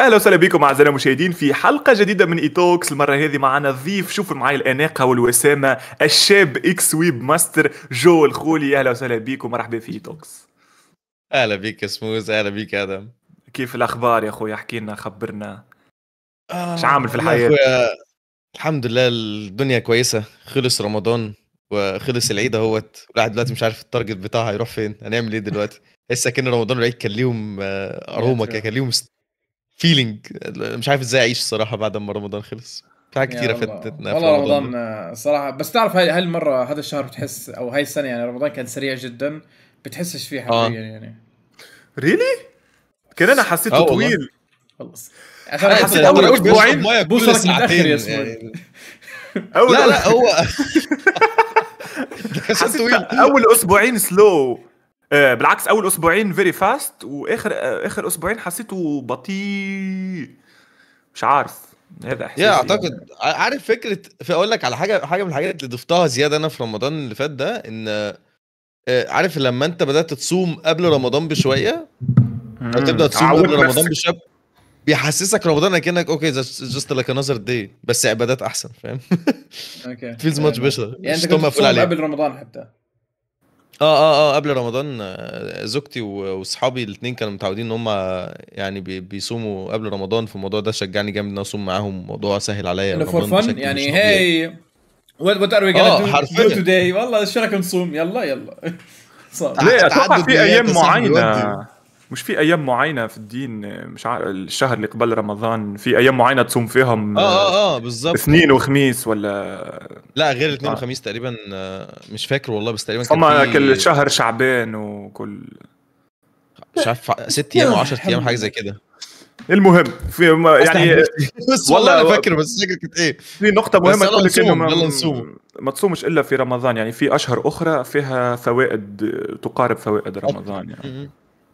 اهلا وسهلا بكم اعزائي المشاهدين في حلقه جديده من ايتوكس المره هذه معنا ضيف شوفوا معايا الاناقه والوسامه الشاب اكس ويب ماستر جو الخولي اهلا وسهلا بكم مرحبا في ايتوكس اهلا بك سموز اهلا بك ادم كيف الاخبار يا اخويا احكي لنا خبرنا ايش آه عامل في الحياه الحمد لله الدنيا كويسه خلص رمضان وخلص العيد اهوت الواحد دلوقتي مش عارف التارجت بتاعها هيروح فين هنعمل ايه دلوقتي لسه كان رمضان العيد كان ليهم آه، اروما كان ليهم فيلينج مش عارف ازاي اعيش الصراحه بعد ما رمضان خلص في حاجات كتيره فاتتنا والله رمضان الصراحه آه، بس تعرف هاي المره هذا الشهر بتحس او هاي السنه يعني رمضان كان سريع جدا بتحسش فيه آه. حرفيا آه. يعني ريلي؟ كان انا حسيته آه، طويل خلص عشان حسيت اول اسبوعين بوصلك متاخر يا يعني. لا لا هو حسيت اول اسبوعين سلو آه، بالعكس اول اسبوعين فيري فاست واخر آه، اخر اسبوعين حسيته بطيء مش عارف هذا احساسي يا يعني. اعتقد يعني. عارف فكره اقول لك على حاجه حاجه من الحاجات اللي ضفتها زياده انا في رمضان اللي فات ده ان آه، عارف لما انت بدات تصوم قبل رمضان بشويه او تبدا تصوم قبل رمضان بشويه بيحسسك رمضان اكنك اوكي جاست لايك انذر داي بس عبادات احسن فاهم اوكي فيلز ماتش بيشر يعني انت قبل رمضان حتى اه اه اه قبل رمضان آه، زوجتي و- واصحابي الاثنين كانوا متعودين ان هم يعني بيصوموا قبل رمضان في الموضوع ده شجعني جامد ان اصوم معاهم الموضوع سهل عليا رمضان يعني هاي وات وات ار وي آه، تو حرفياً. والله شو رايك نصوم يلا يلا صار ليه اتوقع في ايام معينه مش في ايام معينه في الدين مش عارف الشهر اللي قبل رمضان في ايام معينه تصوم فيهم اه اه اه بالظبط اثنين وخميس ولا لا غير الاثنين آه. وخميس تقريبا آه، مش فاكر والله بس تقريبا هم كل شهر شعبان وكل مش عارف ست ايام او 10 ايام حاجه زي كده المهم في يعني بس والله انا فاكر بس فاكر كانت ايه في نقطة مهمة تقول لك انه ما, ما تصومش الا في رمضان يعني في اشهر اخرى فيها فوائد تقارب فوائد رمضان يعني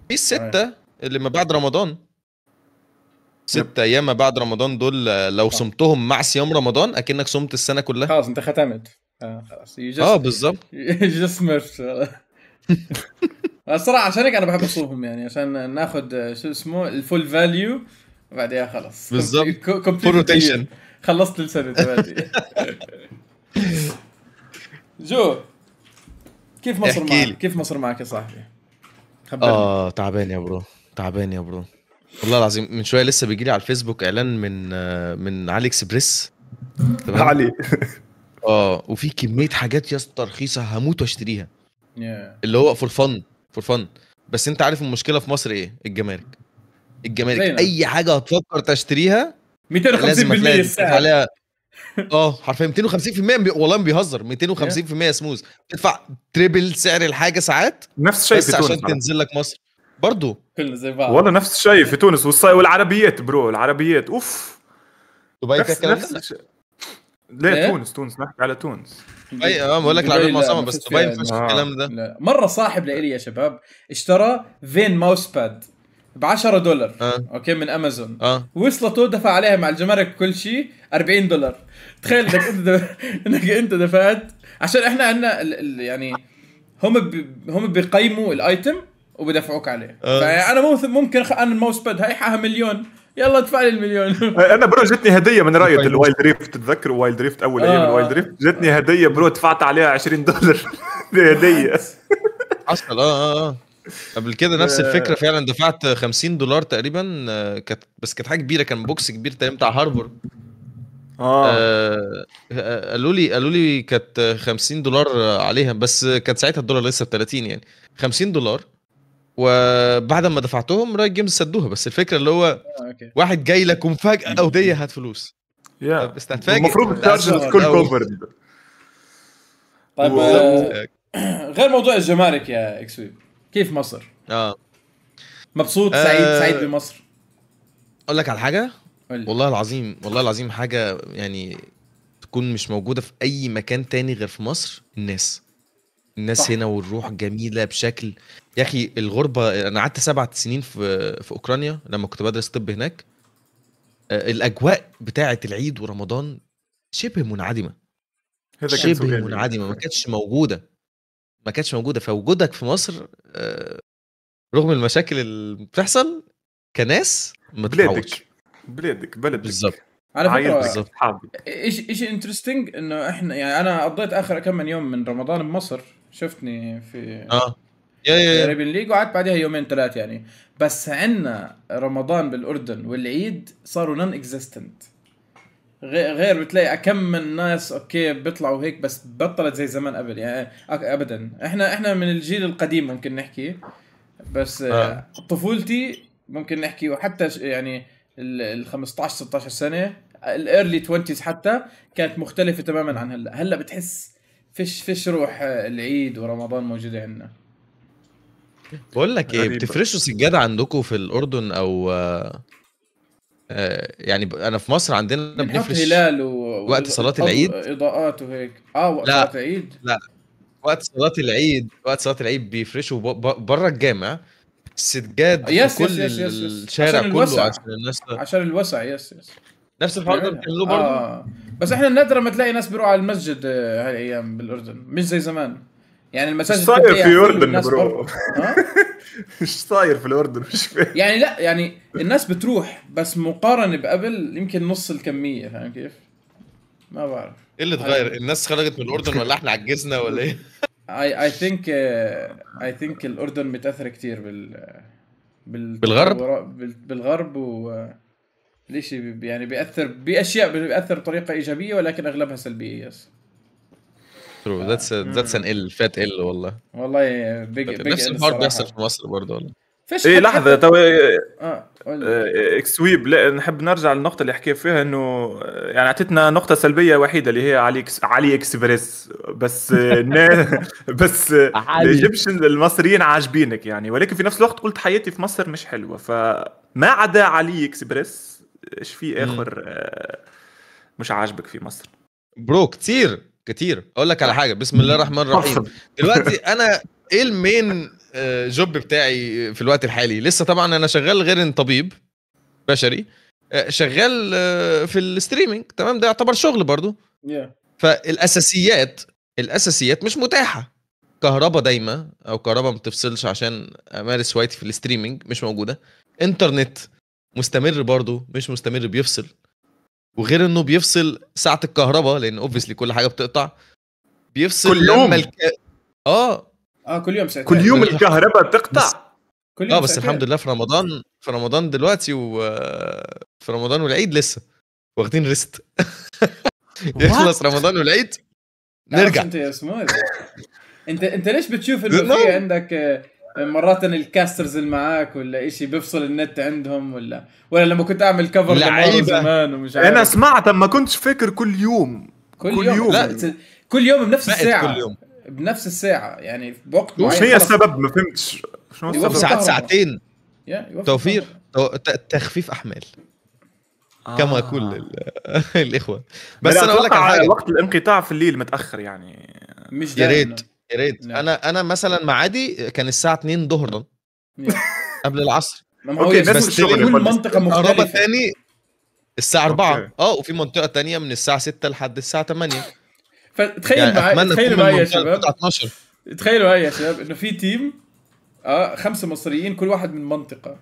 في السته اللي ما بعد رمضان ستة ايام ما بعد رمضان دول لو صمتهم مع صيام رمضان اكنك صمت السنه كلها خلاص انت ختمت اه خلاص اه بالظبط جست الصراحه عشان هيك انا بحب اصومهم يعني عشان ناخذ شو اسمه الفول فاليو وبعدها خلاص بالظبط فول روتيشن خلصت السنه دلوقتي جو كيف مصر معك؟ كيف مصر معك يا صاحبي؟ خبرني. اه تعبان يا برو تعبان يا برو والله العظيم من شويه لسه بيجي لي على الفيسبوك اعلان من آه، من علي اكسبريس علي اه وفي كميه حاجات يا اسطى رخيصه هموت واشتريها yeah. اللي هو فور فن فور فن بس انت عارف المشكله في مصر ايه الجمارك الجمارك اي حاجه هتفكر تشتريها 250% عليها اه حرفيا 250% والله ما بيهزر 250% سموز تدفع تريبل سعر الحاجه ساعات نفس الشيء بس عشان تنزل لك مصر برضه كله زي بعض والله نفس الشيء في تونس والصي والعربيات برو العربيات اوف دبي نفس نفس الشيء ليه إيه؟ تونس تونس نحكي على تونس دبي اه بقول لك العربيه معظمها بس دبي ما فيش الكلام ده لا. مره صاحب لي يا شباب اشترى فين ماوس باد ب 10 دولار آه. اوكي من امازون آه. وصلته دفع عليها مع الجمارك كل شيء 40 دولار تخيل انك انت انك انت دفعت عشان احنا عندنا يعني هم هم بيقيموا الايتم وبيدفعوك عليه آه. فانا ممكن انا الماوس باد هاي حاها مليون يلا ادفع لي المليون انا برو جتني هديه من رايد طيب. الوايلد ريفت تتذكر وايلد ريفت اول ايام آه. الوايلد ريفت جتني هديه برو دفعت عليها 20 دولار هديه حصل آه،, اه اه قبل كده نفس الفكره فعلا دفعت 50 دولار تقريبا كانت بس كانت حاجه كبيره كان بوكس كبير تقريبا بتاع هارفرد آه. آه،, آه. قالوا لي قالوا لي كانت 50 دولار عليها بس كانت ساعتها الدولار لسه ب 30 يعني 50 دولار وبعد ما دفعتهم رايت جيمز سدوها بس الفكره اللي هو آه، واحد جاي لك ومفاجاه دي هات فلوس يا المفروض التارجت تكون كوفر طيب غير موضوع الجمارك يا اكسوي كيف مصر؟ اه مبسوط سعيد سعيد بمصر اقول لك على حاجه قولي. والله العظيم والله العظيم حاجه يعني تكون مش موجوده في اي مكان تاني غير في مصر الناس الناس هنا والروح جميله بشكل يا اخي الغربه انا قعدت سبع سنين في في اوكرانيا لما كنت بدرس طب هناك آه، الاجواء بتاعه العيد ورمضان شبه منعدمه شبه منعدمه ما كانتش موجوده ما كانتش موجوده فوجودك في مصر آه، رغم المشاكل اللي بتحصل كناس ما بلادك بلادك بلدك بالضبط على فكره ايش ايش انترستنج انه احنا يعني انا قضيت اخر كم من يوم من رمضان بمصر شفتني في اه يا يا يا ليج وقعدت بعدها يومين ثلاث يعني بس عندنا رمضان بالاردن والعيد صاروا نون اكزيستنت غير بتلاقي كم من ناس اوكي بيطلعوا هيك بس بطلت زي زمان قبل يعني ابدا احنا احنا من الجيل القديم ممكن نحكي بس آه. طفولتي ممكن نحكي وحتى يعني ال 15 16 سنه الايرلي 20 حتى كانت مختلفه تماما عن هلا هلا بتحس فيش فيش روح آه، العيد ورمضان موجوده عندنا بقول لك ايه بتفرشوا سجاده عندكم في الاردن او آه، آه، يعني انا في مصر عندنا بنفرش هلال و... وقت صلاه العيد اضاءات وهيك اه وقت صلاه العيد لا وقت صلاه العيد وقت صلاه العيد بيفرشوا بره الجامع سجاد يس كل يس يس يس. الشارع عشان الوسع. كله عشان الناس عشان الوسع يس يس نفس الحوار ده بتعملوه آه. برضه آه. بس احنا نادرا ما تلاقي ناس بيروحوا على المسجد آه، هالايام بالاردن مش زي زمان يعني المساجد مش صاير في الاردن برو آه؟ مش صاير في الاردن مش فاهم يعني لا يعني الناس بتروح بس مقارنه بقبل يمكن نص الكميه فاهم كيف؟ ما بعرف ايه اللي اتغير؟ الناس خرجت من الاردن ولا احنا عجزنا ولا ايه؟ اي اي ثينك اي ثينك الاردن متاثره كتير بال بال بالغرب بالغرب و الاشي آه، يعني بياثر باشياء بياثر بطريقه ايجابيه ولكن اغلبها سلبيه يس ترو ذاتس ذاتس ان ال فات ال والله والله بيج نفس الحوار بيحصل في مصر برضه والله فاش اي لحظه تو آه، آه، إيه، اكسويب لا نحب نرجع للنقطه اللي حكي فيها انه آه، يعني اعطتنا نقطه سلبيه وحيده اللي هي علي إكس... علي اكسبريس بس بس الايجيبشن المصريين عاجبينك يعني ولكن في نفس الوقت قلت حياتي في مصر مش حلوه فما عدا علي اكسبريس ايش في اخر مش عاجبك في مصر برو كتير كتير اقول لك على حاجه بسم الله الرحمن الرحيم دلوقتي انا ايه المين الجوب بتاعي في الوقت الحالي لسه طبعا انا شغال غير ان طبيب بشري آه، شغال آه، في الستريمينج تمام ده يعتبر شغل برضو فالاساسيات الاساسيات مش متاحه كهرباء دايما او كهرباء ما بتفصلش عشان امارس هوايتي في الستريمينج مش موجوده انترنت مستمر برضو مش مستمر بيفصل وغير انه بيفصل ساعه الكهرباء لان اوبفيسلي كل حاجه بتقطع بيفصل كل يوم لما الك... اه اه كل يوم ساعتين كل يوم الكهرباء تقطع كل يوم اه بس ساعتين. الحمد لله في رمضان في رمضان دلوقتي و في رمضان والعيد لسه واخدين ريست يخلص رمضان والعيد نرجع انت يا إيه انت انت ليش بتشوف انه في عندك آه، مرات الكاسترز اللي معاك ولا شيء بيفصل النت عندهم ولا ولا لما كنت اعمل كفر لعيبه زمان ومش عارف انا إيه؟ سمعت اما كنتش فاكر كل يوم كل, كل يوم, يوم. لا كل يوم بنفس الساعه كل يوم بنفس الساعه يعني بوقت معين هي السبب ما فهمتش شنو السبب ساعات ساعتين توفير تخفيف احمال آه. كما يقول الاخوه بس انا اقول لك على وقت الانقطاع في الليل متاخر يعني مش يا ريت يا ريت نعم. انا انا مثلا معادي كان الساعه 2 ظهرا نعم. قبل العصر اوكي بس الشغل منطقه مختلفه تاني الساعه 4 اه وفي منطقه تانية من الساعه 6 لحد الساعه 8 فتخيل يعني معايا تخيلوا معايا يا شباب 12 تخيلوا هاي يا شباب انه في تيم اه خمسه مصريين كل واحد من منطقه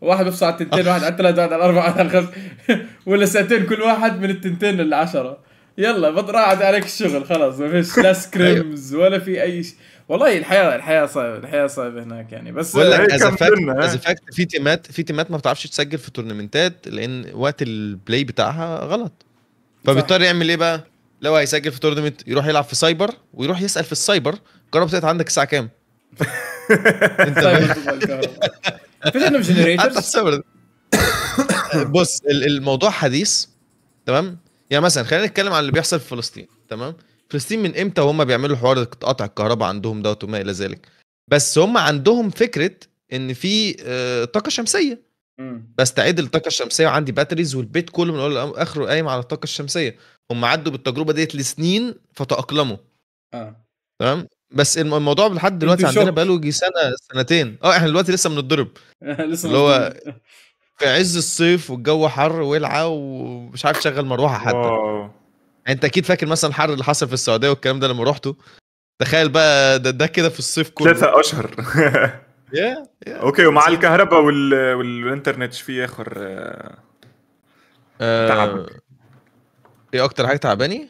واحد بيفصل على التنتين واحد على الثلاثة واحد على الأربعة واحد على الخمسة ولا ساعتين كل واحد من التنتين للعشرة يلا راحت عليك الشغل خلاص ما فيش لا سكريمز ولا في أي شيء والله الحياة الحياة صعبة الحياة صعبة هناك يعني بس بقول لك از فاكت في تيمات في تيمات ما بتعرفش تسجل في تورنمنتات لأن وقت البلاي بتاعها غلط فبيضطر يعمل ايه بقى؟ لو هيسجل في تورنمنت يروح يلعب في سايبر ويروح يسال في السايبر الكهرباء بتاعت عندك الساعه كام انت عندهم بص الموضوع حديث تمام يعني مثلا خلينا نتكلم عن اللي بيحصل في فلسطين تمام فلسطين من امتى وهم بيعملوا حوار قطع الكهرباء عندهم دوت وما الى ذلك بس هم عندهم فكره ان في آه، طاقه شمسيه بستعيد الطاقه الشمسيه وعندي باتريز والبيت كله من اول لاخره قايم على الطاقه الشمسيه هم عدوا بالتجربه ديت لسنين فتاقلموا اه تمام بس الموضوع لحد دلوقتي عندنا بقاله يجي سنه سنتين اه احنا دلوقتي لسه بنتضرب لسه اللي هو في عز الصيف والجو حر ولعه ومش عارف تشغل مروحه حتى يعني انت اكيد فاكر مثلا الحر اللي حصل في السعوديه والكلام ده لما روحته تخيل بقى ده, ده كده في الصيف كله ثلاثة اشهر يا اوكي ومع الكهرباء وال... والانترنت في اخر آه، تعب ايه اكتر حاجه تعباني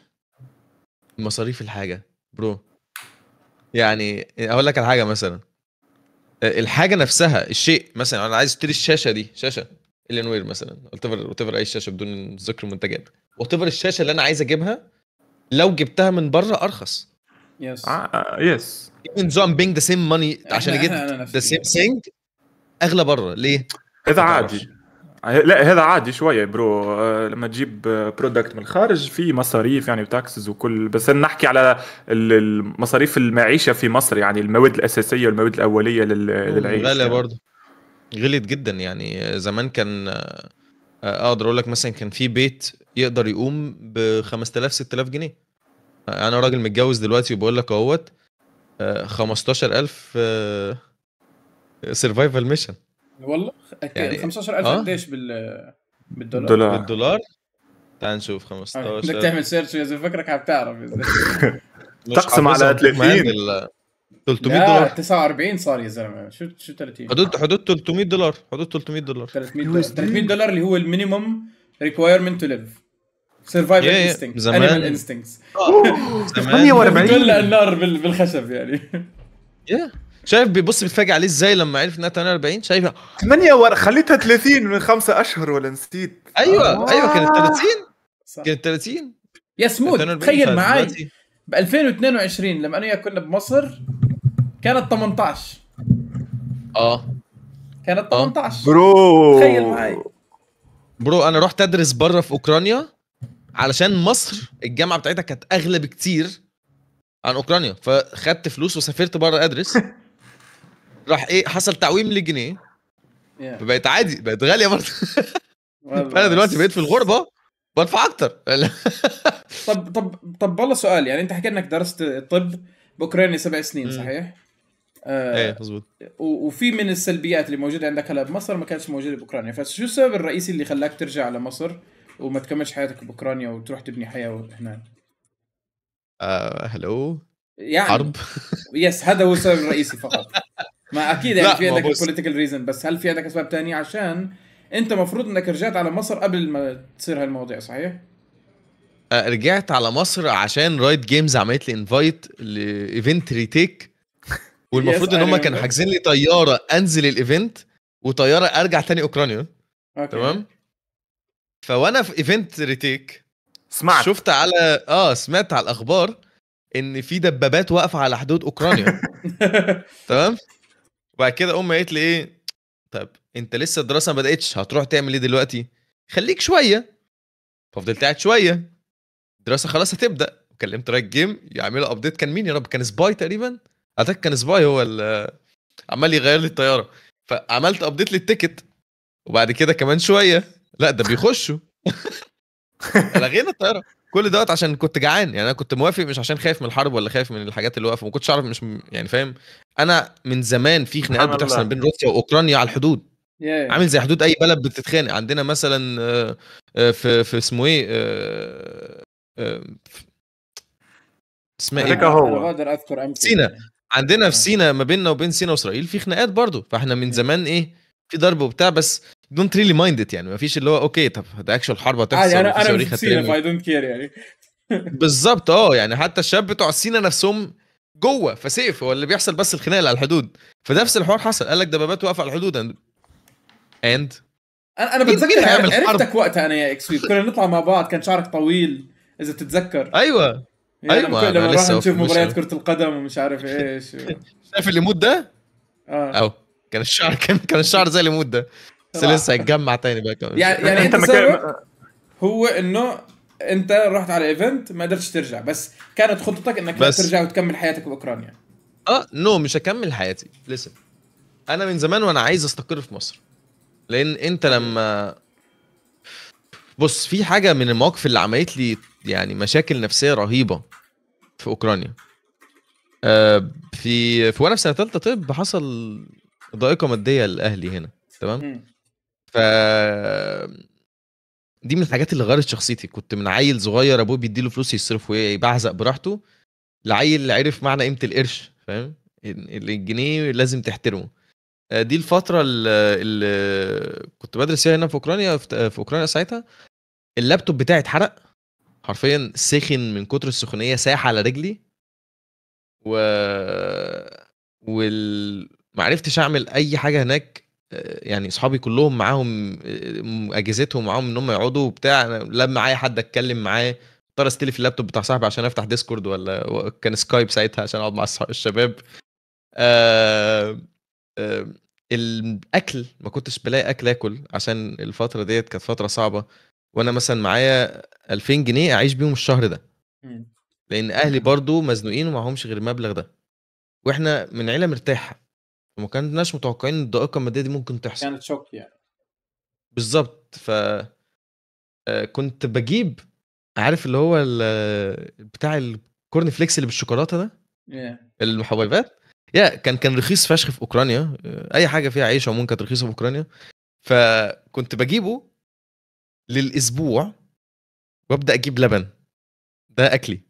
مصاريف الحاجه برو يعني اقول لك على حاجه مثلا الحاجه نفسها الشيء مثلا انا عايز اشتري الشاشه دي شاشه الانوير مثلا وات اي شاشه بدون ذكر منتجات وات الشاشه اللي انا عايز اجيبها لو جبتها من بره ارخص يس يس آه، آه، even though I'm paying the same money عشان اجيب ذا same thing اغلى بره ليه؟ اذا عادي آه، لا هذا عادي شويه برو آه، لما تجيب برودكت آه، من الخارج في مصاريف يعني وتاكسز وكل بس نحكي على المصاريف المعيشه في مصر يعني المواد الاساسيه والمواد الاوليه للعيش غاليه يعني. برضه غليت جدا يعني زمان كان اقدر اقول لك مثلا كان في بيت يقدر يقوم ب 5000 6000 جنيه انا راجل متجوز دلوقتي وبقول لك اهوت 15000 سرفايفل ميشن والله يعني 15000 آه؟ قديش بال بالدولار بالدولار تعال نشوف 15 بدك تعمل سيرش يا زلمه فكرك عم تعرف تقسم على 30 300 دولار 49 صار يا زلمه شو شو 30 حدود حدود 300 دولار حدود 300 دولار 300 دولار 300 دولار اللي هو المينيمم ريكوايرمنت تو ليف سرفايفل انستنكت انيمال انستنكتس 48 ولع النار بالخشب يعني يا شايف بيبص بيتفاجئ عليه ازاي لما عرف انها 48 شايف 8 ورق خليتها 30 من خمسة اشهر ولا نسيت ايوه آه. ايوه كانت 30 صح. كانت 30 يا سموت تخيل معاي ب 2022 لما انا كنا بمصر كانت 18 اه كانت 18 آه. برو تخيل معاي برو انا رحت ادرس بره في اوكرانيا علشان مصر الجامعه بتاعتها كانت اغلى بكتير عن اوكرانيا فخدت فلوس وسافرت بره ادرس راح ايه حصل تعويم لجنيه yeah. بقت عادي بقت غاليه برضه انا دلوقتي بقيت في الغربه بدفع اكتر طب طب طب والله سؤال يعني انت حكيت انك درست الطب باوكرانيا سبع سنين صحيح؟ ايه آه، مظبوط وفي من السلبيات اللي موجوده عندك هلا بمصر ما كانتش موجوده باوكرانيا فشو السبب الرئيسي اللي خلاك ترجع لمصر وما تكملش حياتك باوكرانيا وتروح تبني حياه هناك؟ آه هلو يعني حرب يس هذا هو السبب الرئيسي فقط ما اكيد يعني في عندك بوليتيكال ريزن بس هل في عندك اسباب تانية عشان انت المفروض انك رجعت على مصر قبل ما تصير هالمواضيع صحيح؟ أه، رجعت على مصر عشان رايت جيمز عملت لي انفايت لايفنت ريتيك والمفروض ان هم كانوا حاجزين لي طياره انزل الايفنت وطياره ارجع تاني اوكرانيا تمام فوانا في ايفنت ريتيك سمعت شفت على اه سمعت على الاخبار ان في دبابات واقفه على حدود اوكرانيا تمام وبعد كده امي قالت لي ايه طب انت لسه الدراسه ما بداتش هتروح تعمل ايه دلوقتي خليك شويه ففضلت قاعد شويه الدراسه خلاص هتبدا كلمت رايك جيم يعملوا ابديت كان مين يا رب كان سباي تقريبا اتاك كان سباي هو عمال يغير لي الطياره فعملت ابديت للتيكت وبعد كده كمان شويه لا ده بيخشوا لغينا الطياره كل دوت عشان كنت جعان يعني انا كنت موافق مش عشان خايف من الحرب ولا خايف من الحاجات اللي واقفه ما كنتش اعرف مش يعني فاهم انا من زمان في خناقات بتحصل بين روسيا واوكرانيا على الحدود yeah. عامل زي حدود اي بلد بتتخانق عندنا مثلا آه، آه، في في اسمه ايه آه، اسمها ايه؟ هو سينا عندنا في سينا ما بيننا وبين سينا واسرائيل في خناقات برضه فاحنا من زمان ايه في ضرب وبتاع بس دونت ريلي مايند ات يعني ما فيش اللي هو اوكي طب ده اكشوال حرب هتحصل يعني انا انا سينا اي دونت كير يعني بالظبط اه يعني حتى الشباب بتوع سينا نفسهم جوه فسيف هو اللي بيحصل بس الخناقه اللي على الحدود فنفس الحوار حصل قال لك دبابات واقفه على الحدود اند انا انا بتذكر عرفتك وقتها انا يا اكس كنا نطلع مع بعض كان شعرك طويل اذا بتتذكر ايوه يعني ايوه لما رحنا نشوف مباريات كره القدم ومش عارف ايش شايف اللي ده؟ اه أو. كان الشعر كان كان الشعر زي اللي ده بس لسه هيتجمع تاني بقى كمان يعني, يعني انت مكان هو انه انت رحت على ايفنت ما قدرتش ترجع بس كانت خطتك انك بس ترجع وتكمل حياتك باوكرانيا اه نو مش هكمل حياتي لسه انا من زمان وانا عايز استقر في مصر لان انت لما بص في حاجه من المواقف اللي عملت لي يعني مشاكل نفسيه رهيبه في اوكرانيا آه، في في وانا في سنه ثالثه طب حصل ضائقه ماديه لاهلي هنا تمام ف دي من الحاجات اللي غيرت شخصيتي كنت من عيل صغير ابوه بيديله فلوس يصرف ويبعزق إيه، براحته لعيل اللي عرف معنى قيمه القرش فاهم الجنيه لازم تحترمه آه، دي الفتره اللي كنت بدرس فيها هنا في اوكرانيا في اوكرانيا ساعتها اللابتوب بتاعي اتحرق حرفيا سخن من كتر السخونيه ساح على رجلي و وال ما عرفتش اعمل اي حاجه هناك يعني اصحابي كلهم معاهم اجهزتهم معاهم ان هم يقعدوا وبتاع لا معايا حد اتكلم معاه اضطر استلف اللابتوب بتاع صاحبي عشان افتح ديسكورد ولا كان سكايب ساعتها عشان اقعد مع الشباب آه آه الاكل ما كنتش بلاقي اكل اكل عشان الفتره ديت كانت فتره صعبه وانا مثلا معايا 2000 جنيه اعيش بيهم الشهر ده لان اهلي برضو مزنوقين ومعهمش غير المبلغ ده واحنا من عيله مرتاحه ما كناش متوقعين ان الضائقه الماديه دي ممكن تحصل كانت شوك يعني بالظبط ف آه، كنت بجيب عارف اللي هو بتاع الكورن فليكس اللي بالشوكولاته ده yeah. المحببات يا كان كان رخيص فشخ في اوكرانيا آه، اي حاجه فيها عيش عموما كانت رخيصه في اوكرانيا فكنت بجيبه للاسبوع وابدا اجيب لبن ده اكلي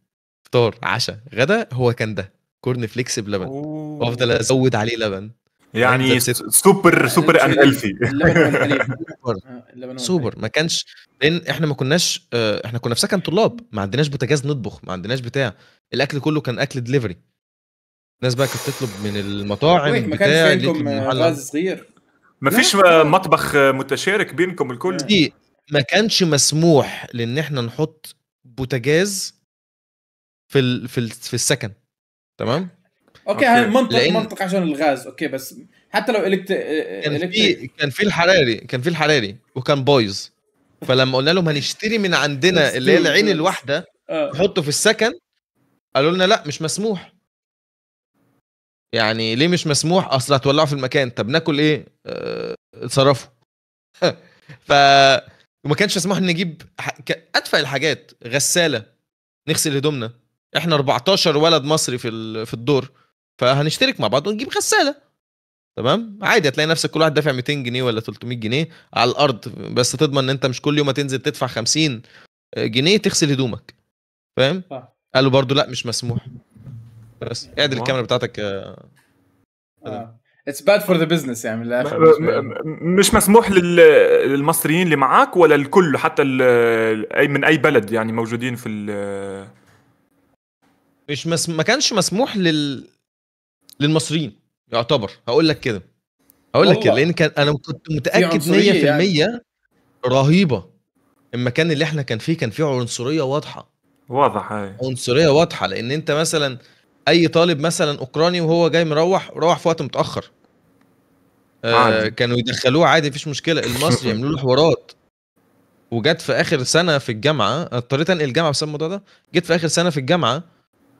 فطار عشاء غدا هو كان ده كورن فليكس بلبن وافضل ازود عليه لبن يعني سوبر سوبر ان هيلثي سوبر ما كانش لان احنا ما كناش احنا كنا في سكن طلاب ما عندناش بوتاجاز نطبخ ما عندناش بتاع الاكل كله كان اكل دليفري الناس بقى كانت تطلب من المطاعم بتاع غاز صغير ما فيش مطبخ متشارك بينكم الكل دي ما كانش مسموح لان احنا نحط بوتاجاز في في في السكن تمام اوكي هاي منطق لأن... منطق عشان الغاز اوكي بس حتى لو الكت... كان في كان في الحراري كان في الحراري وكان بايظ فلما قلنا لهم هنشتري من عندنا اللي هي العين الواحده آه. نحطه في السكن قالوا لنا لا مش مسموح يعني ليه مش مسموح اصل هتولعه في المكان طب ناكل ايه أه... اتصرفوا ف وما كانش مسموح نجيب ادفع الحاجات غساله نغسل هدومنا احنا 14 ولد مصري في في الدور فهنشترك مع بعض ونجيب غساله تمام عادي هتلاقي نفسك كل واحد دافع 200 جنيه ولا 300 جنيه على الارض بس تضمن ان انت مش كل يوم هتنزل تدفع 50 آه، جنيه تغسل هدومك فاهم قالوا برضو لا مش مسموح بس اعدل الكاميرا بتاعتك اتس باد فور ذا بزنس يعني مش مسموح للمصريين اللي معاك ولا الكل حتى اي من اي بلد يعني موجودين في مش مس... ما كانش مسموح لل للمصريين يعتبر هقول لك كده هقول لك كده لان كان انا كنت متاكد 100% يعني. رهيبه المكان اللي احنا كان فيه كان فيه عنصريه واضحه واضحه عنصريه واضحه لان انت مثلا اي طالب مثلا اوكراني وهو جاي مروح روح في وقت متاخر آه كانوا يدخلوه عادي مفيش مشكله المصري يعملوا له حوارات وجت في اخر سنه في الجامعه اضطريت انقل الجامعه بسبب الموضوع ده جيت في اخر سنه في الجامعه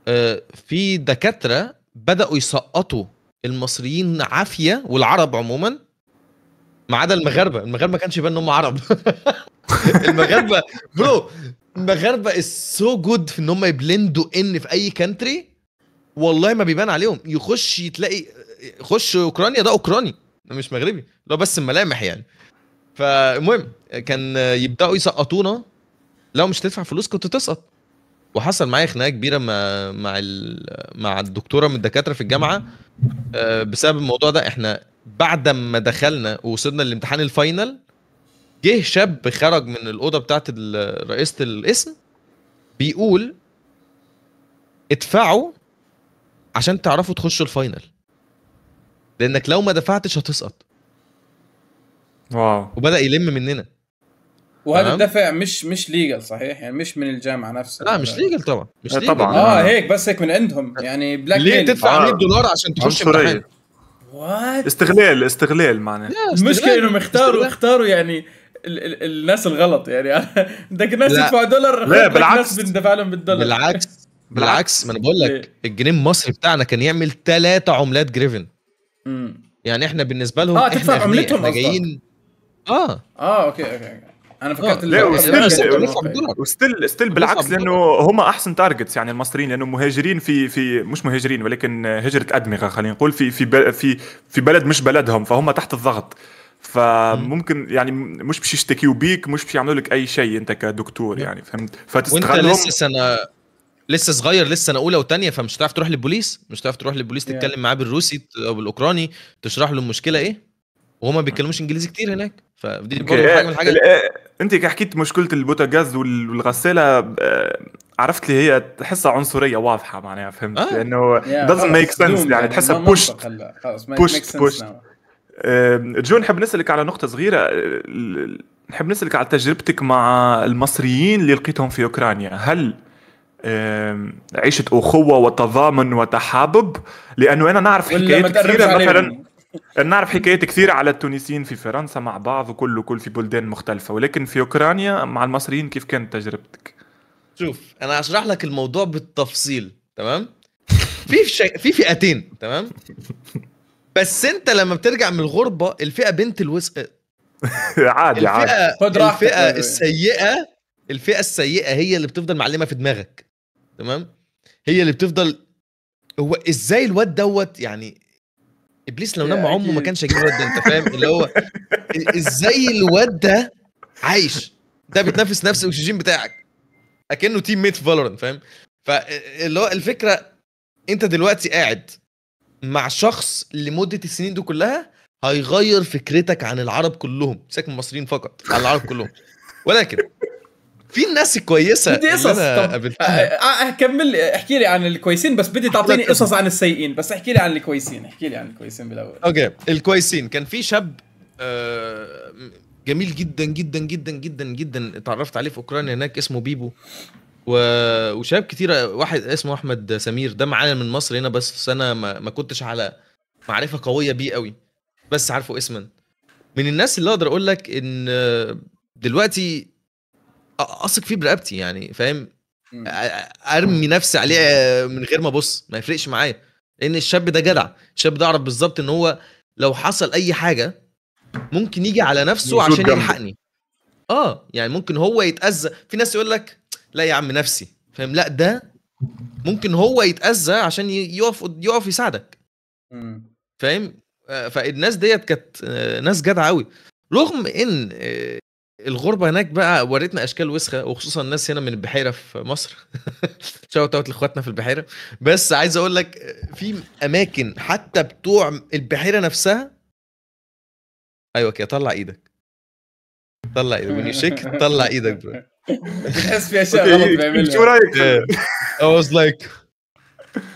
آه في دكاتره بداوا يسقطوا المصريين عافيه والعرب عموما ما عدا المغاربه المغاربه ما كانش يبان ان هم عرب المغاربه برو المغاربه از سو جود في ان هم يبلندوا ان في اي كانتري والله ما بيبان عليهم يخش يتلاقي يخش اوكرانيا ده اوكراني ده مش مغربي ده بس الملامح يعني فالمهم كان يبداوا يسقطونا لو مش تدفع فلوس كنت تسقط وحصل معايا خناقه كبيره مع مع مع الدكتوره من الدكاتره في الجامعه آه، بسبب الموضوع ده احنا بعد ما دخلنا ووصلنا لامتحان الفاينل جه شاب خرج من الاوضه بتاعه رئيسه القسم بيقول ادفعوا عشان تعرفوا تخشوا الفاينل لانك لو ما دفعتش هتسقط واو وبدا يلم مننا وهذا الدفع مش مش ليجل صحيح يعني مش من الجامعه نفسها لا مش ليجل طبعا مش ليجل. آه، طبعا اه هيك بس هيك من عندهم يعني بلاك ليه تدفع 100 دولار عشان تخش امتحان وات استغلال استغلال معناه المشكله انهم اختاروا اختاروا يعني ال ال الناس الغلط يعني بدك الناس يدفعوا دولار لا بالعكس بندفع لهم بالدولار بالعكس بالعكس ما انا بقول لك الجنيه المصري بتاعنا كان يعمل ثلاثة عملات جريفن امم يعني احنا بالنسبه لهم اه تدفع عملتهم احنا جايين اه اه اوكي اوكي انا فكرت لا وستيل ستيل بالعكس لانه هم احسن تارجتس يعني المصريين لانه مهاجرين في في مش مهاجرين ولكن هجره ادمغه خلينا نقول في في في في بلد مش بلدهم فهم تحت الضغط فممكن يعني مش باش يشتكيوا بيك مش باش يعملوا لك اي شيء انت كدكتور يعني فهمت فتستغلهم وانت لسه سنه لسه صغير لسه سنه اولى وثانيه فمش هتعرف تروح للبوليس مش هتعرف تروح للبوليس تتكلم معاه بالروسي او بالاوكراني تشرح له المشكله ايه وهم ما بيتكلموش انجليزي كتير هناك فدي برضه حاجه من الحاجات انت حكيت مشكله البوتاجاز والغساله آه، عرفت لي هي تحسها عنصريه واضحه معناها فهمت آه. لانه دازنت ميك سنس يعني تحسها بوش بوش بوش جو نحب نسالك على نقطه صغيره نحب آه، نسالك على تجربتك مع المصريين اللي لقيتهم في اوكرانيا هل عيشة أخوة وتضامن وتحابب لأنه أنا نعرف حكايات كثيرة مثلا نعرف حكايات كثيرة على التونسيين في فرنسا مع بعض وكل وكل في بلدان مختلفة ولكن في أوكرانيا مع المصريين كيف كانت تجربتك؟ شوف أنا أشرح لك الموضوع بالتفصيل تمام؟ في شي... في فئتين تمام؟ بس أنت لما بترجع من الغربة الفئة بنت الوسق عادي عادي الفئة, الفئة السيئة الفئة السيئة هي اللي بتفضل معلمة في دماغك تمام؟ هي اللي بتفضل هو ازاي الواد دوت يعني ابليس لو نام عمه ما كانش هيجيب الواد ده انت فاهم اللي هو ازاي الواد ده عايش ده بتنافس نفس الاكسجين بتاعك اكنه تيم ميت في فالورنت فاهم فاللي هو الفكره انت دلوقتي قاعد مع شخص لمده السنين دي كلها هيغير فكرتك عن العرب كلهم ساكن المصريين فقط عن العرب كلهم ولكن في ناس كويسه بدي قصص اكمل أه، أه، أه، احكي لي عن الكويسين بس بدي تعطيني قصص عن السيئين بس احكي لي عن الكويسين احكي لي عن الكويسين بالاول اوكي الكويسين كان في شاب جميل جدا جدا جدا جدا جدا اتعرفت عليه في اوكرانيا هناك اسمه بيبو و... وشباب كتير واحد اسمه احمد سمير ده معانا من مصر هنا بس انا ما, ما كنتش على معرفه قويه بيه قوي بس عارفه اسما من الناس اللي اقدر اقول لك ان دلوقتي اثق فيه برقبتي يعني فاهم ارمي نفسي عليه من غير ما ابص ما يفرقش معايا لان الشاب ده جدع الشاب ده اعرف بالظبط ان هو لو حصل اي حاجه ممكن يجي على نفسه عشان يلحقني اه يعني ممكن هو يتاذى في ناس يقول لك لا يا عم نفسي فاهم لا ده ممكن هو يتاذى عشان يقف يقف يساعدك فاهم فالناس ديت كانت ناس جدعه قوي رغم ان الغربه هناك بقى وريتنا اشكال وسخه وخصوصا الناس هنا من البحيره في مصر شوت اوت لاخواتنا في البحيره بس عايز اقول لك في اماكن حتى بتوع البحيره نفسها ايوه كده طلع ايدك طلع ايدك من يشيك طلع ايدك برو بتحس في اشياء غلط بيعملها إيه، شو رايك؟ I was like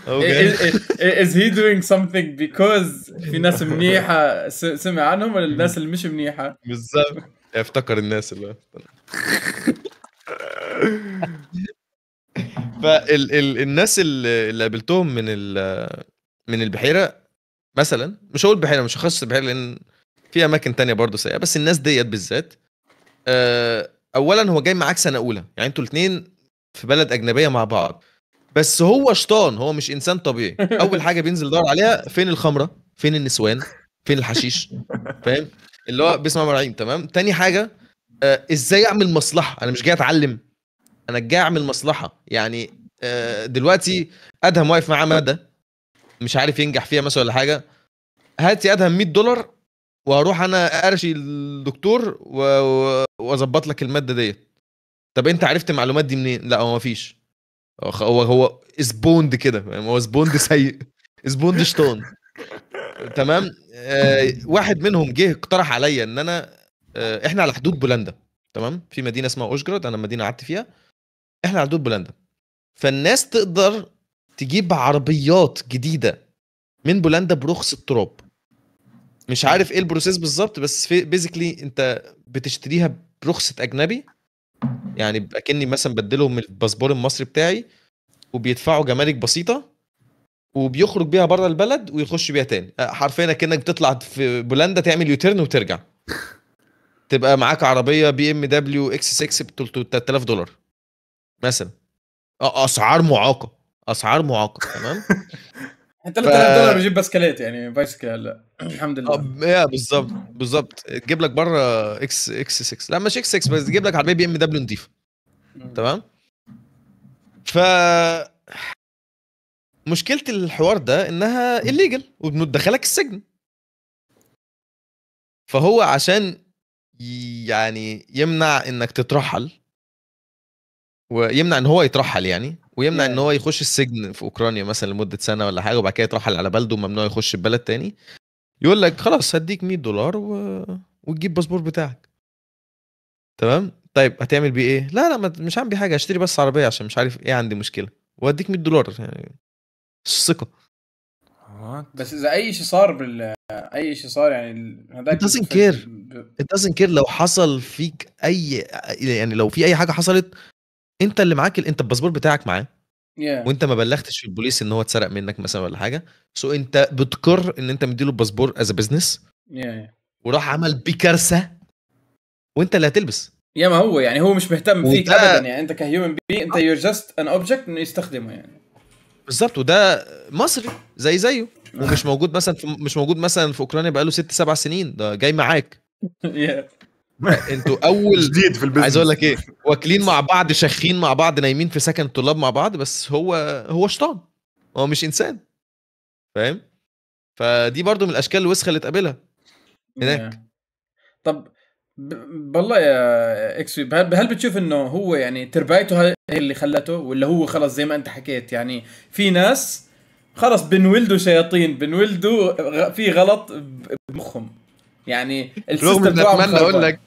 okay. Oh إيه، إيه، is he doing something because في ناس منيحه سمع عنهم ولا الناس اللي مش منيحه؟ بالظبط افتكر الناس اللي فالناس اللي قابلتهم من من البحيره مثلا مش هقول البحيره مش هخصص البحيره لان في اماكن تانية برضه سيئه بس الناس ديت بالذات آه، اولا هو جاي معاك سنه اولى يعني انتوا الاثنين في بلد اجنبيه مع بعض بس هو شطان هو مش انسان طبيعي اول حاجه بينزل دور عليها فين الخمره فين النسوان فين الحشيش فاهم اللي هو بسم الله الرحمن تمام تاني حاجه آه ازاي اعمل مصلحه انا مش جاي اتعلم انا جاي اعمل مصلحه يعني آه دلوقتي ادهم واقف معاه ماده مش عارف ينجح فيها مثلا ولا حاجه هات يا ادهم 100 دولار وهروح انا ارشي الدكتور واظبط لك الماده ديت طب انت عرفت المعلومات دي منين لا هو مفيش هو هو اسبوند كده هو اسبوند سيء اسبوند شطان تمام آه، واحد منهم جه اقترح عليا ان انا آه، احنا على حدود بولندا تمام في مدينه اسمها اوشجراد انا مدينه قعدت فيها احنا على حدود بولندا فالناس تقدر تجيب عربيات جديده من بولندا برخص التراب مش عارف ايه البروسيس بالظبط بس في بيزيكلي انت بتشتريها برخصه اجنبي يعني اكني مثلا بدلهم الباسبور المصري بتاعي وبيدفعوا جمارك بسيطه وبيخرج بيها بره البلد ويخش بيها تاني أه، حرفيا كانك بتطلع في بولندا تعمل يوتيرن وترجع تبقى معاك عربيه بي ام دبليو اكس 6 ب 3000 دولار مثلا أه، اسعار معاقه اسعار معاقه تمام انت 3000 دولار بيجيب بسكليت يعني بايسكل الحمد لله يا بالظبط بالظبط تجيب لك بره اكس اكس 6 لا مش اكس 6 بس تجيب لك عربيه بي ام دبليو نضيفه تمام ف مشكله الحوار ده انها الليجل وبندخلك السجن فهو عشان يعني يمنع انك تترحل ويمنع ان هو يترحل يعني ويمنع ان هو يخش السجن في اوكرانيا مثلا لمده سنه ولا حاجه وبعد كده يترحل على بلده ممنوع يخش بلد تاني يقول لك خلاص هديك 100 دولار و... وتجيب الباسبور بتاعك تمام طيب هتعمل بيه ايه لا لا مش هعمل بيه حاجه هشتري بس عربيه عشان مش عارف ايه عندي مشكله واديك 100 دولار يعني الثقه بس اذا اي شيء صار بال اي شيء صار يعني هذاك doesn't care it doesn't care لو حصل فيك اي يعني لو في اي حاجه حصلت انت اللي معاك انت الباسبور بتاعك معاه yeah. وانت ما بلغتش في البوليس ان هو اتسرق منك مثلا ولا حاجه سو so انت بتقر ان انت مديله الباسبور از بزنس وراح عمل بيه كارثه وانت اللي هتلبس يا ما هو يعني هو مش مهتم فيك ابدا يعني انت كهيومن بي انت يور جاست ان اوبجكت انه يستخدمه يعني بالظبط وده مصري زي زيه ومش موجود مثلا في مش موجود مثلا في اوكرانيا بقاله ست سبع سنين ده جاي معاك انتوا اول جديد في البيزنس عايز اقول لك ايه واكلين مع بعض شاخين مع بعض نايمين في سكن طلاب مع بعض بس هو هو شيطان هو مش انسان فاهم فدي برضو من الاشكال الوسخه اللي تقابلها هناك طب بالله يا اكس هل بتشوف انه هو يعني تربايته هي اللي خلته ولا هو خلص زي ما انت حكيت يعني في ناس خلص بنولدوا شياطين بنولدوا في غلط بمخهم يعني رغم اني اتمنى اقول لك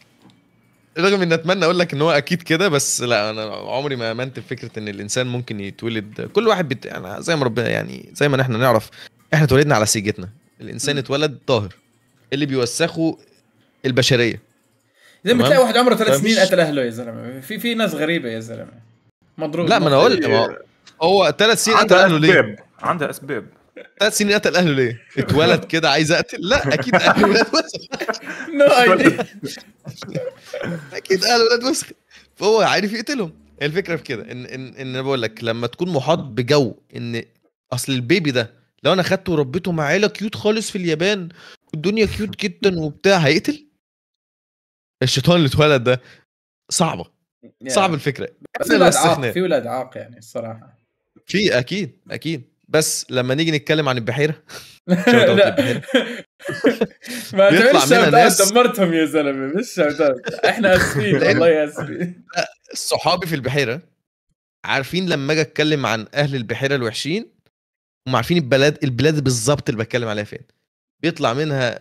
رغم اني اتمنى اقول لك ان هو اكيد كده بس لا انا عمري ما امنت بفكره ان الانسان ممكن يتولد كل واحد بت... يعني زي ما ربنا يعني زي ما احنا نعرف احنا اتولدنا على سيجتنا الانسان اتولد طاهر اللي بيوسخه البشريه زي ما تلاقي واحد عمره ثلاث سنين قتل اهله يا زلمه في في ناس غريبه يا زلمه مضروب لا ما انا اقول هو ثلاث سنين قتل اهله ليه؟ عندها اسباب ثلاث سنين قتل اهله ليه؟ اتولد كده عايز اقتل؟ لا اكيد اهله ولاد وسخ نو ايديا اكيد اهله ولاد وسخ فهو عارف يقتلهم الفكره في كده ان ان ان انا بقول لك لما تكون محاط بجو ان اصل البيبي ده لو انا خدته وربيته مع عيله كيوت خالص في اليابان والدنيا كيوت جدا وبتاع هيقتل؟ الشيطان اللي اتولد ده صعبه صعب الفكره في ولاد عاق في ولاد عاق يعني الصراحه في اكيد اكيد بس لما نيجي نتكلم عن البحيره ما تعملش شوتات دمرتهم يا زلمه مش شوتات احنا اسفين والله اسفين صحابي في البحيره عارفين لما اجي اتكلم عن اهل البحيره الوحشين هم عارفين البلاد البلاد بالظبط اللي بتكلم عليها فين بيطلع منها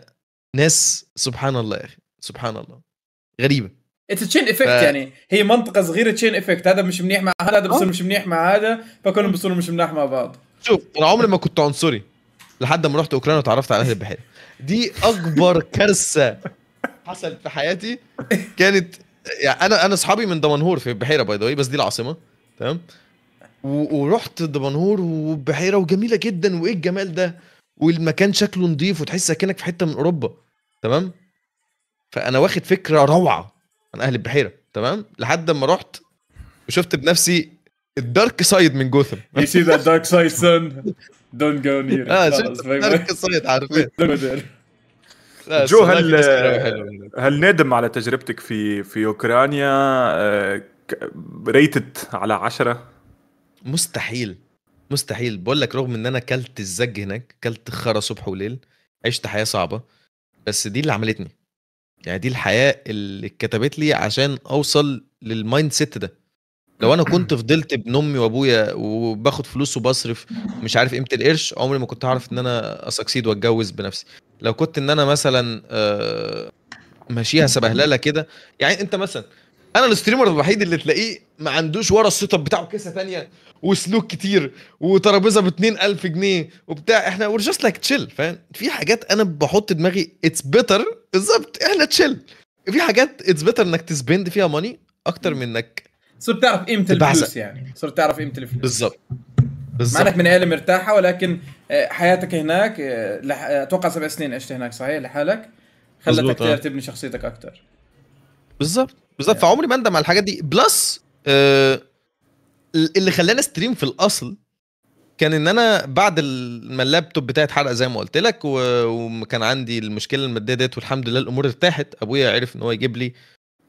ناس سبحان الله يا اخي سبحان الله غريبه اتس تشين افكت يعني هي منطقه صغيره تشين افكت هذا مش منيح مع هذا آه. بيصير مش منيح مع هذا فكلهم بيصيروا مش منيح مع بعض شوف انا عمري ما كنت عنصري لحد ما رحت اوكرانيا وتعرفت على اهل البحيره دي اكبر كارثه حصلت في حياتي كانت يعني انا انا اصحابي من دمنهور في البحيره باي ذا بس دي العاصمه تمام ورحت دمنهور وبحيره وجميله جدا وايه الجمال ده والمكان شكله نظيف وتحس كانك في حته من اوروبا تمام فانا واخد فكره روعه عن اهل البحيره تمام لحد ما رحت وشفت بنفسي الدارك سايد من جوثم يو سي ذا دارك سايد سون دونت جو نير اه شفت الدارك سايد عارفين جو هل يعني. هل نادم على تجربتك في في اوكرانيا ريتت آه، على عشرة مستحيل مستحيل بقول لك رغم ان انا كلت الزج هناك كلت خرا صبح وليل عشت حياه صعبه بس دي اللي عملتني يعني دي الحياه اللي اتكتبت لي عشان اوصل للمايند سيت ده لو انا كنت فضلت امي وابويا وباخد فلوس وبصرف مش عارف قيمه القرش عمري ما كنت هعرف ان انا اسكسيد واتجوز بنفسي لو كنت ان انا مثلا آه، ماشيها سبهلله كده يعني انت مثلا انا الستريمر الوحيد اللي تلاقيه ما عندوش ورا السيت اب بتاعه كيسه تانية وسلوك كتير وترابيزه ب 2000 جنيه وبتاع احنا وير جاست لايك تشيل فاهم في حاجات انا بحط دماغي اتس بيتر بالظبط احنا تشيل في حاجات اتس بيتر انك تسبند فيها ماني اكتر من انك صرت تعرف قيمه الفلوس يعني صرت تعرف قيمه الفلوس بالظبط بالظبط مع انك من عيله مرتاحه ولكن آه، حياتك هناك آه، آه، اتوقع سبع سنين عشت هناك صحيح لحالك خلتك تقدر تبني شخصيتك اكتر بالظبط بالظبط آه. فعمري ما اندم على الحاجات دي بلس آه اللي خلاني استريم في الاصل كان ان انا بعد ما اللابتوب بتاعي اتحرق زي ما قلت لك وكان عندي المشكله الماديه ديت والحمد لله الامور ارتاحت ابويا عرف ان هو يجيب لي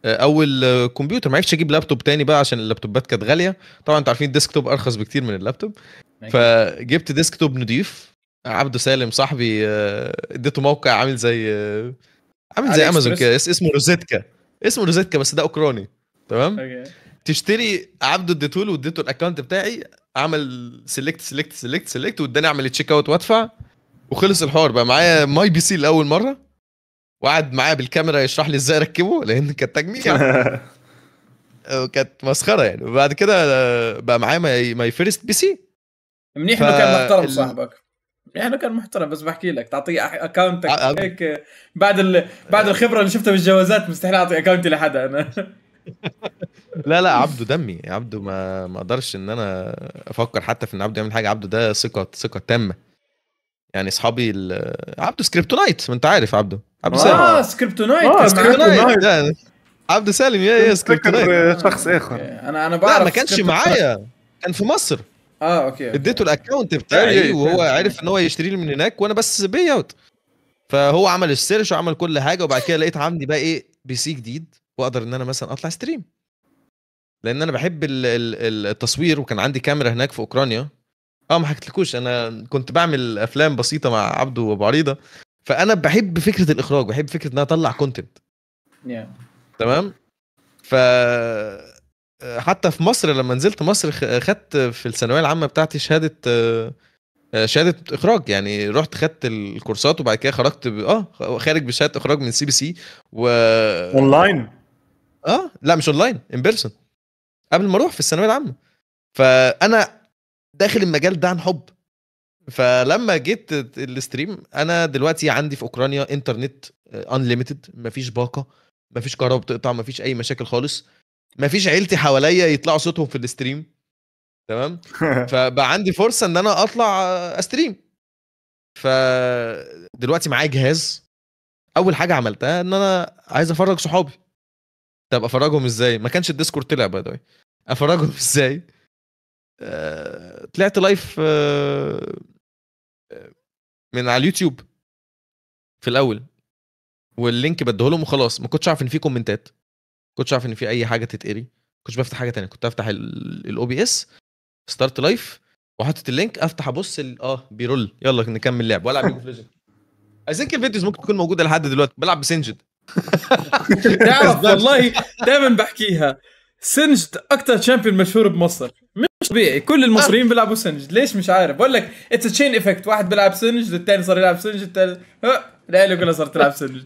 آه، اول آه، كمبيوتر ما عرفتش اجيب لابتوب تاني بقى عشان اللابتوبات كانت غاليه طبعا انتوا عارفين الديسكتوب ارخص بكتير من اللابتوب فجبت ديسكتوب نضيف عبده سالم صاحبي اديته موقع عامل زي عامل زي امازون كده اسمه روزيتكا اسمه روزيتكا بس ده اوكراني تمام تشتري عبده اديته واديته الاكونت بتاعي عمل سيلكت سيلكت سيلكت سيلكت واداني اعمل تشيك اوت وادفع وخلص الحوار بقى معايا ماي بي سي لاول مره وقعد معايا بالكاميرا يشرح لي ازاي اركبه لان كانت تجميع وكانت مسخره يعني وبعد كده آه، بقى معايا ماي فيرست بي سي منيح انه كان محترم صاحبك يعني كان محترم بس بحكي لك تعطيه اكونتك هيك بعد ال... بعد الخبره اللي شفتها بالجوازات مستحيل اعطي اكونتي لحدا انا لا لا عبده دمي عبده ما ما اقدرش ان انا افكر حتى في ان عبده يعمل حاجه عبده ده ثقه ثقه تامه يعني اصحابي ال... عبده سكريبتونايت ما انت عارف عبده عبده آه، سالم اه سكريبتونايت اه سكريبتونايت عبده سالم يا يا سكريبتونايت شخص اخر انا انا بعرف لا ما كانش معايا كان في مصر اه اوكي, اديته الاكونت بتاعي أيوة، أيوة، وهو عرف ان هو يشتري لي من هناك وانا بس باي اوت فهو عمل السيرش وعمل كل حاجه وبعد كده لقيت عندي بقى ايه بي سي جديد واقدر ان انا مثلا اطلع ستريم لان انا بحب التصوير وكان عندي كاميرا هناك في اوكرانيا اه ما حكيتلكوش انا كنت بعمل افلام بسيطه مع عبده وابو عريضه فانا بحب فكره الاخراج بحب فكره ان انا اطلع كونتنت yeah. تمام ف آه، حتى في مصر لما نزلت مصر خدت في الثانويه العامه بتاعتي شهاده آه، آه، شهاده اخراج يعني رحت خدت الكورسات وبعد كده خرجت ب... اه خارج بشهاده اخراج من سي بي سي و اونلاين اه لا مش اونلاين ان بيرسون قبل ما اروح في الثانويه العامه فانا داخل المجال ده عن حب فلما جيت الاستريم انا دلوقتي عندي في اوكرانيا انترنت انليمتد مفيش باقه مفيش كهرباء بتقطع مفيش اي مشاكل خالص ما فيش عيلتي حواليا يطلعوا صوتهم في الاستريم تمام فبقى عندي فرصه ان انا اطلع استريم فدلوقتي معايا جهاز اول حاجه عملتها ان انا عايز افرج صحابي طب افرجهم ازاي ما كانش الديسكورد طلع باي افرجهم ازاي آه، طلعت لايف آه، آه، من على اليوتيوب في الاول واللينك بديه لهم وخلاص ما كنتش اعرف ان في كومنتات كنتش عارف ان في اي حاجه تتقري كنتش بفتح حاجه تانية كنت افتح الاو بي اس ستارت لايف وحطت اللينك افتح ابص اه بيرول يلا نكمل لعب والعب ليج اوف ليجند اي الفيديوز ممكن تكون موجوده لحد دلوقتي بلعب بسنجد تعرف والله دائما بحكيها سنجد اكثر تشامبيون مشهور بمصر مش طبيعي كل المصريين آه. بيلعبوا سنجد ليش مش عارف بقول لك اتس تشين افكت واحد بيلعب سنجد الثاني صار يلعب سنجد الثالث لا كلها صارت تلعب سنجد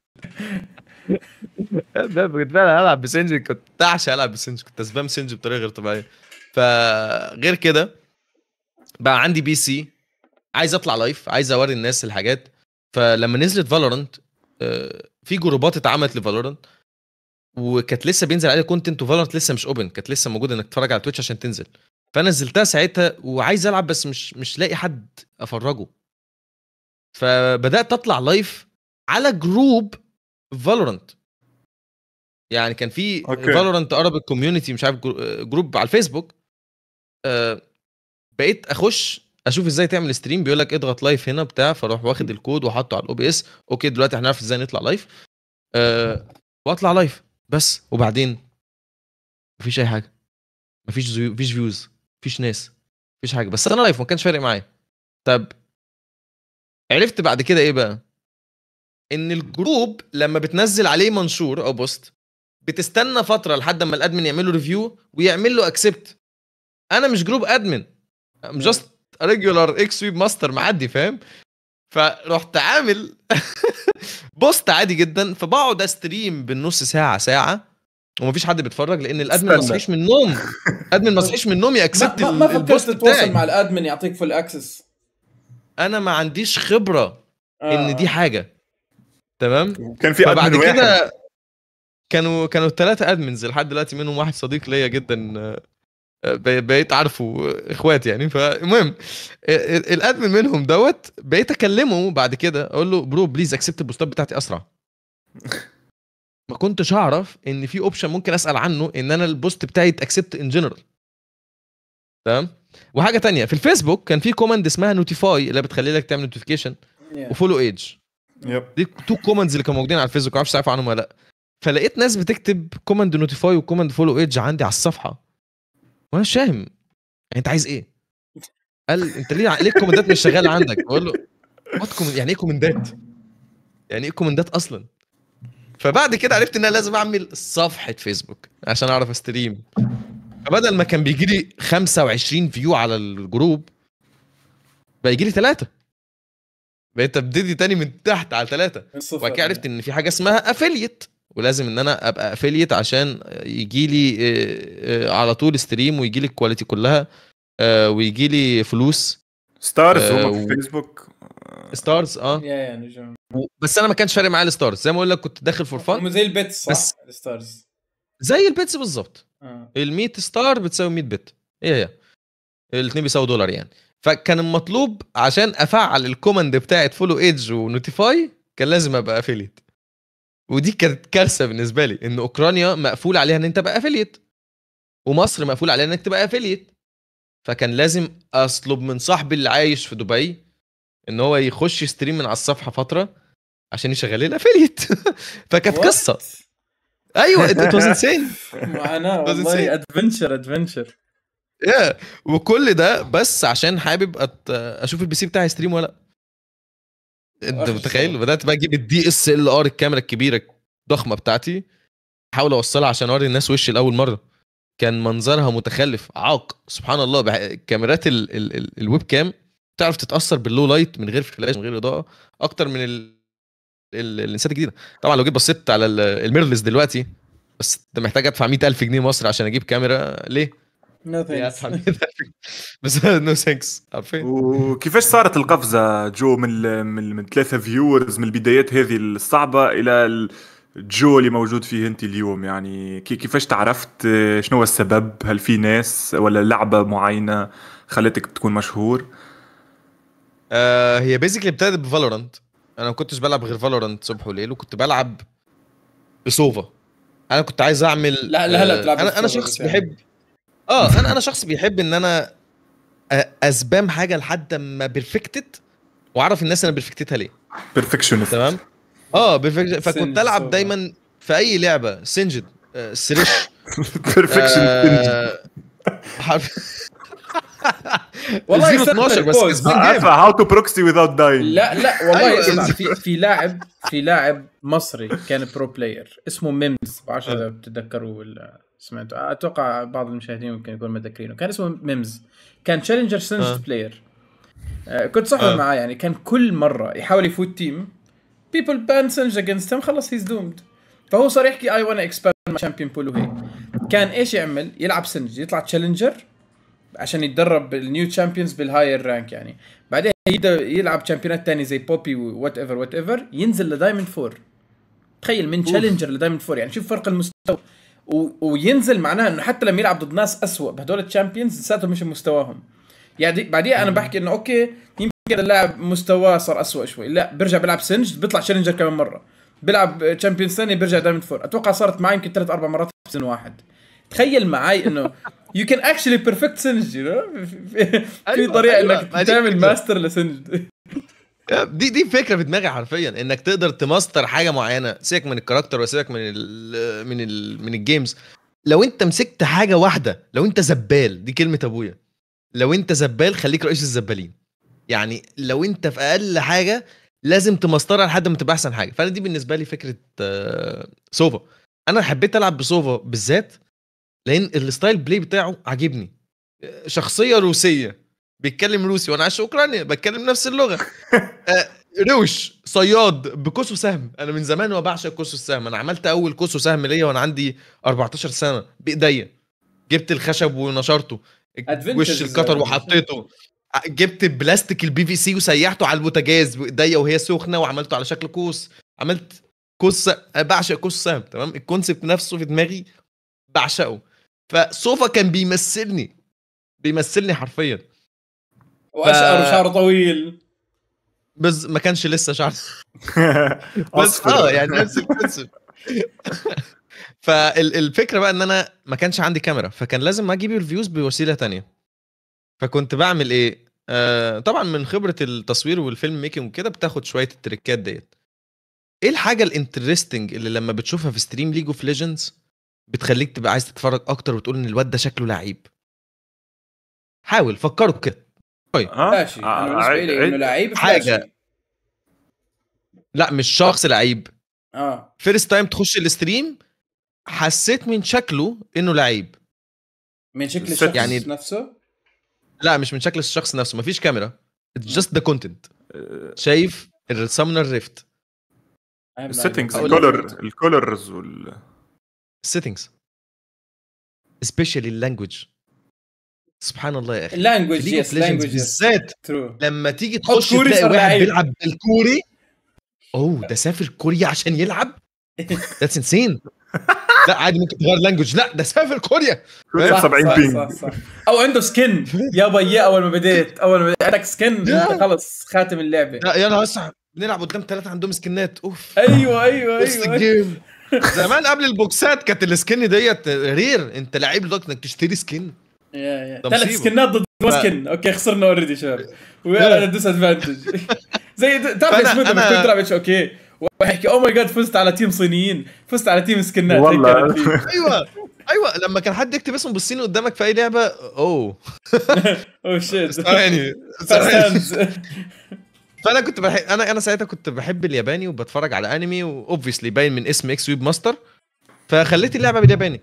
كنت فعلا العب بسنجي كنت بعشق العب بسنجي كنت اسبام سنجي بطريقه غير طبيعيه فغير كده بقى عندي بي سي عايز اطلع لايف عايز اوري الناس الحاجات فلما نزلت فالورنت آه، في جروبات اتعملت لفالورنت وكانت لسه بينزل عليها كونتنت وفالورنت لسه مش اوبن كانت لسه موجوده انك تتفرج على تويتش عشان تنزل فانا نزلتها ساعتها وعايز العب بس مش مش لاقي حد افرجه فبدات اطلع لايف على جروب فالورنت يعني كان في فالورنت ارب كوميونتي مش عارف جروب على الفيسبوك آه، بقيت اخش اشوف ازاي تعمل ستريم بيقول لك اضغط لايف هنا بتاع فاروح واخد الكود وحطه على الاو بي اس اوكي دلوقتي هنعرف ازاي نطلع لايف أه واطلع لايف بس وبعدين مفيش اي حاجه مفيش زيو... مفيش فيوز مفيش ناس مفيش حاجه بس انا لايف ما كانش فارق معايا طب عرفت بعد كده ايه بقى ان الجروب لما بتنزل عليه منشور او بوست بتستنى فتره لحد ما الادمن يعمل له ريفيو ويعمل له اكسبت انا مش جروب ادمن ام جاست ريجولار اكس ويب ماستر معدي فاهم فرحت عامل بوست عادي جدا فبقعد استريم بالنص ساعه ساعه ومفيش حد بيتفرج لان الادمن ما صحيش من النوم الادمن ما صحيش من النوم ياكسبت ما, ما فكرت تتواصل مع الادمن يعطيك فول اكسس انا ما عنديش خبره ان آه. دي حاجه تمام كان في بعد كده كانوا كانوا الثلاثه ادمنز لحد دلوقتي منهم واحد صديق ليا جدا آه، بقيت عارفه آه، اخوات يعني فالمهم الادمن منهم دوت بقيت اكلمه بعد كده اقول له برو بليز اكسبت البوستات بتاعتي اسرع ما كنتش اعرف ان في اوبشن ممكن اسال عنه ان انا البوست بتاعي اتاكسبت ان جنرال تمام وحاجه تانية في الفيسبوك كان في كوماند اسمها نوتيفاي اللي بتخلي لك تعمل نوتيفيكيشن وفولو ايج يب دي تو كوماندز اللي كانوا موجودين على الفيسبوك ما اعرفش عارف عنهم ولا لا فلقيت ناس بتكتب كومند نوتيفاي وكومند فولو ايدج عندي على الصفحه وانا مش فاهم يعني انت عايز ايه؟ قال انت ليه ليه الكومنتات مش شغاله عندك؟ بقول له يعني ايه كومنتات؟ يعني ايه كومنتات اصلا؟ فبعد كده عرفت ان انا لازم اعمل صفحه فيسبوك عشان اعرف استريم فبدل ما كان بيجي لي 25 فيو على الجروب بقى يجي لي ثلاثه بقيت ابتدي تاني من تحت على ثلاثه وبعد عرفت ان في حاجه اسمها افيليت ولازم ان انا ابقى افيليت عشان يجي لي آه، آه، على طول ستريم ويجي لي الكواليتي كلها آه، ويجي لي فلوس ستارز هم في فيسبوك ستارز اه بس انا ما كانش فارق معايا الستارز زي ما اقول لك كنت داخل فور فان زي البيتس صح بس... الستارز زي البيتس بالظبط آه. ال 100 ستار بتساوي 100 بت هي إيه هي الاثنين بيساوي دولار يعني فكان المطلوب عشان افعل الكوماند بتاعت فولو ايدج ونوتيفاي كان لازم ابقى افيليت ودي كانت كارثه بالنسبه لي ان اوكرانيا مقفول عليها ان انت بقى افيليت ومصر مقفول عليها انك تبقى افيليت فكان لازم اطلب من صاحبي اللي عايش في دبي ان هو يخش ستريم من على الصفحه فتره عشان يشغل لي الافيليت فكانت قصه ايوه ات واز انسين معاناه والله ادفنشر ادفنشر yeah. وكل ده بس عشان حابب أت... اشوف البي سي بتاعي ستريم ولا انت متخيل بدات بقى اجيب الدي اس ال ار الكاميرا الكبيره الضخمه بتاعتي احاول اوصلها عشان اوري الناس وشي لاول مره كان منظرها متخلف عاق سبحان الله بح... كاميرات ال... ال... ال... الويب كام تعرف تتاثر باللو لايت من غير فلاش من غير اضاءه اكتر من ال... ال... الانسات الجديده طبعا لو جيت بصيت على الميرلس دلوقتي بس انت محتاج ادفع 100000 جنيه مصر عشان اجيب كاميرا ليه؟ نو ثانكس بس نو ثانكس عارفين وكيفاش صارت القفزه جو من من, من ثلاثه فيورز من البدايات هذه الصعبه الى جو اللي موجود فيه انت اليوم يعني كيفاش تعرفت آه، شنو هو السبب هل في ناس ولا لعبه معينه خلتك تكون مشهور آه هي بيزيكلي ابتدت بفالورانت انا ما كنتش بلعب غير فالورانت صبح وليل وكنت بلعب بسوفا انا كنت عايز اعمل لا لا لا آه انا انا شخص بحب اه انا انا شخص بيحب ان انا اسبام حاجه لحد ما بيرفكتت واعرف الناس انا بيرفكتتها ليه بيرفكشنست تمام اه بيرفكت فكنت العب دايما في اي لعبه سنجد آه، سريش بيرفكشن آه، والله 12 بس عارفه هاو تو بروكسي وذاوت داين لا لا والله أيوة. في في لاعب في لاعب مصري كان برو بلاير اسمه ميمز ما بعرفش اذا بتتذكروا ولا سمعت اتوقع بعض المشاهدين ممكن يكونوا متذكرينه كان اسمه ميمز كان تشالنجر أه. بلاير آه، كنت صاحب أه. معاه يعني كان كل مره يحاول يفوت تيم بيبل بان سنج اجينست خلص هيز دومد فهو صار يحكي اي وانا اكسباند مع شامبيون بول وهيك كان ايش يعمل؟ يلعب سنج يطلع تشالنجر عشان يتدرب بالنيو تشامبيونز بالهاير رانك يعني بعدين يبدا يلعب تشامبيونات ثانيه زي بوبي وات ايفر وات ايفر ينزل لدايموند فور تخيل من تشالنجر لدايموند فور يعني شوف فرق المستوى و... وينزل معناها انه حتى لما يلعب ضد ناس اسوء بهدول الشامبيونز لساتهم مش مستواهم يعني بعديها انا بحكي انه اوكي يمكن اللاعب مستواه صار اسوء شوي لا بيرجع بيلعب سنج بيطلع شيرنجر كمان مره بيلعب تشامبيونز ثاني بيرجع دايموند فور اتوقع صارت معي يمكن ثلاث اربع مرات في سن واحد تخيل معي انه يو كان اكشلي بيرفكت سنج في أيوة، طريقه انك أيوة. تعمل ماستر لسنج دي دي فكره في دماغي حرفيا انك تقدر تماستر حاجه معينه سيبك من الكاركتر وسيبك من الـ من الـ من الجيمز لو انت مسكت حاجه واحده لو انت زبال دي كلمه ابويا لو انت زبال خليك رئيس الزبالين يعني لو انت في اقل حاجه لازم تمسطرها لحد ما تبقى احسن حاجه فانا دي بالنسبه لي فكره آه، سوفا انا حبيت العب بسوفا بالذات لان الستايل بلاي بتاعه عاجبني آه، شخصيه روسيه بيتكلم روسي وانا عايش اوكرانيا بتكلم نفس اللغه آه، روش صياد بكسو سهم انا من زمان وبعشق كسو السهم انا عملت اول كسو سهم ليا وانا عندي 14 سنه بايديا جبت الخشب ونشرته وش يعني. القطر وحطيته آه، جبت بلاستيك البي في سي وسيحته على البوتاجاز بايديا وهي سخنه وعملته على شكل كوس عملت كوس بعشق كوس سهم تمام الكونسبت نفسه في دماغي بعشقه فصوفا كان بيمثلني بيمثلني حرفيا واشقر ف... وشعره طويل بس ما كانش لسه شعر بس اه يعني نفس الكونسيبت فالفكره بقى ان انا ما كانش عندي كاميرا فكان لازم اجيب الفيوز بوسيله تانية فكنت بعمل ايه آه طبعا من خبره التصوير والفيلم ميكنج وكده بتاخد شويه التريكات ديت ايه الحاجه الانترستنج اللي لما بتشوفها في ستريم ليج اوف ليجندز بتخليك تبقى عايز تتفرج اكتر وتقول ان الواد ده شكله لعيب حاول فكروا كده شوي طيب. فلاشي آه، بالنسبه لي انه لعيب حاجه لا مش شخص لعيب اه فيرست تايم تخش الاستريم حسيت من شكله انه لعيب من شكل الشخص يعني نفسه لا مش من شكل الشخص نفسه مفيش كاميرا اتس جاست ذا كونتنت شايف السامنر ريفت السيتنجز الكولر الكولرز وال السيتنجز سبيشالي اللانجوج سبحان الله يا اخي لانجوج يس لانجوج بالذات لما تيجي تخش تلاقي واحد بيلعب بالكوري اوه ده سافر كوريا عشان يلعب ذاتس انسين لا عادي ممكن تغير لانجوج لا ده سافر كوريا 70 بينج او عنده سكن يا بيا اول ما بديت اول ما بديت عندك سكن انت خلص خاتم اللعبه لا يلا بس بنلعب قدام ثلاثه عندهم سكنات اوف ايوه ايوه ايوه, الجيم زمان قبل البوكسات كانت السكن ديت رير انت لعيب لدرجه انك تشتري سكن ثلاث سكنات ضد مسكن اوكي خسرنا اوريدي شباب وانا ديس ادفانتج زي تعرف ايش سميث كنت تلعب اوكي واحكي او ماي جاد فزت على تيم صينيين فزت على تيم سكنات والله ايوه ايوه لما كان حد يكتب اسمه بالصيني قدامك في اي لعبه اوه اوه شيت يعني فانا كنت بح... انا انا ساعتها كنت بحب الياباني وبتفرج على انمي واوبفيسلي باين من اسم اكس ويب ماستر فخليت اللعبه بالياباني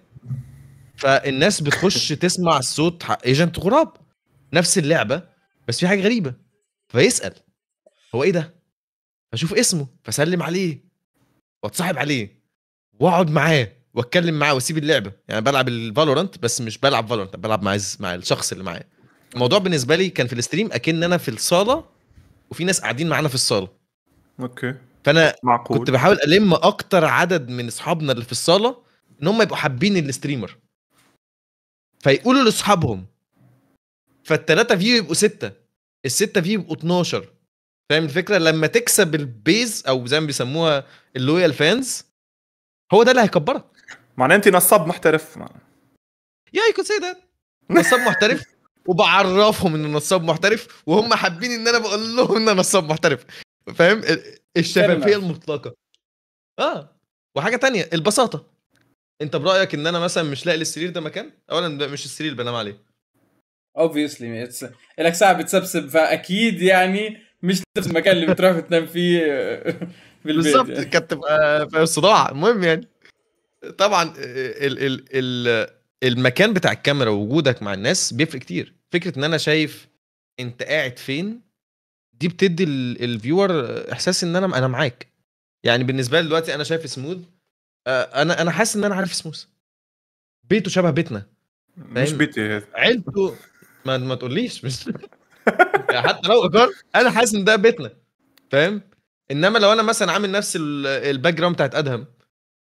فالناس بتخش تسمع الصوت ايجنت غراب نفس اللعبه بس في حاجه غريبه فيسال هو ايه ده فاشوف اسمه فسلم عليه واتصاحب عليه واقعد معاه واتكلم معاه واسيب اللعبه يعني بلعب الفالورانت بس مش بلعب فالورانت بلعب مع مع الشخص اللي معايا الموضوع بالنسبه لي كان في الاستريم اكن انا في الصاله وفي ناس قاعدين معانا في الصاله اوكي فانا معقول. كنت بحاول الم اكتر عدد من اصحابنا اللي في الصاله ان هم يبقوا حابين الاستريمر فيقولوا لاصحابهم فالثلاثه فيو يبقوا سته السته فيو يبقوا 12 فاهم الفكره لما تكسب البيز او زي ما بيسموها اللويال فانز هو ده اللي هيكبرك معناه انت نصاب محترف يا يو سي ذات نصاب محترف وبعرفهم ان نصاب محترف وهم حابين ان انا بقول لهم ان انا نصاب محترف فاهم الشفافيه المطلقه اه وحاجه تانية البساطه انت برايك ان انا مثلا مش لاقي للسرير ده مكان اولا مش السرير بنام عليه اوبفيسلي لك ساعه بتسبسب فاكيد يعني مش نفس المكان اللي بتروح تنام فيه آه، البيت بالظبط يعني. كانت تبقى في صداع المهم يعني طبعا آه، ال ال ال المكان بتاع الكاميرا ووجودك مع الناس بيفرق كتير فكره ان انا شايف انت قاعد فين دي بتدي الفيور احساس ان انا انا معاك يعني بالنسبه لي دلوقتي انا شايف سموث آه، انا انا حاسس ان انا عارف سموث بيته شبه بيتنا مش بيتي عيلته ما ما تقوليش مش يعني حتى لو ايجار انا حاسس ان ده بيتنا فاهم انما لو انا مثلا عامل نفس الباك جراوند بتاعت ادهم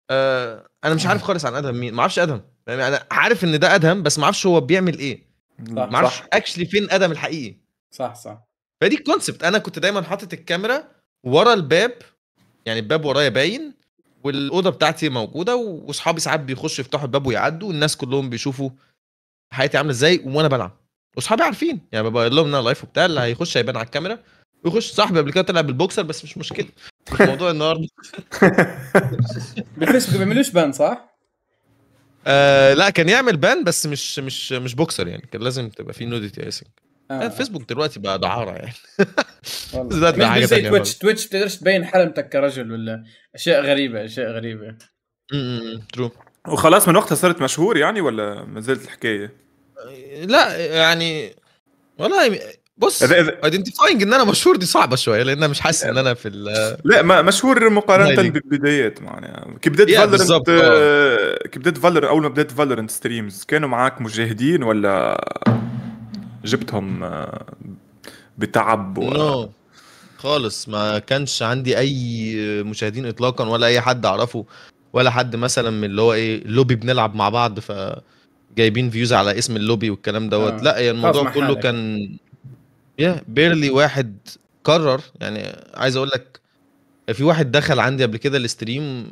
آه، انا مش عارف خالص عن ادهم مين ما اعرفش ادهم يعني انا عارف ان ده ادهم بس ما اعرفش هو بيعمل ايه ما اعرفش اكشلي فين ادهم الحقيقي صح صح فدي الكونسبت انا كنت دايما حاطط الكاميرا ورا الباب يعني الباب ورايا باين والاوضه بتاعتي موجوده واصحابي ساعات بيخشوا يفتحوا الباب ويعدوا والناس كلهم بيشوفوا حياتي عامله ازاي وانا بلعب واصحابي عارفين يعني بقول لهم ان انا لايف وبتاع اللي هيخش هيبان على الكاميرا ويخش صاحبي قبل كده طلع بالبوكسر بس مش مشكله الموضوع النهارده بالفيسبوك ما بيعملوش بان صح؟ آه لا كان يعمل بان بس مش مش مش بوكسر يعني كان لازم تبقى في نوديتي ايسنج آه. فيسبوك دلوقتي بقى دعاره يعني بالذات حاجه زي تويتش تويتش تقدرش تبين حلمتك كرجل ولا اشياء غريبه اشياء غريبه امم ترو وخلاص من وقتها صرت مشهور يعني ولا ما زالت الحكايه؟ لا يعني والله بص ايدنتيفاينج ان انا مشهور دي صعبه شويه لان انا مش حاسس ان انا في ال لا ما مشهور مقارنه بالبدايات يعني كي بدات فالورنت كي بدات فالورنت اول ما بدات فالورنت ستريمز كانوا معاك مجاهدين ولا جبتهم آه، بتعب و... no. خالص ما كانش عندي اي مشاهدين اطلاقا ولا اي حد اعرفه ولا حد مثلا من اللي هو ايه لوبي بنلعب مع بعض ف جايبين فيوز على اسم اللوبي والكلام دوت آه. لا يعني الموضوع كله كان يا بيرلي واحد قرر يعني عايز اقول لك في واحد دخل عندي قبل كده الاستريم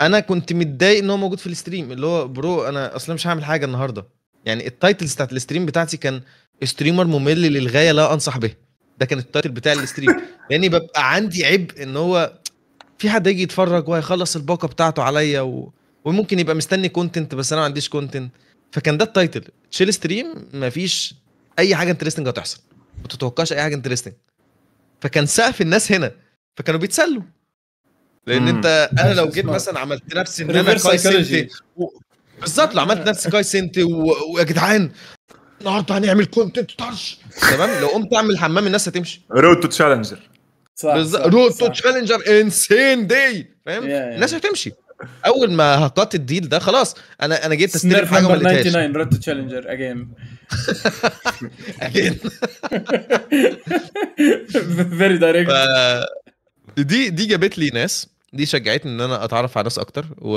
انا كنت متضايق ان هو موجود في الاستريم اللي هو برو انا اصلا مش هعمل حاجه النهارده يعني التايتلز بتاعت الاستريم بتاعتي كان ستريمر ممل للغايه لا انصح به ده كان التايتل بتاع الاستريم لاني ببقى عندي عبء ان هو في حد هيجي يتفرج وهيخلص الباقه بتاعته عليا و... وممكن يبقى مستني كونتنت بس انا ما عنديش كونتنت فكان ده التايتل تشيل ستريم مفيش اي حاجه انترستنج هتحصل ما تتوقعش اي حاجه انترستنج فكان سقف الناس هنا فكانوا بيتسلوا لان انت انا لو جيت مثلا عملت نفسي ان انا كاي بالظبط لو عملت آه. نفس كاي سنتي ويا جدعان النهارده هنعمل كونتنت طرش تمام لو قمت اعمل حمام الناس هتمشي رود تو تشالنجر صح رود تو تشالنجر انسين داي فاهم الناس هتمشي اول ما هقات الديل ده خلاص انا انا جيت استلم حاجه ما لقيتهاش 99 تو تشالنجر اجين اجين فيري دايركت دي دي جابت لي ناس دي شجعتني ان انا اتعرف على ناس اكتر و...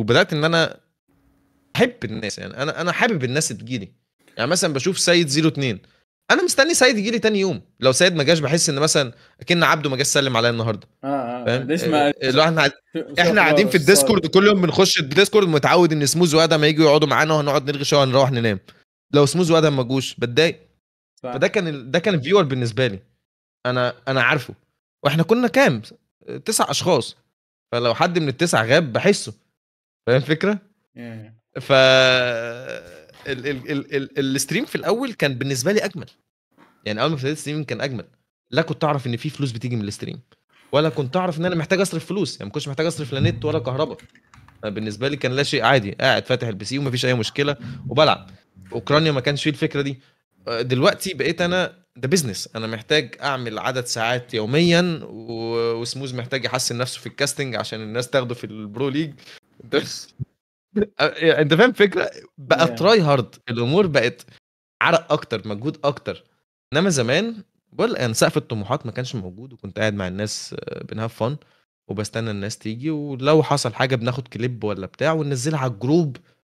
وبدات ان انا احب الناس يعني انا انا حابب الناس تجي لي يعني مثلا بشوف سيد 02 انا مستني سيد يجي لي تاني يوم لو سيد ما جاش بحس ان مثلا اكن عبده ما جاش سلم عليا النهارده اه اه, آه. فاهم آه، آه، احنا احنا قاعدين في الديسكورد كل يوم بنخش الديسكورد متعود ان سموز وادم هيجوا يقعدوا معانا وهنقعد نلغي شويه ونروح ننام لو سموز وادم ما جوش بتضايق فده كان ال... ده كان الفيور بالنسبه لي انا انا عارفه واحنا كنا كام تسع اشخاص فلو حد من التسع غاب بحسه فاهم الفكره؟ yeah. ف ال... ال... ال... ال... الستريم في الاول كان بالنسبه لي اجمل يعني اول ما ابتديت ستريم كان اجمل لا كنت اعرف ان في فلوس بتيجي من الستريم ولا كنت اعرف ان انا محتاج اصرف فلوس يعني ما كنتش محتاج اصرف لا نت ولا كهرباء بالنسبه لي كان لا شيء عادي قاعد فاتح البي سي ومفيش اي مشكله وبلعب اوكرانيا ما كانش فيه الفكره دي آه، دلوقتي بقيت انا ده بزنس انا محتاج اعمل عدد ساعات يوميا وسموز محتاج يحسن نفسه في الكاستنج عشان الناس تاخده في البرو ليج يعني انت فاهم فكره بقى تراي هارد الامور بقت عرق اكتر مجهود اكتر انما زمان بقول يعني سقف الطموحات ما كانش موجود وكنت قاعد مع الناس آه، بنهاف فن وبستنى الناس تيجي ولو حصل حاجه بناخد كليب ولا بتاع وننزلها على الجروب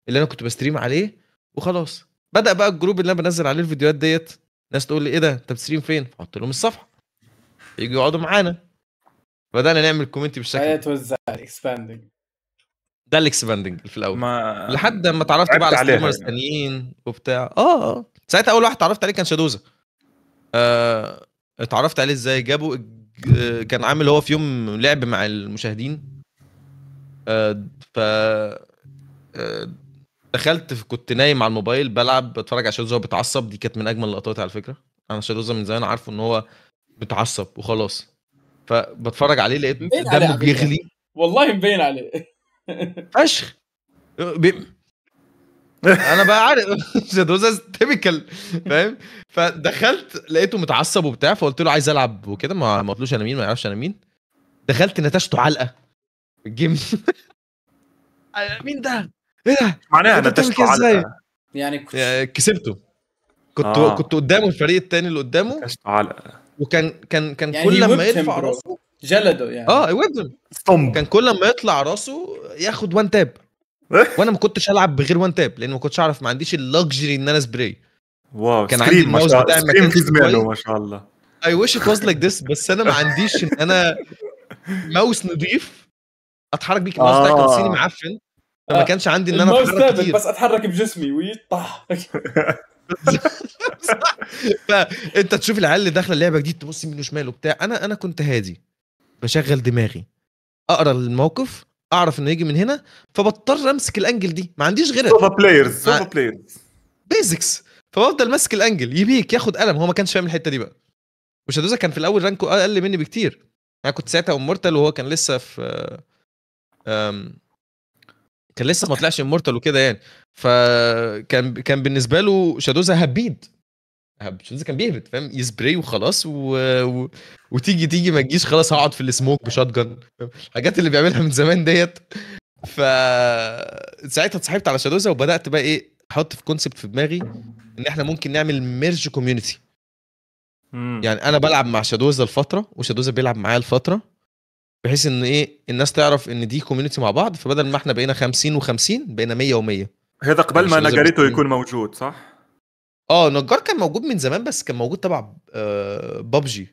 اللي انا كنت بستريم عليه وخلاص بدا بقى الجروب اللي انا بنزل عليه الفيديوهات ديت ناس تقول لي ايه ده انت بتستريم فين احط لهم الصفحه يجوا يقعدوا معانا بدانا نعمل كومنتي بالشكل ده توزع اكسباندنج ده الاكسباندنج في الاول ما... لحد ما تعرفت بقى على ستريمرز يعني. تانيين وبتاع اه اه ساعتها اول واحد تعرفت عليه كان شادوزا آه... اتعرفت عليه ازاي جابوا آه، كان عامل هو في يوم لعب مع المشاهدين آه... ف آه... دخلت كنت نايم على الموبايل بلعب بتفرج على شادوزا بتعصب دي كانت من اجمل لقطاتي على فكره انا شادوزا من زمان عارفه ان هو بتعصب وخلاص فبتفرج عليه لقيت دمه بيغلي والله مبين عليه فشخ بي... انا بقى عارف جادوزا تيبيكال فاهم فدخلت لقيته متعصب وبتاع فقلت له عايز العب وكده ما قلتلوش انا مين ما يعرفش انا مين دخلت نتشته علقه الجيم مين ده؟ ايه ده؟ معناها نتشته علقه يعني آه، كسبته كنت آه. كنت قدامه الفريق التاني اللي قدامه نتشته علقه وكان كان كان يعني كل لما يرفع راسه جلده يعني اه ويبن كان كل ما يطلع راسه ياخد وان إيه؟ تاب وانا ما كنتش العب بغير وان تاب لان ما كنتش اعرف ما عنديش اللكجري ان انا سبراي واو كان عندي في زمانه ما شاء الله اي ويش ات واز لايك ذس بس انا ما عنديش ان انا ماوس نضيف اتحرك بيه الماوس بتاعي كان آه. صيني معفن فما كانش عندي ان انا اتحرك كتير بس اتحرك بجسمي ويطح فانت تشوف العيال اللي داخله اللعبه جديد تبص يمين وشمال وبتاع انا انا كنت هادي بشغل دماغي اقرا الموقف اعرف انه يجي من هنا فبضطر امسك الانجل دي ما عنديش غيرها سوفا بلايرز آه. سوفا بلايرز بيزكس فبفضل ماسك الانجل يبيك ياخد قلم هو ما كانش فاهم الحته دي بقى وشادوزا كان في الاول رانكو اقل مني بكتير انا كنت ساعتها امورتال وهو كان لسه في أم... كان لسه ما طلعش امورتال وكده يعني فكان كان بالنسبه له شادوزا هبيد بشوز كان بيهبط فاهم يسبراي وخلاص و... و... وتيجي تيجي ما تجيش خلاص هقعد في السموك بشوت جن الحاجات اللي بيعملها من زمان ديت ف ساعتها اتصاحبت على شادوزا وبدات بقى ايه احط في كونسبت في دماغي ان احنا ممكن نعمل ميرج كوميونتي يعني انا بلعب مع شادوزا لفتره وشادوزا بيلعب معايا لفتره بحيث ان ايه الناس تعرف ان دي كوميونتي مع بعض فبدل ما احنا بقينا 50 و50 بقينا 100 و100 هذا قبل يعني ما ناجاريتو يكون موجود صح؟ اه نجار كان موجود من زمان بس كان موجود تبع آه، بابجي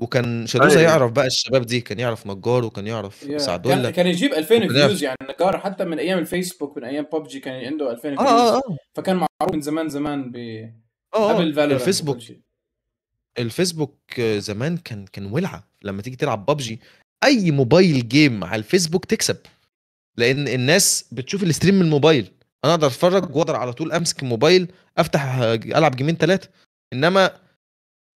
وكان شادوزا أيه. يعرف بقى الشباب دي كان يعرف نجار وكان يعرف yeah. سعدولا كان, كان يجيب 2000 فيوز يعني نجار حتى من ايام الفيسبوك من ايام بابجي كان عنده 2000 فيوز آه آه،, آه. فكان معروف من زمان زمان ب آه، قبل آه. الفيسبوك الفيسبوك زمان كان كان ولعه لما تيجي تلعب بابجي اي موبايل جيم على الفيسبوك تكسب لان الناس بتشوف الاستريم من الموبايل انا اقدر اتفرج واقدر على طول امسك الموبايل افتح العب جيمين ثلاثه انما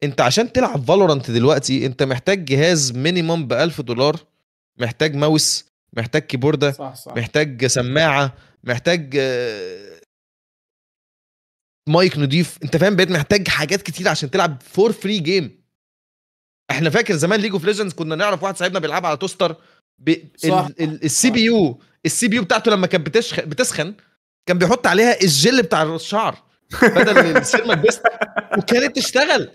انت عشان تلعب فالورانت دلوقتي انت محتاج جهاز مينيموم ب 1000 دولار محتاج ماوس محتاج كيبورده صح صح. محتاج سماعه محتاج آه، مايك نضيف انت فاهم بقيت محتاج حاجات كتير عشان تلعب فور فري جيم احنا فاكر زمان ليج اوف ليجندز كنا نعرف واحد صاحبنا بيلعب على توستر ب... السي بي يو السي بي يو بتاعته لما كانت بتشخ... بتسخن كان بيحط عليها الجل بتاع الشعر بدل يصير البيست وكانت تشتغل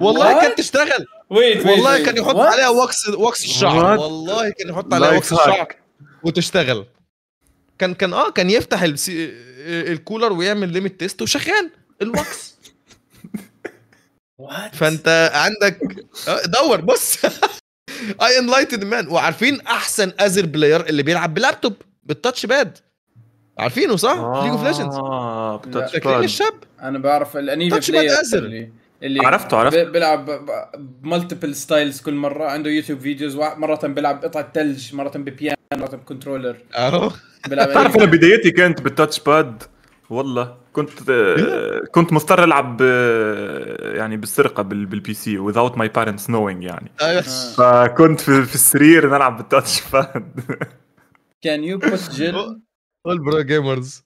والله كانت تشتغل wait, wait, والله wait. كان يحط What? عليها وكس وكس الشعر What? والله كان يحط عليها وكس الشعر وتشتغل كان كان اه كان يفتح السي... آه، الكولر ويعمل ليميت تيست وشخان الوكس فانت عندك آه، دور بص اي انلايتد مان وعارفين احسن ازر بلاير اللي بيلعب بلابتوب بالتاتش باد عارفينه صح؟ ليج اوف ليجندز اه بتاتش باد الشاب انا بعرف الانيمي بلاير اللي اللي عرفته عرفته بيلعب بمالتيبل ستايلز كل مره عنده يوتيوب فيديوز مره بيلعب قطعه ثلج مره ببيانو مره بكنترولر بتعرف انا بدايتي كانت بالتاتش باد والله كنت آه، كنت مضطر العب آه، يعني بالسرقه بالبي سي without my parents knowing يعني آه، فكنت في السرير نلعب بالتاتش باد كان يو بوت جيل والبرو جيمرز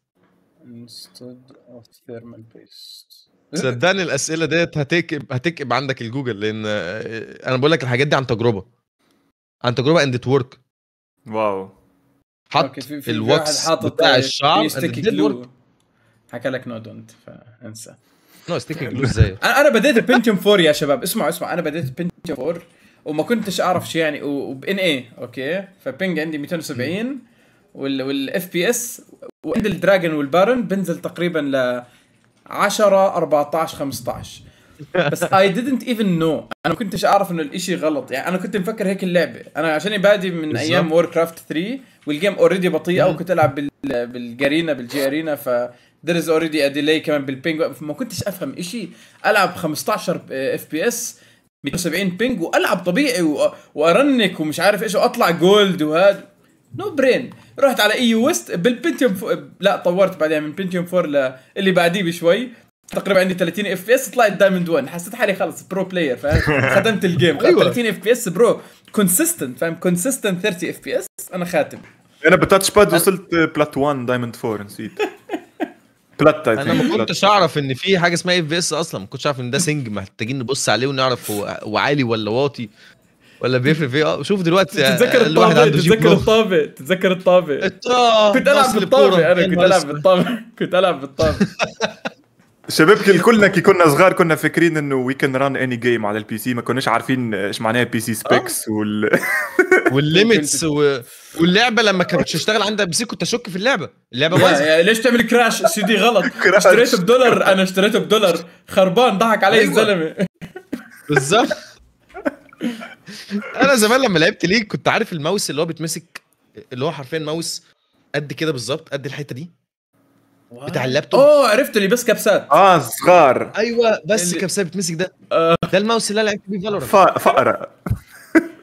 انستد اوف ثيرمال بيست صدقني الاسئله ديت هتكب هتكب عندك الجوجل لان انا بقول لك الحاجات دي عن تجربه عن تجربه اند ورك واو حط الوكس بتاع الشعب حكى لك نو دونت فانسى نو ستيك جلو ازاي انا بديت بنتيوم 4 يا شباب اسمعوا اسمعوا انا بديت بنتيوم 4 وما كنتش اعرف شو يعني وبان ايه اوكي فبينج عندي 270 والاف بي اس وعند الدراجون والبارن بنزل تقريبا ل 10 14 15 بس اي didnt even know انا ما كنتش اعرف انه الاشي غلط يعني انا كنت مفكر هيك اللعبه انا عشان بادي من بالزبط. ايام وور كرافت 3 والجيم اوريدي بطيئه وكنت العب بال... بالجارينا بالجي ارينا ف ذير از اوريدي a كمان بالبينج ما كنتش افهم اشي العب 15 اف بي اس 170 بينج والعب طبيعي و... وارنك ومش عارف ايش واطلع جولد وهذا نو no برين رحت على اي ويست بالبنتيوم فو... لا طورت بعدين من بنتيوم 4 ل... اللي بعديه بشوي تقريبا عندي 30 اف بي اس طلعت دايموند 1 حسيت حالي خلص برو بلاير خدمت الجيم 30 اف بي اس برو كونسيستنت فاهم كونسيستنت 30 اف بي اس انا خاتم انا بتاتش باد وصلت بلات 1 دايموند 4 نسيت بلات انا ما كنتش اعرف ان في حاجه اسمها اف بي اس اصلا ما كنتش اعرف ان ده سنج محتاجين نبص عليه ونعرف هو عالي ولا واطي ولا بيفرق في آه، شوف دلوقتي آه، تتذكر الطابه تتذكر الطابه تتذكر الطابه آه، كنت العب بالطابه انا كنت العب بالطابه كنت العب بالطابه شباب كلنا كي كنا صغار كنا فاكرين انه وي كان ران اني جيم على البي سي ما كناش عارفين ايش معناها بي سي سبيكس وال والليمتس و... واللعبه لما كانت تشتغل عندها بي سي كنت اشك في اللعبه اللعبه بايظه ليش تعمل كراش السي دي غلط اشتريته بدولار انا اشتريته بدولار خربان ضحك علي أيوة. الزلمه بالظبط انا زمان لما لعبت ليج كنت عارف الماوس اللي هو بيتمسك اللي هو حرفيا ماوس قد كده بالظبط قد الحته دي بتاع اللابتوب اوه عرفت اللي بس كبسات اه صغار ايوه بس اللي... كبسات بتمسك ده آه. ده الماوس اللي انا لعبت بيه فالورانت فقره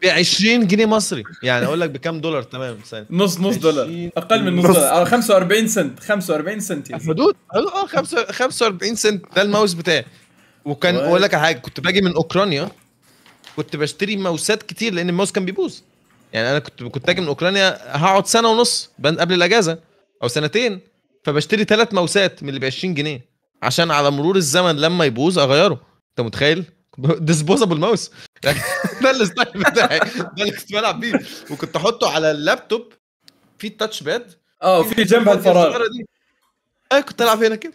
ب 20 جنيه مصري يعني اقول لك بكام دولار تمام سنة. نص نص دولار اقل من نص, نص. دولار 45 سنت 45 سنت يعني حدود اه 45 سنت ده الماوس بتاعي وكان اقول لك على حاجه كنت باجي من اوكرانيا كنت بشتري ماوسات كتير لان الماوس كان بيبوظ يعني انا كنت كنت اجي من اوكرانيا هقعد سنه ونص قبل الاجازه او سنتين فبشتري ثلاث ماوسات من اللي ب 20 جنيه عشان على مرور الزمن لما يبوظ اغيره انت متخيل ديسبوزابل ماوس ده الستايل بتاعي ده اللي كنت بلعب بيه وكنت احطه على اللابتوب في التاتش باد اه في جنب الفراغ اي أيوة، كنت العب هنا كده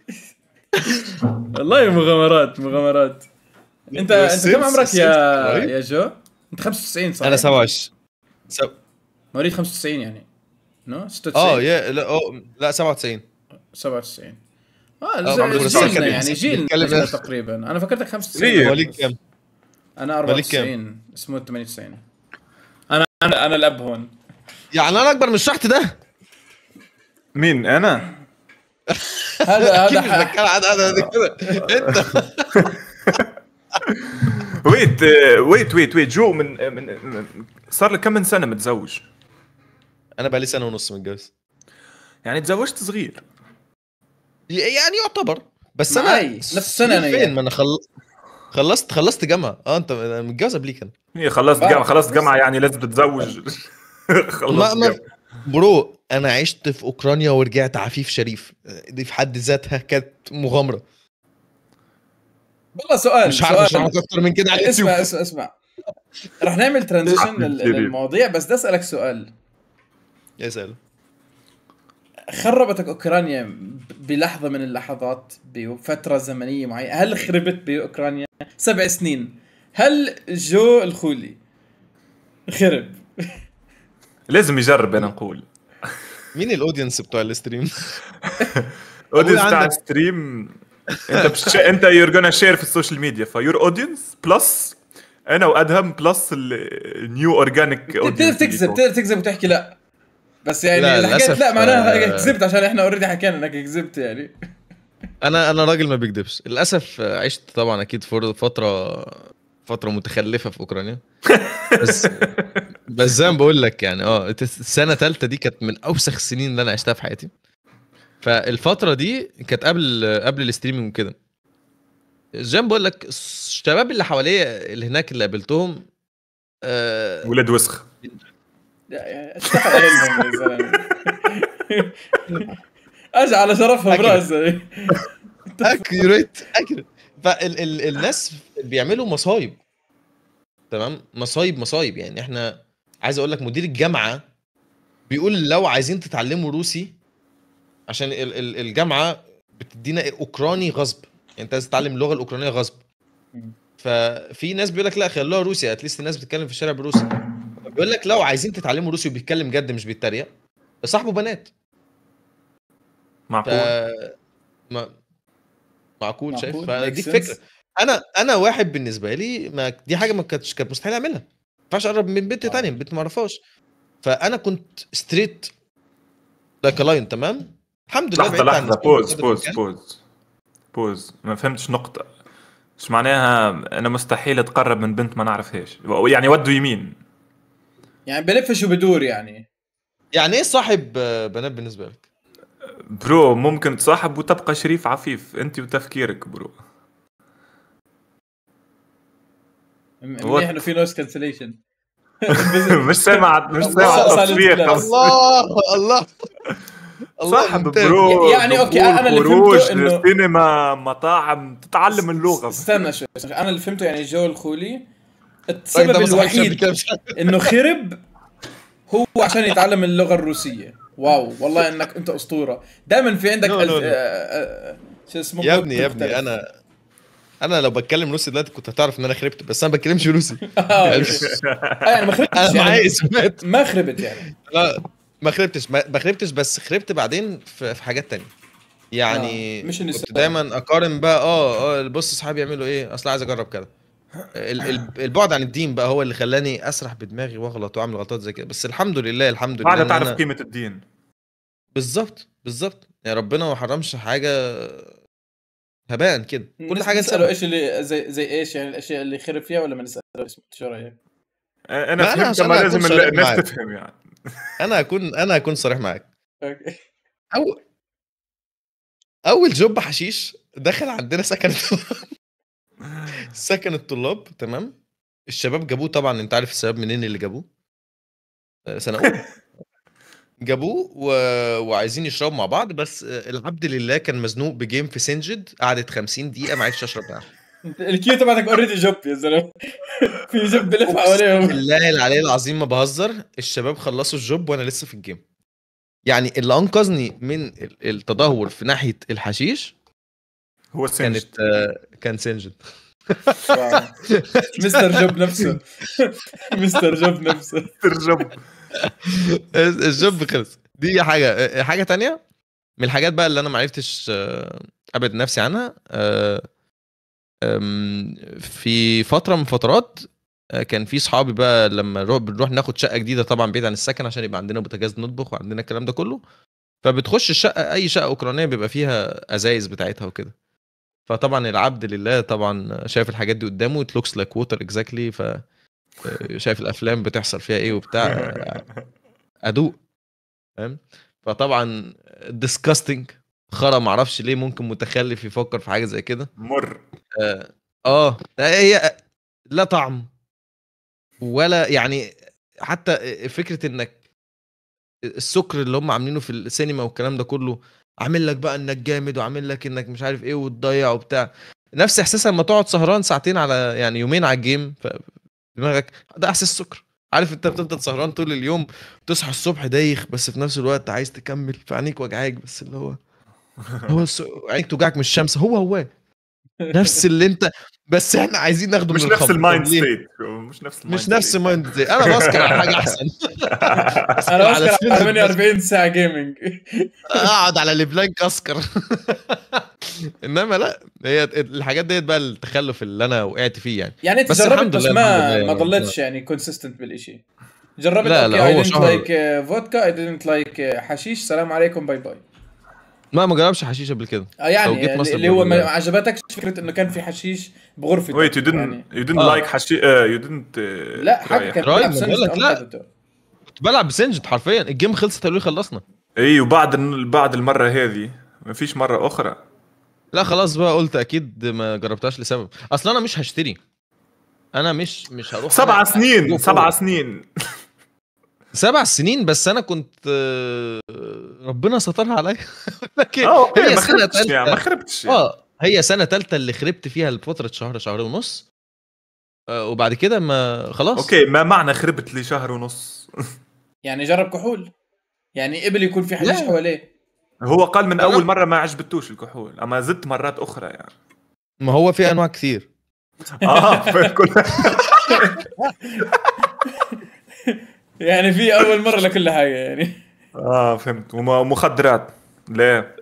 والله مغامرات مغامرات انت انت كم عمرك يا يا طيب. جو؟ انت 95 صح؟ انا 27 مواليد 95 يعني نو 96 اه يا لا لا 97 97 اه, آه، جيلنا يعني جيلنا تقريبا انا فكرتك 95 مواليد كم؟ انا 94 اسمه 98 انا انا انا الاب هون يعني انا اكبر من الشحت ده مين انا هذا هذا هذا كده انت ويت ويت ويت ويت جو من uh, uh, من صار لك كم من سنه متزوج؟ انا لي سنه ونص متجوز يعني تزوجت صغير يعني يعتبر بس انا نفس السنه انا فين يعني. ما انا خلصت خلصت جامعه اه انت متجوز قبليك انا هي خلصت جامعه خلصت جامعه يعني لازم تتزوج أيوة. خلصت ما جامعة. برو انا عشت في اوكرانيا ورجعت عفيف شريف دي في حد ذاتها كانت مغامره والله سؤال مش عارف اشرح اكتر من كده على اليوتيوب اسمع اسمع اسمع رح نعمل ترانزيشن للمواضيع بس بدي اسالك سؤال اسال خربتك اوكرانيا بلحظه من اللحظات بفتره زمنيه معينه هل خربت باوكرانيا سبع سنين هل جو الخولي خرب لازم يجرب انا نقول مين الاودينس بتوع الستريم؟ اودينس بتاع الستريم انت بش... انت يور جونا شير في السوشيال ميديا فيور اودينس بلس انا وادهم بلس النيو اورجانيك بتقدر تكذب بتقدر تكذب وتحكي لا بس يعني لا لا معناها آه، كذبت عشان احنا اوريدي حكينا انك كذبت يعني انا انا راجل ما بكذبش للاسف آه، عشت طبعا اكيد فتره فتره متخلفه في اوكرانيا بس بس زي ما بقول لك يعني اه السنه الثالثه دي كانت من اوسخ السنين اللي انا عشتها في حياتي فالفتره دي كانت قبل قبل الاستريمنج زي ما بقول لك الشباب اللي حواليا اللي هناك اللي قابلتهم أه ولاد وسخ اجى على شرفها براسي اكيوريت فالناس بيعملوا مصايب تمام مصايب مصايب يعني احنا عايز اقول لك مدير الجامعه بيقول لو عايزين تتعلموا روسي عشان الجامعه بتدينا اوكراني غصب يعني انت لازم تتعلم اللغه الاوكرانيه غصب ففي ناس بيقول لك لا خلوها روسي اتليست الناس بتتكلم في الشارع بروسي بيقول لك لو عايزين تتعلموا روسي وبيتكلم جد مش بيتريق صاحبه بنات معقول ما معقول شايف فدي الفكره انا انا واحد بالنسبه لي ما دي حاجه ما كانتش كانت مستحيل اعملها ما ينفعش اقرب من بنت ثانيه آه. بنت ما اعرفهاش فانا كنت ستريت لايك لاين تمام الحمد لله لحظه لحظه بوز بوز بوز بوز ما فهمتش نقطه مش معناها انا مستحيل اتقرب من بنت ما نعرفهاش يعني ودوا يمين يعني بلفش وبدور يعني يعني ايه صاحب بنات بالنسبه لك برو ممكن تصاحب وتبقى شريف عفيف انت وتفكيرك برو منيح انه في نويز كانسليشن مش سامع مش سامع التصوير الله الله صاحب برو يعني اوكي انا اللي فهمته انه سينما مطاعم تتعلم اللغه استنى شوي انا اللي فهمته يعني جو الخولي طيب، السبب الوحيد انه خرب هو عشان يتعلم اللغه الروسيه واو والله انك انت اسطوره دائما في عندك آه، آه، شو اسمه يا ابني يا ابني انا انا لو بتكلم روسي دلوقتي كنت هتعرف ان انا خربت بس انا ما بتكلمش روسي انا آه، يعني ما خربتش يعني. ما خربت يعني ما خربتش ما خربتش بس خربت بعدين في, حاجات تانية يعني آه. مش كنت دايما اقارن بقى اه اه بص اصحابي يعملوا ايه اصل عايز اجرب كده البعد عن الدين بقى هو اللي خلاني اسرح بدماغي واغلط واعمل غلطات زي كده بس الحمد لله الحمد لله بعد تعرف أنا... قيمه الدين بالظبط بالظبط يعني ربنا ما حرمش حاجه هباء كده كل حاجه نساله ايش اللي زي زي ايش يعني الاشياء اللي خرب فيها ولا ما نساله ايش رايك؟ انا فهمت ما لازم الناس تفهم يعني انا اكون انا اكون صريح معاك اوكي اول اول جوب حشيش دخل عندنا سكن سكن الطلاب تمام الشباب جابوه طبعا انت عارف السبب منين اللي جابوه آه، سنه اولى جابوه و... وعايزين يشربوا مع بعض بس آه، العبد لله كان مزنوق بجيم في سنجد قعدت 50 دقيقه ما عرفش اشرب معاه الكيو تبعتك اوريدي جوب يا زلمه في جوب بلف حواليهم بالله العلي العظيم ما بهزر الشباب خلصوا الجوب وانا لسه في الجيم يعني اللي انقذني من التدهور في ناحيه الحشيش هو سنجد كانت آه كان سنجد مستر جوب نفسه مستر جوب نفسه مستر جوب الجوب خلص دي حاجه حاجه تانية من الحاجات بقى اللي انا ما عرفتش آه، ابعد نفسي عنها أه في فتره من فترات آه، كان في صحابي بقى لما بنروح ناخد شقه جديده طبعا بعيد عن السكن عشان يبقى عندنا بوتاجاز نطبخ وعندنا الكلام ده كله فبتخش الشقه اي شقه اوكرانيه بيبقى فيها ازايز بتاعتها وكده فطبعا العبد لله طبعا شايف الحاجات دي قدامه ات لوكس لايك ووتر اكزاكتلي ف آه، شايف الافلام بتحصل فيها ايه وبتاع ادوق فاهم فطبعا ديسكاستنج خرا معرفش ليه ممكن متخلف يفكر في حاجه زي كده مر اه, آه. يعني هي لا طعم ولا يعني حتى فكره انك السكر اللي هم عاملينه في السينما والكلام ده كله عامل لك بقى انك جامد وعامل لك انك مش عارف ايه وتضيع وبتاع نفس احساس لما تقعد سهران ساعتين على يعني يومين على الجيم دماغك ده احساس سكر عارف انت بتفضل سهران طول اليوم تصحى الصبح دايخ بس في نفس الوقت عايز تكمل في عينيك وجعاك بس اللي هو هو عينك توجعك من الشمس هو هو نفس اللي انت بس احنا عايزين ناخده مش من نفس المايند ستيت مش نفس المايند مش نفس المايند ستيت انا بسكر على حاجه احسن انا بسكر على 48 ساعه جيمنج اقعد على لبلانك اسكر انما لا هي الحاجات ديت بقى التخلف اللي انا وقعت فيه يعني يعني انت جربت بس ما ما يعني. ضلتش يعني كونسيستنت بالشيء جربت لا لا هو شهر لايك فودكا اي ديدنت لايك حشيش سلام عليكم باي باي ما ما جربش حشيش قبل كده آه، يعني جيت يعني اللي هو ما عجبتكش فكره انه كان في حشيش بغرفه ويت يو دينت يو ديدنت لايك حشيش يو دينت لا حاجه كان بلعب لك لا كنت بلعب بسنجد حرفيا الجيم خلصت قالوا لي خلصنا اي وبعد بعد المره هذه ما فيش مره اخرى لا خلاص بقى قلت اكيد ما جربتهاش لسبب اصل انا مش هشتري انا مش مش هروح سبع سنين سبع سنين سبع سنين بس انا كنت ربنا سترها عليا لكن آه، هي ما سنه ثالثه ما خربتش اه هي سنه ثالثه اللي خربت فيها لفتره شهر شهر ونص آه، وبعد كده ما خلاص اوكي ما معنى خربت لي شهر ونص يعني جرب كحول يعني قبل يكون في حديث حواليه هو قال من اول مره ما عجبتوش الكحول اما زدت مرات اخرى يعني ما هو في انواع كثير اه في كل يعني في اول مره لكل حاجه يعني اه فهمت ومخدرات ليه؟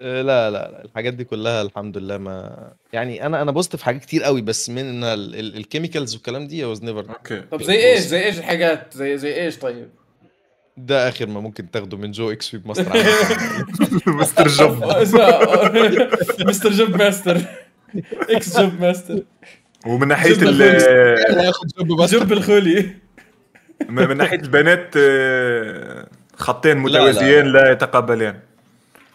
آه، لا لا لا الحاجات دي كلها الحمد لله ما يعني انا انا بوست في حاجات كتير قوي بس من الكيميكالز والكلام دي واز نيفر اوكي طب زي ايش زي ايش الحاجات زي زي ايش طيب ده اخر ما ممكن تاخده من جو اكس في مصر مستر جوب آه، مستر جوب ماستر اكس جوب ماستر ومن ناحيه ال جوب الخولي آه، من ناحيه البنات آه، خطين متوازيين لا, لا, لا يتقابلان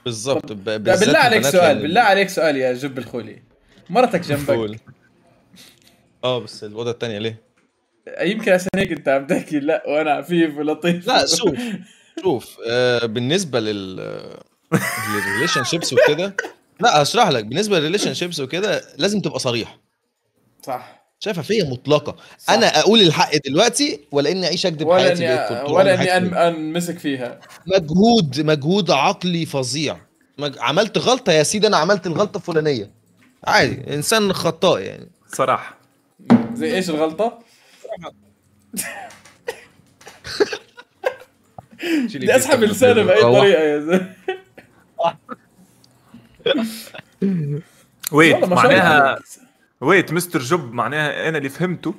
بالضبط بالله عليك سؤال يعني. بالله عليك سؤال يا جب الخولي مرتك جنبك اه بس الوضع الثانيه ليه؟ يمكن عشان هيك انت عم تحكي لا وانا عفيف ولطيف لا شوف شوف آه بالنسبه لل للريليشن شيبس وكده لا هشرح لك بالنسبه للريليشن شيبس وكده لازم تبقى صريح صح شايفها فيا مطلقه صح. انا اقول الحق دلوقتي ولا اني اعيش اكذب ولا حياتي إني ولا اني انمسك فيها مجهود مجهود عقلي فظيع مج... عملت غلطه يا سيدي انا عملت الغلطه الفلانيه عادي انسان خطاء يعني صراحه زي ايش الغلطه؟ بدي اسحب لسانه باي طريقه يا زلمه ويت معناها ويت مستر جوب معناها انا اللي فهمته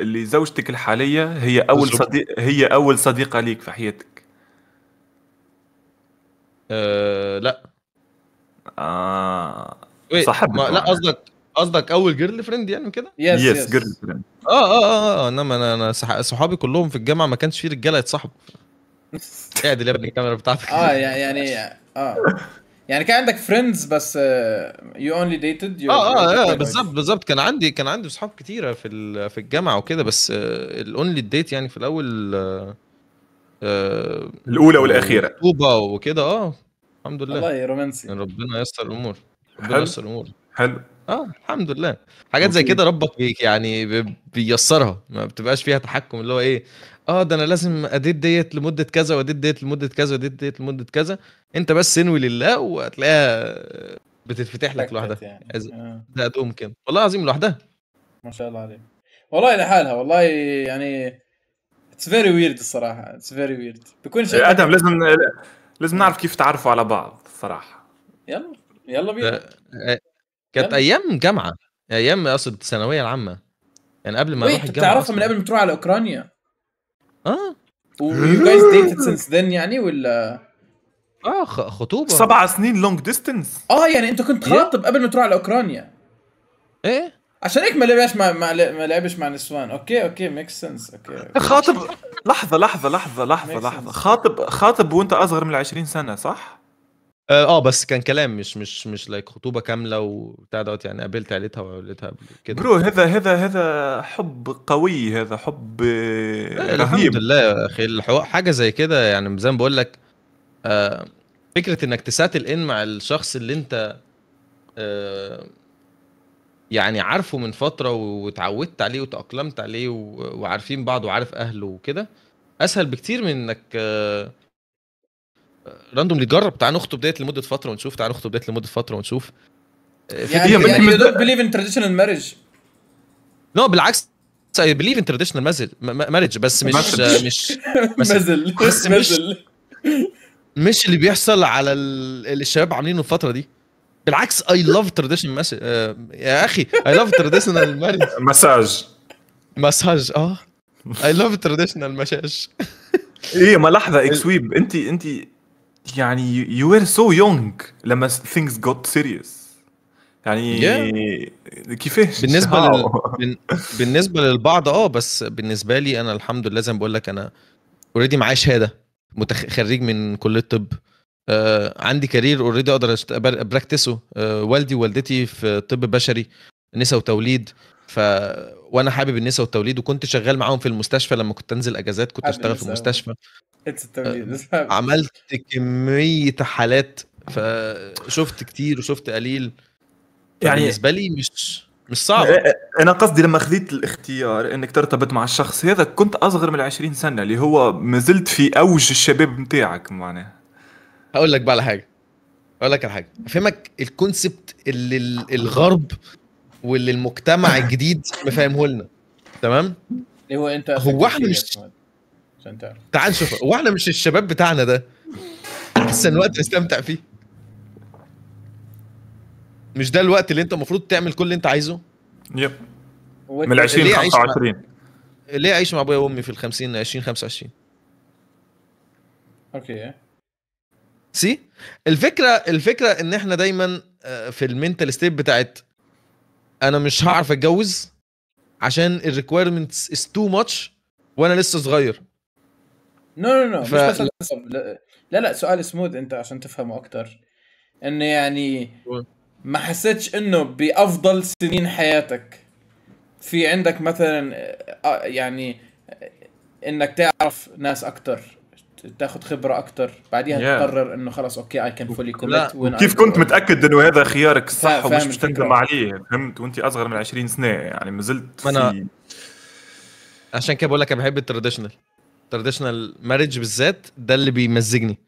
اللي زوجتك الحاليه هي اول صديق هي اول صديقه ليك في حياتك أه لا اه صاحبتك لا قصدك قصدك اول جيرل فريند يعني كده يس يس جيرل فريند اه اه اه اه انما انا انا صحابي كلهم في الجامعه ما كانش في رجاله يتصاحبوا اعدل يا ابني الكاميرا بتاعتك اه يعني اه يعني كان عندك فريندز بس يو اونلي ديتد اه اه, آه، بالظبط بالظبط كان عندي كان عندي صحاب كتيره في في الجامعه وكده بس آه، الاونلي ديت يعني في الاول آه, آه، الاولى والاخيره طوبه وكده اه الحمد لله والله رومانسي يعني ربنا ييسر الامور ربنا ييسر الامور حلو اه الحمد لله حاجات زي كده ربك بيك يعني بيسرها ما بتبقاش فيها تحكم اللي هو ايه اه ده انا لازم اديت ديت لمده كذا واديت ديت لمده كذا واديت ديت لمده كذا انت بس انوي لله وهتلاقيها بتتفتح لك لوحدها يعني. آه. ده تقوم كده والله العظيم لوحدها ما شاء الله عليك والله لحالها والله يعني اتس فيري ويرد الصراحه اتس فيري ويرد بكون شيء ادم لازم لازم نعرف كيف تعرفوا على بعض الصراحه يلا يلا بينا آه، آه، كانت ايام جامعه ايام اقصد الثانويه العامه يعني قبل ما اروح الجامعه تعرفها من قبل ما تروح على اوكرانيا اه ويو جايز ديتد سينس ذن يعني ولا اه خطوبه سبع سنين لونج ديستنس اه يعني انت كنت خاطب قبل ما تروح على اوكرانيا ايه عشان هيك ما لعبش مع ما, ما لعبش مع نسوان اوكي اوكي ميك سنس اوكي خاطب لحظه لحظه لحظه لحظه لحظه خاطب خاطب وانت اصغر من 20 سنه صح آه،, اه بس كان كلام مش مش مش لايك خطوبه كامله وبتاع دوت يعني قابلت عيلتها وعيلتها كده برو هذا هذا هذا حب قوي هذا حب آه، رهيب الحمد لله يا اخي الحوار حاجه زي كده يعني زي ما بقول لك آه فكره انك تساتل ان مع الشخص اللي انت آه يعني عارفه من فتره واتعودت عليه وتاقلمت عليه وعارفين بعض وعارف اهله وكده اسهل بكتير من انك آه راندوملي جرب تعال نخطب ديت لمده فتره ونشوف تعال نخطب ديت لمده فتره ونشوف آه، يعني يعني يعني دونت بليف ان تراديشنال ماريج لا بالعكس اي بليف ان تراديشنال مازل ماريج بس مش آه، مش مازل بس مش مش اللي بيحصل على اللي الشباب عاملينه الفتره دي بالعكس اي لاف تراديشنال يا اخي اي لاف تراديشنال ماريج مساج مساج اه اي لاف تراديشنال مساج ايه ما لحظه اكسويب انت انت يعني you were so young لما things got serious يعني yeah. كيفاش بالنسبه لل... بالنسبه للبعض اه بس بالنسبه لي انا الحمد لله زي ما بقول لك انا اوريدي معايا شهاده متخ... خريج من كليه الطب آه عندي كارير اوريدي اقدر أشت... براكتسه آه والدي ووالدتي في طب بشري نساء وتوليد ف وانا حابب النساء والتوليد وكنت شغال معاهم في المستشفى لما كنت انزل اجازات كنت اشتغل في المستشفى آه، عملت كميه حالات فشفت كتير وشفت قليل يعني بالنسبه لي مش مش صعب آه، آه، انا قصدي لما خذيت الاختيار انك ترتبط مع الشخص هذا كنت اصغر من 20 سنه اللي هو ما زلت في اوج الشباب بتاعك معناها هقول لك بقى على حاجه اقول لك على حاجه افهمك الكونسبت اللي الغرب واللي المجتمع الجديد مفهمه لنا تمام هو انت هو احنا مش عشان تعرف تعال نشوف هو احنا مش الشباب بتاعنا ده احسن وقت نستمتع فيه مش ده الوقت اللي انت المفروض تعمل كل اللي انت عايزه يب من 20 25 ليه اعيش مع ابويا وامي في ال 50 20 25 اوكي سي الفكره الفكره ان احنا دايما آه، في المينتال ستيت بتاعت انا مش هعرف اتجوز عشان الريكويرمنتس از تو ماتش وانا لسه صغير نو نو نو مش بس السبب لا لا سؤال سموث انت عشان تفهمه اكتر انه يعني ما حسيتش انه بافضل سنين حياتك في عندك مثلا آه، آه، يعني آه، انك تعرف ناس اكتر تاخذ خبره اكثر بعديها yeah. تقرر انه خلص اوكي اي كان فولي كوميت كيف كنت متاكد انه هذا خيارك الصح ومش مش عليه فهمت وانت اصغر من 20 سنه يعني ما زلت أنا... في... عشان كده بقول لك انا بحب التراديشنال التراديشنال مارج بالذات ده اللي بيمزجني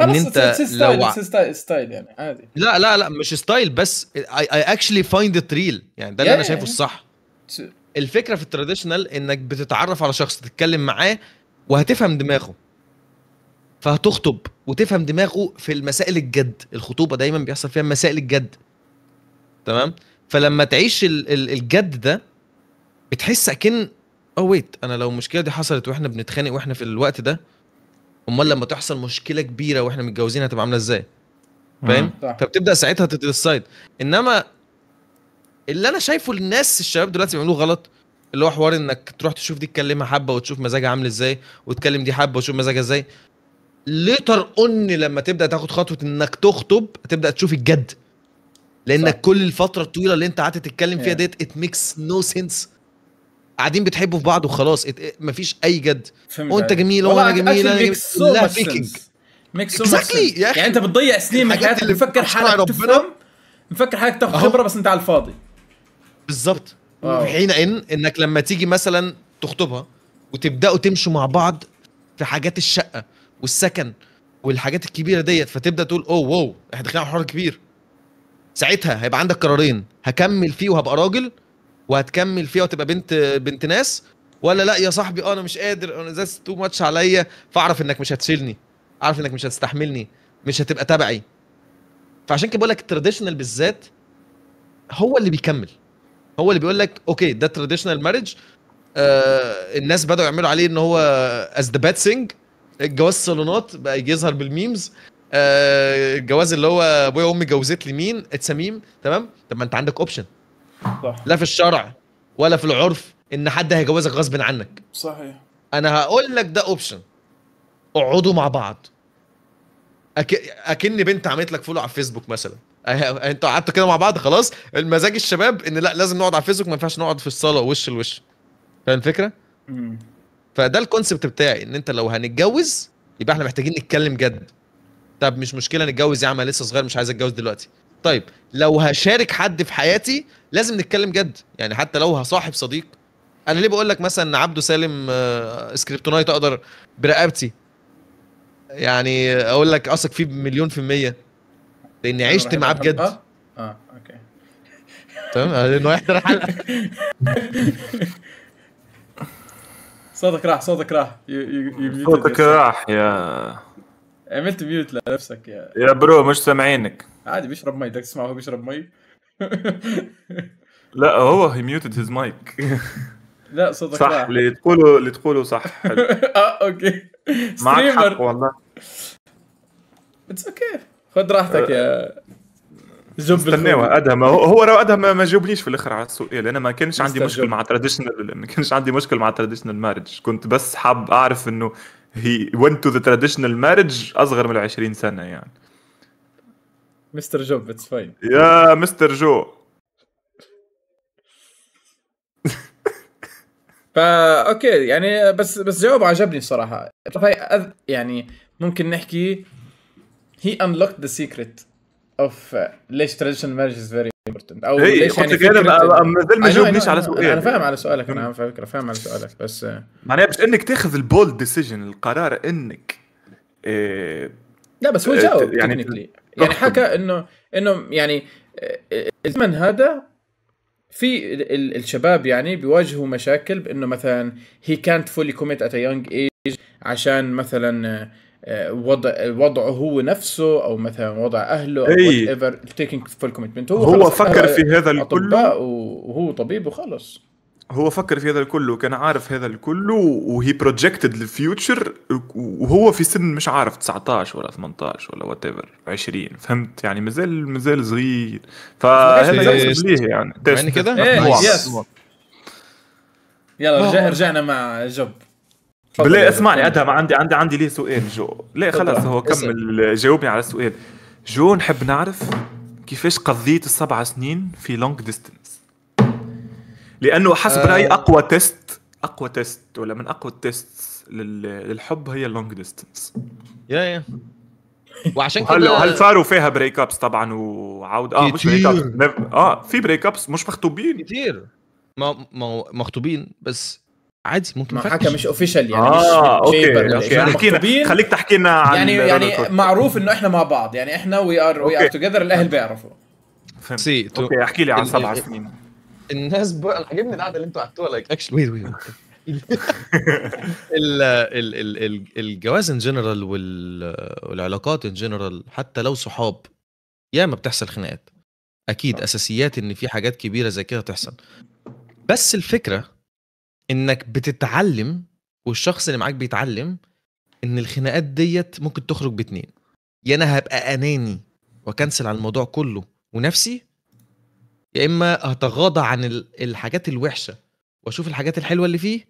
آه، ان انت لو ستايل يعني عادي لا لا لا مش ستايل بس اي اكشلي فايند ات ريل يعني ده اللي yeah, انا شايفه الصح الفكره في التراديشنال انك بتتعرف على شخص تتكلم معاه وهتفهم دماغه فهتخطب وتفهم دماغه في المسائل الجد الخطوبه دايما بيحصل فيها مسائل الجد تمام فلما تعيش الجد ده بتحس اكن او oh ويت انا لو المشكله دي حصلت واحنا بنتخانق واحنا في الوقت ده امال لما تحصل مشكله كبيره واحنا متجوزين هتبقى عامله ازاي فاهم فبتبدا ساعتها تديسايد انما اللي انا شايفه الناس الشباب دلوقتي بيعملوه غلط اللي هو حوار انك تروح تشوف دي تكلمها حبه وتشوف مزاجها عامل ازاي وتكلم دي حبه وتشوف مزاجها ازاي ليتر اون لما تبدا تاخد خطوه انك تخطب تبدا تشوف الجد لانك صح. كل الفتره الطويله اللي انت قعدت تتكلم فيها ديت ات ميكس نو سنس قاعدين بتحبوا في بعض وخلاص مفيش اي جد وانت جميل وانا جميل انا جميل لا فيكينج اكزاكتلي يا اخي يعني انت بتضيع سنين من حياتك مفكر حالك تفهم مفكر حالك تاخد خبره بس انت على الفاضي بالظبط في حين ان انك لما تيجي مثلا تخطبها وتبداوا تمشوا مع بعض في حاجات الشقه والسكن والحاجات الكبيره ديت فتبدا تقول اوه واو احنا داخلين على حوار كبير ساعتها هيبقى عندك قرارين هكمل فيه وهبقى راجل وهتكمل فيه وتبقى بنت بنت ناس ولا لا يا صاحبي اه انا مش قادر انا ذاتس تو ماتش عليا فاعرف انك مش هتشيلني اعرف انك مش هتستحملني مش هتبقى تبعي فعشان كده بقول لك التراديشنال بالذات هو اللي بيكمل هو اللي بيقول لك اوكي ده تراديشنال مارج آه الناس بداوا يعملوا عليه ان هو از ذا باد ثينج الجواز الصالونات بقى يظهر بالميمز آه، الجواز اللي هو ابويا وامي جوزت لي مين ميم تمام طب ما انت عندك اوبشن صح لا في الشرع ولا في العرف ان حد هيجوزك غصب عنك صحيح انا هقول لك ده اوبشن اقعدوا مع بعض أك... اكن بنت عملت لك فولو على الفيسبوك مثلا أه، انتوا قعدتوا كده مع بعض خلاص المزاج الشباب ان لا لازم نقعد على الفيسبوك ما ينفعش نقعد في الصاله وش لوش فاهم الفكره؟ فده الكونسبت بتاعي ان انت لو هنتجوز يبقى احنا محتاجين نتكلم جد طب مش مشكله نتجوز يا عم لسه صغير مش عايز اتجوز دلوقتي طيب لو هشارك حد في حياتي لازم نتكلم جد يعني حتى لو هصاحب صديق انا ليه بقول لك مثلا عبده سالم آه، سكريبتونايت اقدر برقبتي يعني اقول لك اثق فيه بمليون في الميه لاني عشت معاه بجد آه،, اه اوكي تمام لانه يحضر حلقه صوتك راح صوتك راح صوتك راح يا عملت ميوت لنفسك يا يا برو مش سامعينك عادي بيشرب مي بدك تسمعه هو بيشرب مي لا هو هي ميوتد هيز مايك لا صوتك صح اللي تقوله اللي تقوله صح حلو اه اوكي معك حق والله اتس اوكي خذ راحتك يا أه. زب استناوها ادهم هو راه ادهم ما جاوبنيش في الاخر على السؤال انا ما كانش عندي مشكل مع تراديشنال ما كانش عندي مشكل مع تراديشنال مارج كنت بس حاب اعرف انه هي went تو ذا تراديشنال مارج اصغر من 20 سنه يعني مستر جوب اتس فاين يا مستر جو فا اوكي يعني بس بس جواب عجبني صراحه يعني ممكن نحكي هي انلوكت ذا سيكريت اوف uh, ليش تراديشنال مارج از فيري امبورتنت او هي ليش يعني كده ما زال ما جاوبنيش على سؤالي انا فاهم على سؤالك انا على فكره فاهم على سؤالك بس آه. معناها مش انك تاخذ البولد ديسيجن القرار انك آه، لا بس هو آه، جاوب يعني يعني حكى انه انه يعني الزمن هذا في الشباب يعني بيواجهوا مشاكل بانه مثلا هي كانت فولي كوميت ات يونج ايج عشان مثلا آه، وضع وضعه هو نفسه او مثلا وضع اهله او ايفر تيكينج فول كوميتمنت هو, هو فكر في هذا الكل وهو طبيب وخلص هو فكر في هذا الكل وكان عارف هذا الكل وهي بروجكتد للفيوتشر وهو في سن مش عارف 19 ولا 18 ولا وات ايفر 20 فهمت يعني مازال مازال صغير فهذا يحسب إيه. ليه يعني كده؟ يس إيه، يلا رجعنا مع جوب بالله اسمعني ادهم عندي عندي عندي ليه سؤال جو لا خلص هو كمل جاوبني على السؤال جو نحب نعرف كيفاش قضيت السبع سنين في لونج ديستنس لانه حسب آه. رايي اقوى تيست اقوى تيست ولا من اقوى التيست للحب هي اللونج ديستنس يا يا وعشان كده هل هل صاروا فيها بريك ابس طبعا وعوده اه مش بريك ابس اه في بريك ابس مش مخطوبين كتير ما ما مخطوبين بس عادي ممكن حكى مش اوفيشال يعني آه مش اوكي اوكي يعني حكينا خليك تحكي لنا عن يعني يعني معروف انه احنا مع بعض يعني احنا وي ار وي ار توجذر الاهل بيعرفوا فهمت سي تو... اوكي احكي لي عن سبع سنين الناس ب... عجبني القعده اللي انتوا قعدتوها لايك اكشلي ويت ويت الجواز ان جنرال والعلاقات ان جنرال حتى لو صحاب ياما بتحصل خناقات اكيد آه. اساسيات ان في حاجات كبيره زي كده تحصل بس الفكره انك بتتعلم والشخص اللي معاك بيتعلم ان الخناقات ديت ممكن تخرج باتنين يا انا هبقى اناني واكنسل على الموضوع كله ونفسي يا اما هتغاضى عن الحاجات الوحشه واشوف الحاجات الحلوه اللي فيه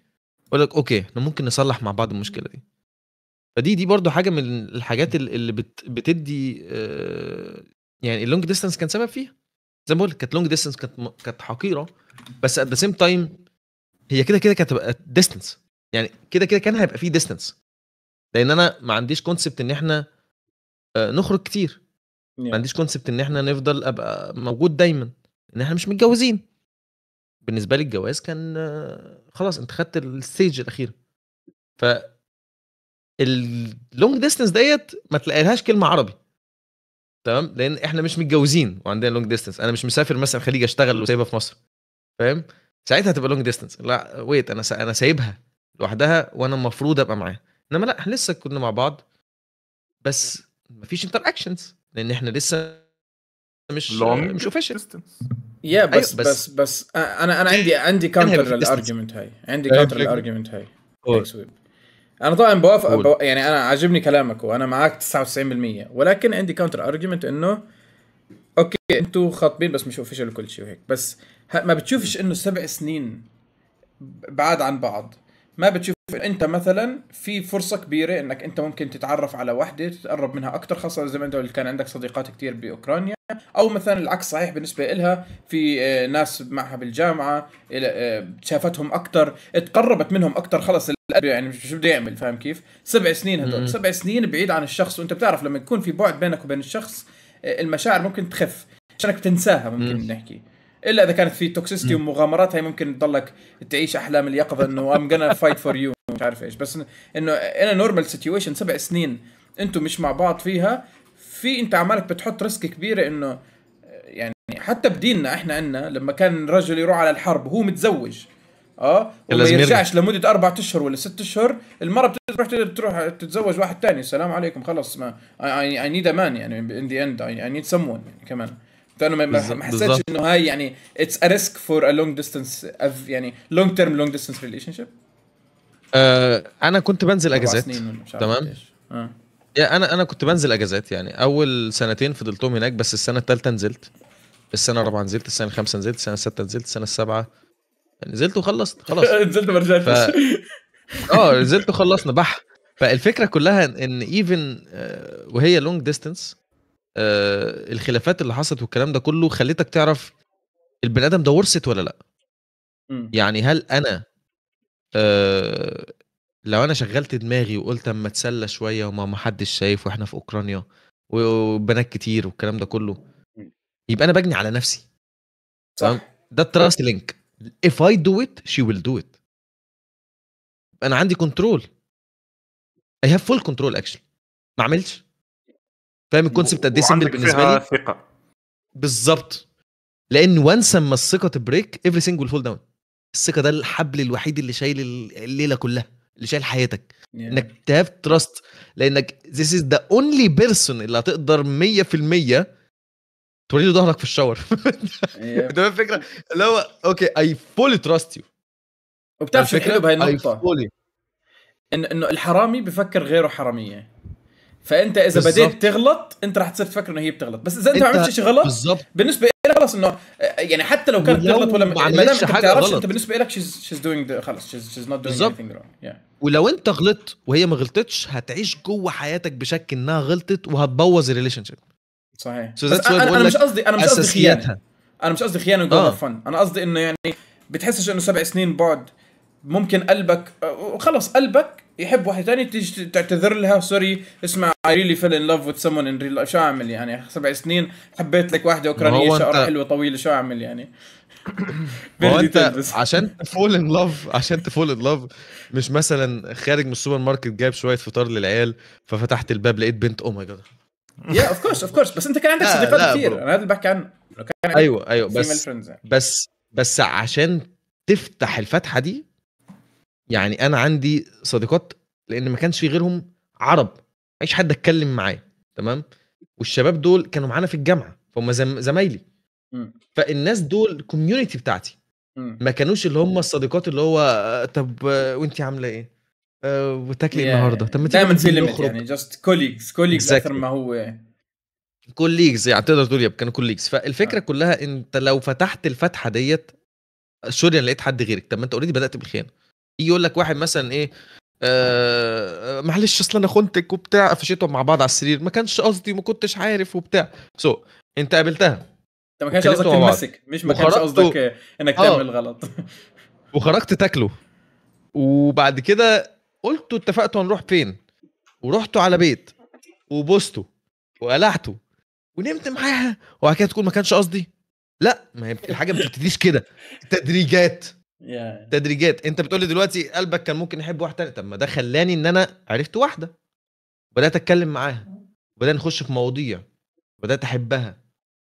اقول لك اوكي احنا ممكن نصلح مع بعض المشكله دي فدي دي برضو حاجه من الحاجات اللي بت بتدي آه، يعني اللونج ديستانس كان سبب فيها زي ما بقول كانت لونج ديستانس كانت كانت حقيره بس ات ذا سيم تايم هي كده كده كانت هتبقى ديستنس يعني كده كده كان هيبقى في ديستنس لان انا ما عنديش كونسبت ان احنا آه، نخرج كتير ما عنديش كونسبت ان احنا نفضل ابقى موجود دايما ان احنا مش متجوزين بالنسبه لي الجواز كان آه، خلاص انت خدت الستيج الاخيره ف اللونج ديستنس ديت ما تلاقيلهاش كلمه عربي تمام لان احنا مش متجوزين وعندنا لونج ديستنس انا مش مسافر مثلا الخليج اشتغل وسايبها في مصر فاهم ساعتها هتبقى لونج ديستنس لا ويت انا انا سايبها لوحدها وانا المفروض ابقى معاها انما لا احنا لسه كنا مع بعض بس مفيش انتر اكشنز لان احنا لسه مش long مش اوفيشال أيوة، يا بس, بس بس بس انا انا عندي عندي كاونتر للارجيومنت هاي عندي كاونتر للارجيومنت هاي انا طبعا بوافق بو... يعني انا عاجبني كلامك وانا معك 99% ولكن عندي كاونتر ارجيومنت انه اوكي انتوا خاطبين بس مش اوفيشال وكل شيء وهيك بس ما بتشوفش انه سبع سنين بعاد عن بعض ما بتشوف انت مثلا في فرصه كبيره انك انت ممكن تتعرف على وحده تتقرب منها اكثر خاصه زي ما انت كان عندك صديقات كثير باوكرانيا او مثلا العكس صحيح بالنسبه لها في آه، ناس معها بالجامعه آه، شافتهم اكثر تقربت منهم اكثر خلص يعني شو بده يعمل فاهم كيف سبع سنين هدول سبع سنين بعيد عن الشخص وانت بتعرف لما يكون في بعد بينك وبين الشخص آه، المشاعر ممكن تخف عشانك بتنساها ممكن نحكي الا اذا كانت في توكسيستي ومغامرات هي ممكن تضلك تعيش احلام اليقظه انه ام جونا فايت فور يو مش عارف ايش بس انه انا نورمال سيتويشن سبع سنين انتم مش مع بعض فيها في انت عمالك بتحط ريسك كبيره انه يعني حتى بديننا احنا عندنا لما كان رجل يروح على الحرب وهو متزوج اه وما يرجعش لمده اربع اشهر ولا ست اشهر المره بتروح تروح تتزوج واحد تاني السلام عليكم خلص ما اي نيد مان يعني ان ذا اند اي نيد سم ون كمان فانا ما حسيتش انه هاي يعني اتس ا ريسك فور ا لونج ديستانس يعني لونج تيرم لونج ديستانس ريليشن شيب انا كنت بنزل اجازات تمام آه. يا انا انا كنت بنزل اجازات يعني اول سنتين فضلتهم هناك بس السنه الثالثه نزلت السنه الرابعه نزلت السنه الخامسه نزلت السنه السادسه نزلت السنه السابعه نزلت وخلصت خلاص نزلت ما رجعتش اه نزلت وخلصنا بح فالفكره كلها ان ايفن آه، وهي لونج ديستنس آه الخلافات اللي حصلت والكلام ده كله خليتك تعرف البني ادم ده ورثت ولا لا م. يعني هل انا آه لو انا شغلت دماغي وقلت اما اتسلى شويه وما محدش شايف واحنا في اوكرانيا وبنات كتير والكلام ده كله يبقى انا بجني على نفسي صح ده التراست لينك if I do it she will do it انا عندي كنترول I have full control actually ما عملتش فاهم الكونسبت قد ايه سمبل بالنسبه لي ثقه بالظبط لان وانس اما الثقه تبريك ايفري سنجل ويل فول داون الثقه ده الحبل الوحيد اللي شايل الليله كلها اللي شايل حياتك yeah. انك تهاف تراست لانك ذيس از ذا اونلي بيرسون اللي هتقدر 100% توريله له ظهرك في الشاور ده الفكره اللي هو اوكي اي فولي تراست يو وبتعرف شو الحلو بهي النقطه انه انه الحرامي بفكر غيره حراميه فانت اذا بديت تغلط انت رح تصير تفكر انه هي بتغلط بس اذا انت, انت ما عملتش شيء غلط بالزبط. بالنسبه لك خلص انه يعني حتى لو كانت تغلط ولا ما عملتش حاجه غلط انت بالنسبه لك شيز دوينج خلص شيز نوت دوينج anything wrong yeah. ولو انت غلطت وهي ما غلطتش هتعيش جوه حياتك بشك انها غلطت وهتبوظ الريليشن شيب صحيح so أنا, أنا, مش قصدي انا مش قصدي خيانه انا مش قصدي خيانه وجو آه. فن انا قصدي انه يعني بتحسش انه سبع سنين بعد ممكن قلبك خلص قلبك يحب واحده ثانيه تيجي تعتذر لها سوري اسمع اي ريلي فيل ان لاف وذ سمون ان ريل شو اعمل يعني سبع سنين حبيت لك واحده اوكرانيه شعرها حلوه طويله شو اعمل يعني هو انت عشان تفول ان لاف عشان تفول ان لاف مش مثلا خارج من السوبر ماركت جايب شويه فطار للعيال ففتحت الباب لقيت بنت او ماي جاد يا اوف كورس اوف كورس بس انت كان عندك صديقات كتير انا هذا اللي بحكي عنه ايوه ايوه بس يعني. بس بس عشان تفتح الفتحه دي يعني انا عندي صديقات لان ما كانش في غيرهم عرب مفيش حد اتكلم معاه تمام والشباب دول كانوا معانا في الجامعه فهم زمايلي فالناس دول الكوميونتي بتاعتي ما كانوش اللي هم الصديقات اللي هو طب وانت عامله ايه آه، وتاكلي yeah. إيه النهارده طب دايما في يعني جاست كوليجز كوليجز اكثر ما هو كوليجز يعني. يعني تقدر تقول يبقى كانوا كوليجز فالفكره آه. كلها انت لو فتحت الفتحه ديت سوري انا لقيت حد غيرك طب ما انت اوريدي بدات بالخيانه يقول لك واحد مثلا ايه آه, آه، معلش اصل انا خنتك وبتاع قفشتهم مع بعض على السرير ما كانش قصدي وما كنتش عارف وبتاع سو so, انت قابلتها انت ما كانش قصدك تمسك مش ما كانش قصدك انك آه. تعمل آه. غلط وخرجت تاكله وبعد كده قلتوا اتفقتوا هنروح فين ورحتوا على بيت وبوستوا وقلعته ونمت معاها وبعد كده تقول ما كانش قصدي لا ما هي الحاجه ما بتبتديش كده تدريجات yeah. تدريجات انت بتقولي دلوقتي قلبك كان ممكن يحب واحده ثانيه طب ما ده خلاني ان انا عرفت واحده بدات اتكلم معاها بدات نخش في مواضيع بدات احبها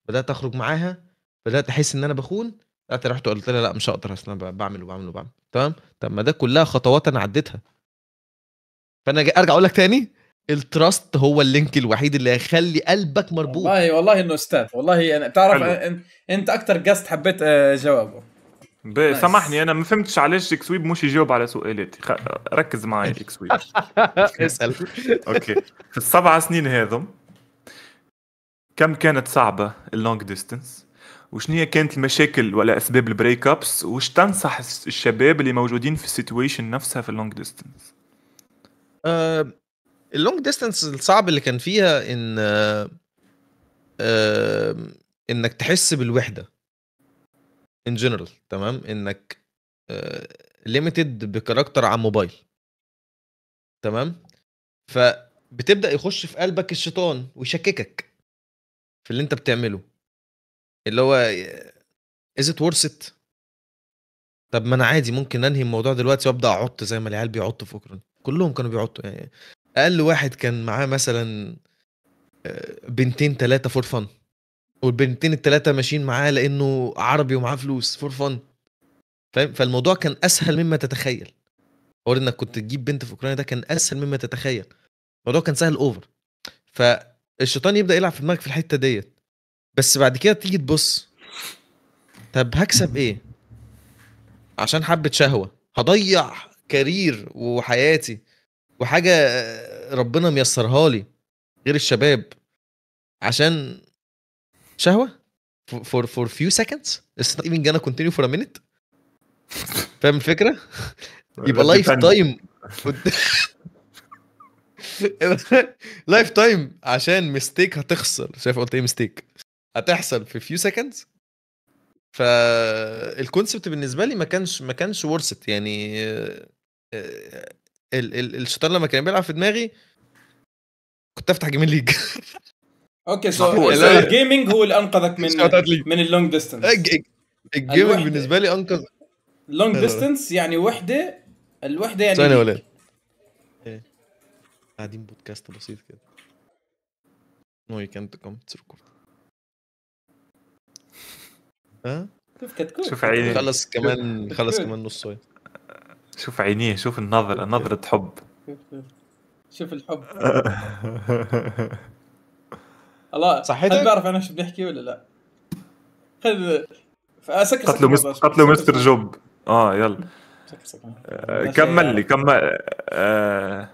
بدات اخرج معاها بدات احس ان انا بخون بدات رحت قلت لها لا مش هقدر اصل انا بعمل وبعمل وبعمل تمام طب ما ده كلها خطوات انا عديتها فانا ارجع اقول لك تاني التراست هو اللينك الوحيد اللي هيخلي قلبك مربوط والله والله انه استاذ والله انا تعرف انت اكتر جاست حبيت آه، جوابه سامحني انا ما فهمتش علاش اكس ويب مش يجاوب على سؤالاتي خ... ركز اكس ويب اسال اوكي في السبع سنين هذم كم كانت صعبه اللونج ديستنس وشنو هي كانت المشاكل ولا اسباب البريك ابس وش تنصح الشباب اللي موجودين في السيتويشن نفسها في اللونج ديستنس آه، اللونج ديستنس الصعب اللي كان فيها ان uh, انك تحس بالوحده ان جنرال تمام انك ليميتد آه، بكاركتر على موبايل تمام فبتبدا يخش في قلبك الشيطان ويشككك في اللي انت بتعمله اللي هو از ات ورث ات طب ما انا عادي ممكن انهي الموضوع دلوقتي وابدا اعط زي ما العيال بيعطوا في اوكرانيا كلهم كانوا بيعطوا يعني اقل واحد كان معاه مثلا آه، بنتين ثلاثه فور فن والبنتين التلاتة ماشيين معاه لانه عربي ومعاه فلوس فور فن فاهم فالموضوع كان اسهل مما تتخيل أقول انك كنت تجيب بنت في اوكرانيا ده كان اسهل مما تتخيل الموضوع كان سهل اوفر فالشيطان يبدا يلعب في دماغك في الحته ديت بس بعد كده تيجي تبص طب هكسب ايه عشان حبه شهوه هضيع كارير وحياتي وحاجه ربنا ميسرها لي غير الشباب عشان شهوه for for few seconds it's not even gonna continue for a minute فاهم الفكره؟ يبقى لايف تايم لايف تايم عشان ميستيك هتخسر شايف قلت ايه ميستيك هتحصل في فيو سكندز فالكونسبت بالنسبه لي ما كانش ما كانش ورثت يعني آه، آه، الشيطان لما كان بيلعب في دماغي كنت افتح جيمين ليج اوكي سو الجيمنج هو اللي انقذك من من اللونج ديستنس الجيمنج بالنسبه لي انقذ لونج ديستنس يعني وحده الوحده يعني ثانيه ولاد إيه. قاعدين بودكاست بسيط كده نو يو كانت كوم ها شوف شوف خلص كمان خلص كمان نص ساعه شوف عينيه شوف النظره نظره حب شوف الحب الله صحيتك؟ هل بعرف انا ايش بنحكي ولا لا؟ خل فاسكر قتلوا مستر قتلوا مستر جوب اه يلا آه، كمل لي كمل آه،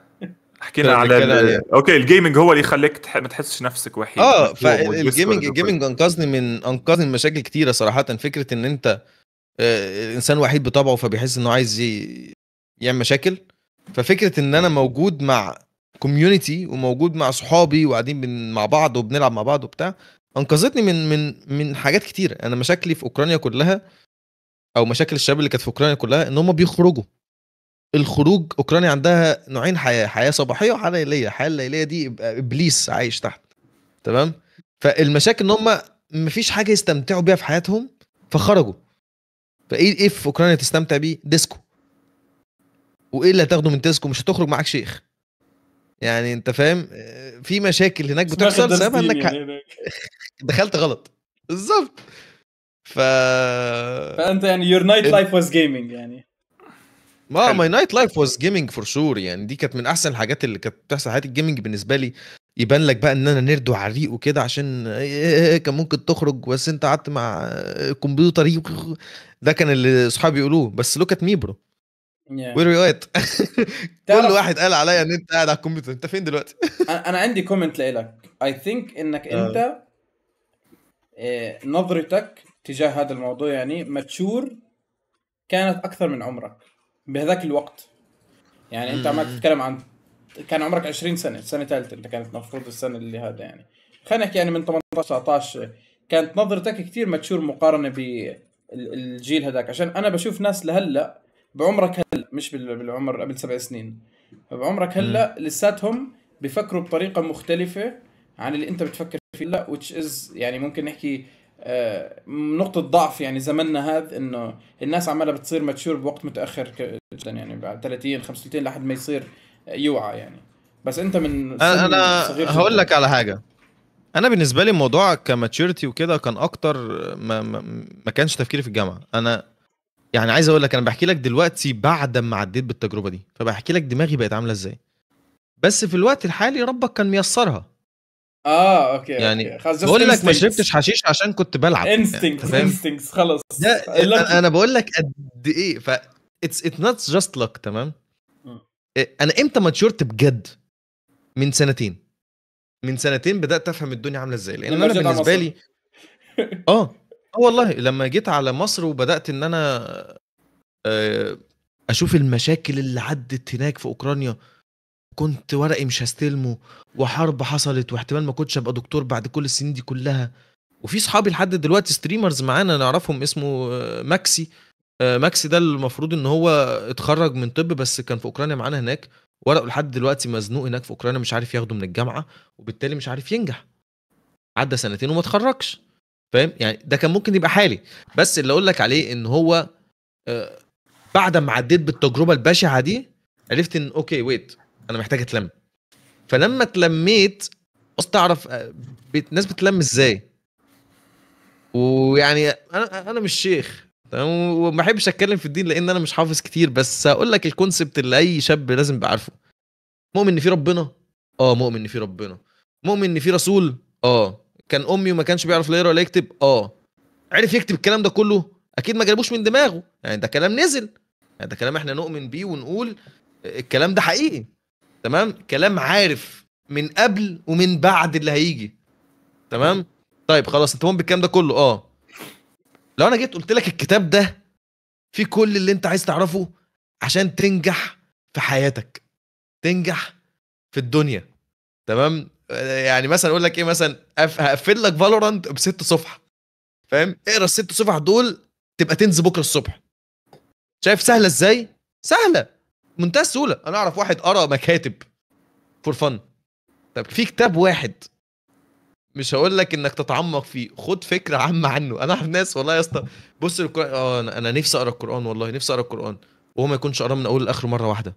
حكينا على اوكي الجيمنج هو اللي يخليك ما تحسش نفسك وحيد اه فالجيمنج الجيمنج انقذني من انقذني من مشاكل كتيره صراحه فكره ان انت آه، انسان وحيد بطبعه فبيحس انه عايز يعمل مشاكل ففكره ان انا موجود مع كوميونتي وموجود مع صحابي وقاعدين مع بعض وبنلعب مع بعض وبتاع انقذتني من من من حاجات كتير انا مشاكلي في اوكرانيا كلها او مشاكل الشباب اللي كانت في اوكرانيا كلها ان هم بيخرجوا الخروج اوكرانيا عندها نوعين حياه حياه صباحيه وحياه ليليه الحياه الليليه دي ابليس عايش تحت تمام فالمشاكل ان هم مفيش حاجه يستمتعوا بيها في حياتهم فخرجوا فايه ايه في اوكرانيا تستمتع بيه ديسكو وايه اللي هتاخده من ديسكو مش هتخرج معاك شيخ يعني انت فاهم آه، في مشاكل هناك بتحصل سببها انك دخلت غلط بالظبط ف فانت يعني يور نايت لايف واز جيمنج يعني ما ماي نايت لايف واز جيمنج فور شور يعني دي كانت من احسن الحاجات اللي كانت بتحصل حياتي الجيمنج بالنسبه لي يبان لك بقى ان انا نرد وعريق وكده عشان إيه، إيه، إيه، كان ممكن تخرج بس انت قعدت مع كمبيوتر ده كان اللي اصحابي يقولوه بس لوك ات مي برو وير وي كل واحد قال عليا ان انت قاعد على الكمبيوتر انت فين دلوقتي انا عندي كومنت لك اي ثينك انك آه. انت آه، نظرتك تجاه هذا الموضوع يعني ماتشور كانت اكثر من عمرك بهذاك الوقت يعني انت عم تتكلم عن كان عمرك 20 سنه سنه ثالثه انت كانت المفروض السنه اللي هذا يعني خلينا نحكي يعني من 18 19 آه، كانت نظرتك كثير ماتشور مقارنه بالجيل هذاك عشان انا بشوف ناس لهلا بعمرك هلا مش بالعمر قبل سبع سنين فبعمرك هلا لساتهم بفكروا بطريقه مختلفه عن اللي انت بتفكر فيه هلا which is يعني ممكن نحكي آه، نقطة ضعف يعني زمننا هذا انه الناس عمالها بتصير ماتشور بوقت متأخر جدا يعني بعد 30 35 لحد ما يصير يوعى يعني بس انت من انا انا هقول لك على حاجة انا بالنسبة لي الموضوع كماتشورتي وكده كان اكتر ما, ما, ما كانش تفكيري في الجامعة انا يعني عايز اقول لك انا بحكي لك دلوقتي بعد ما عديت بالتجربه دي فبحكي لك دماغي بقت عامله ازاي بس في الوقت الحالي ربك كان ميسرها اه اوكي يعني أوكي. بقول لك ما شربتش حشيش عشان كنت بلعب انستنكتس يعني. انستنكتس خلاص ده أنا, انا بقول لك قد ايه ف اتس ات نوت جاست لك تمام إيه، انا امتى تشورت بجد من سنتين من سنتين بدات افهم الدنيا عامله ازاي لان انا بالنسبه لي اه اه والله لما جيت على مصر وبدات ان انا آه، اشوف المشاكل اللي عدت هناك في اوكرانيا كنت ورقي مش هستلمه وحرب حصلت واحتمال ما كنتش ابقى دكتور بعد كل السنين دي كلها وفي صحابي لحد دلوقتي ستريمرز معانا نعرفهم اسمه آه، ماكسي آه، ماكسي ده المفروض ان هو اتخرج من طب بس كان في اوكرانيا معانا هناك ورقه لحد دلوقتي مزنوق هناك في اوكرانيا مش عارف ياخده من الجامعه وبالتالي مش عارف ينجح عدى سنتين وما اتخرجش فاهم يعني ده كان ممكن يبقى حالي بس اللي اقول لك عليه ان هو آه، بعد ما عديت بالتجربه البشعه دي عرفت ان اوكي ويت انا محتاج اتلم فلما اتلميت قصت اعرف آه، الناس بتلم ازاي ويعني انا انا مش شيخ وما احبش اتكلم في الدين لان انا مش حافظ كتير بس هقول لك الكونسبت اللي اي شاب لازم يبقى عارفه مؤمن ان في ربنا اه مؤمن ان في ربنا مؤمن ان في رسول اه كان امي وما كانش بيعرف لا يقرا ولا يكتب اه عرف يكتب الكلام ده كله اكيد ما جابوش من دماغه يعني ده كلام نزل يعني ده كلام احنا نؤمن بيه ونقول آه، الكلام ده حقيقي تمام كلام عارف من قبل ومن بعد اللي هيجي تمام طيب خلاص انت مهم بالكلام ده كله اه لو انا جيت قلت لك الكتاب ده فيه كل اللي انت عايز تعرفه عشان تنجح في حياتك تنجح في الدنيا تمام يعني مثلا اقول لك ايه مثلا هقفل لك فالورانت بست صفحه فاهم اقرا الست صفح دول تبقى تنزل بكره الصبح شايف سهله ازاي سهله منتهى السهوله انا اعرف واحد قرا مكاتب فور فن طب في كتاب واحد مش هقول لك انك تتعمق فيه خد فكره عامه عنه انا اعرف ناس والله يا اسطى بص القران اه انا نفسي اقرا القران والله نفسي اقرا القران وهو ما يكونش قراه من اول لاخر مره واحده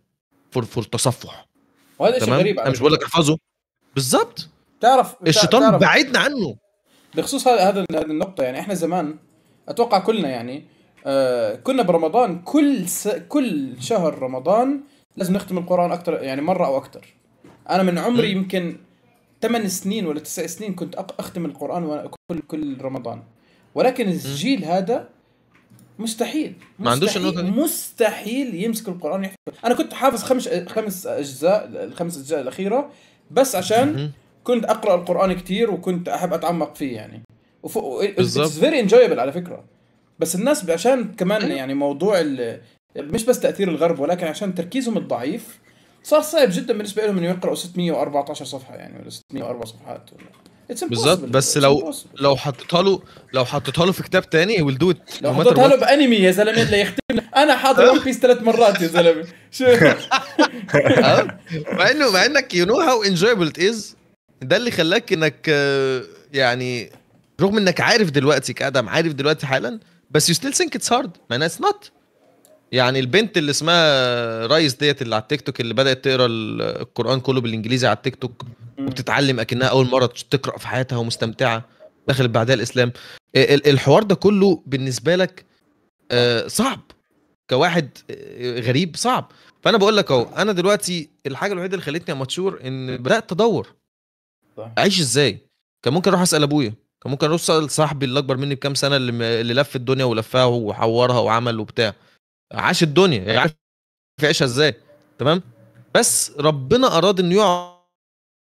فور فور تصفح وهذا شيء غريب انا مش بقول لك احفظه بالظبط تعرف الشيطان تعرف. بعدنا عنه بخصوص هذا هذه النقطه يعني احنا زمان اتوقع كلنا يعني آه كنا برمضان كل س... كل شهر رمضان لازم نختم القران اكثر يعني مره او اكثر انا من عمري يمكن ثمان سنين ولا تسع سنين كنت اختم القران كل كل رمضان ولكن الجيل هذا مستحيل ما عندوش النقطه دي مستحيل يمسك القران يحفظ انا كنت حافظ خمس خمس اجزاء الخمس اجزاء الاخيره بس عشان كنت اقرا القران كتير وكنت احب اتعمق فيه يعني بالظبط فيري انجويبل على فكره بس الناس عشان كمان أيوة. يعني موضوع ال... مش بس تاثير الغرب ولكن عشان تركيزهم الضعيف صار صعب جدا بالنسبه لهم انه يقراوا 614 صفحه يعني ولا 604 صفحات ولا بالظبط بس لو لو حطيتها له لو حطيتها له في كتاب تاني ويل دو ات لو حطيتها له بانمي يا زلمه اللي يختم انا حاضر ون بيس ثلاث مرات يا زلمه شو آه. مع انه مع انك يو نو هاو انجويبل ات از ده اللي خلاك انك آه، يعني رغم انك عارف دلوقتي كادم عارف دلوقتي حالا بس يو ستيل ثينك اتس هارد معناها اتس نوت يعني البنت اللي اسمها رايس ديت اللي على التيك توك اللي بدات تقرا القران كله بالانجليزي على التيك توك وبتتعلم اكنها اول مره تقرا في حياتها ومستمتعه دخلت بعدها الاسلام الحوار ده كله بالنسبه لك آه، صعب كواحد آه، غريب صعب فانا بقول لك اهو انا دلوقتي الحاجه الوحيده اللي خلتني اماتشور ان بدات ادور اعيش ازاي كان ممكن اروح اسال ابويا كان ممكن اروح اسال صاحبي اللي اكبر مني بكام سنه اللي, لف الدنيا ولفها وحورها وعمل وبتاع عاش الدنيا في عيشها ازاي تمام بس ربنا اراد انه يقعد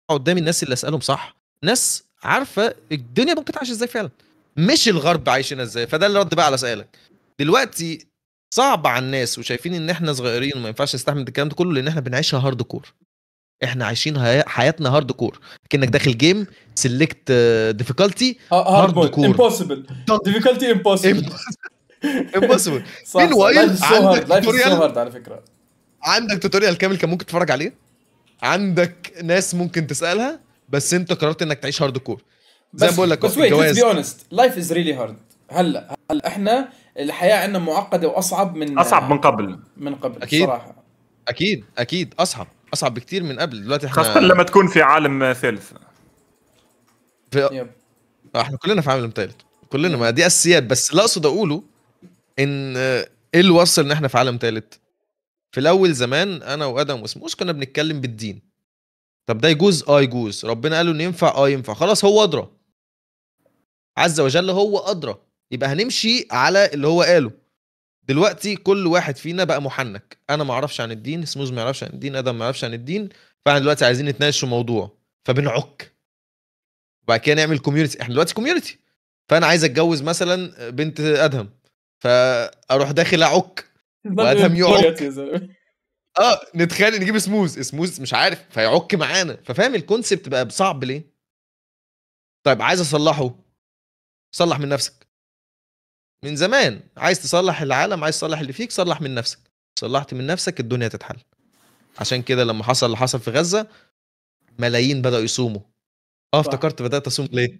قدام الناس اللي اسالهم صح ناس عارفه الدنيا ممكن تعيش ازاي فعلا مش الغرب عايشين ازاي فده اللي رد بقى على سؤالك دلوقتي صعب على الناس وشايفين ان احنا صغيرين وما ينفعش نستحمل الكلام ده كله لان احنا بنعيشها هارد كور احنا عايشين حياتنا هارد كور كانك داخل جيم سيلكت ديفيكالتي هارد كور امبوسيبل ديفيكالتي امبوسيبل امبوسيبل مين وايل عندك توتوريال على فكره عندك توتوريال كامل كان ممكن تتفرج عليه عندك ناس ممكن تسالها بس انت قررت انك تعيش هارد كور زي ما بقول لك بس ويت بي اونست لايف از ريلي هارد هلا هلا احنا الحياه عندنا معقده واصعب من اصعب من قبل من قبل أكيد. صراحه اكيد اكيد اصعب اصعب بكتير من قبل دلوقتي احنا خاصه لما تكون في عالم ثالث في... يب. آه، احنا كلنا في عالم ثالث كلنا ما دي اساسيات بس اللي اقصد اقوله ان آه، ايه اللي وصل ان احنا في عالم ثالث في الاول زمان انا وادم واسموس كنا بنتكلم بالدين طب ده يجوز اه يجوز ربنا قال له ينفع اه ينفع خلاص هو ادرى عز وجل هو ادرى يبقى هنمشي على اللي هو قاله دلوقتي كل واحد فينا بقى محنك انا ما اعرفش عن الدين سموز ما يعرفش عن الدين ادم ما يعرفش عن الدين فاحنا دلوقتي عايزين نتناقش في موضوع فبنعك وبعد كده نعمل كوميونتي احنا دلوقتي كوميونتي فانا عايز اتجوز مثلا بنت ادهم فاروح داخل اعك وقتها يقعد اه نتخيل نجيب سموز سموز مش عارف فيعك معانا ففاهم الكونسبت بقى صعب ليه طيب عايز اصلحه صلح من نفسك من زمان عايز تصلح العالم عايز تصلح اللي فيك صلح من نفسك صلحت من نفسك الدنيا تتحل عشان كده لما حصل اللي حصل في غزه ملايين بداوا يصوموا اه افتكرت بدات اصوم ليه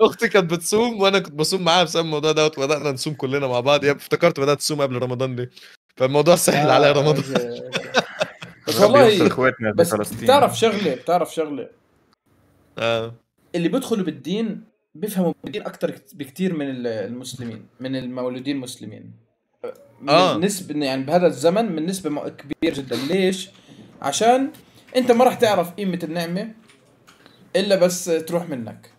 اختي كانت بتصوم وانا كنت بصوم معاها بسبب الموضوع دوت وبدانا نصوم كلنا مع بعض يا افتكرت بدات تصوم قبل رمضان ليه فالموضوع سهل على آه، رمضان بس والله بس بتعرف شغله بتعرف شغله آه. اللي بيدخلوا بالدين بيفهموا بالدين اكثر بكثير من المسلمين من المولودين مسلمين آه. من آه. نسبة يعني بهذا الزمن من نسبة كبيرة جدا ليش؟ عشان انت ما راح تعرف قيمه النعمه الا بس تروح منك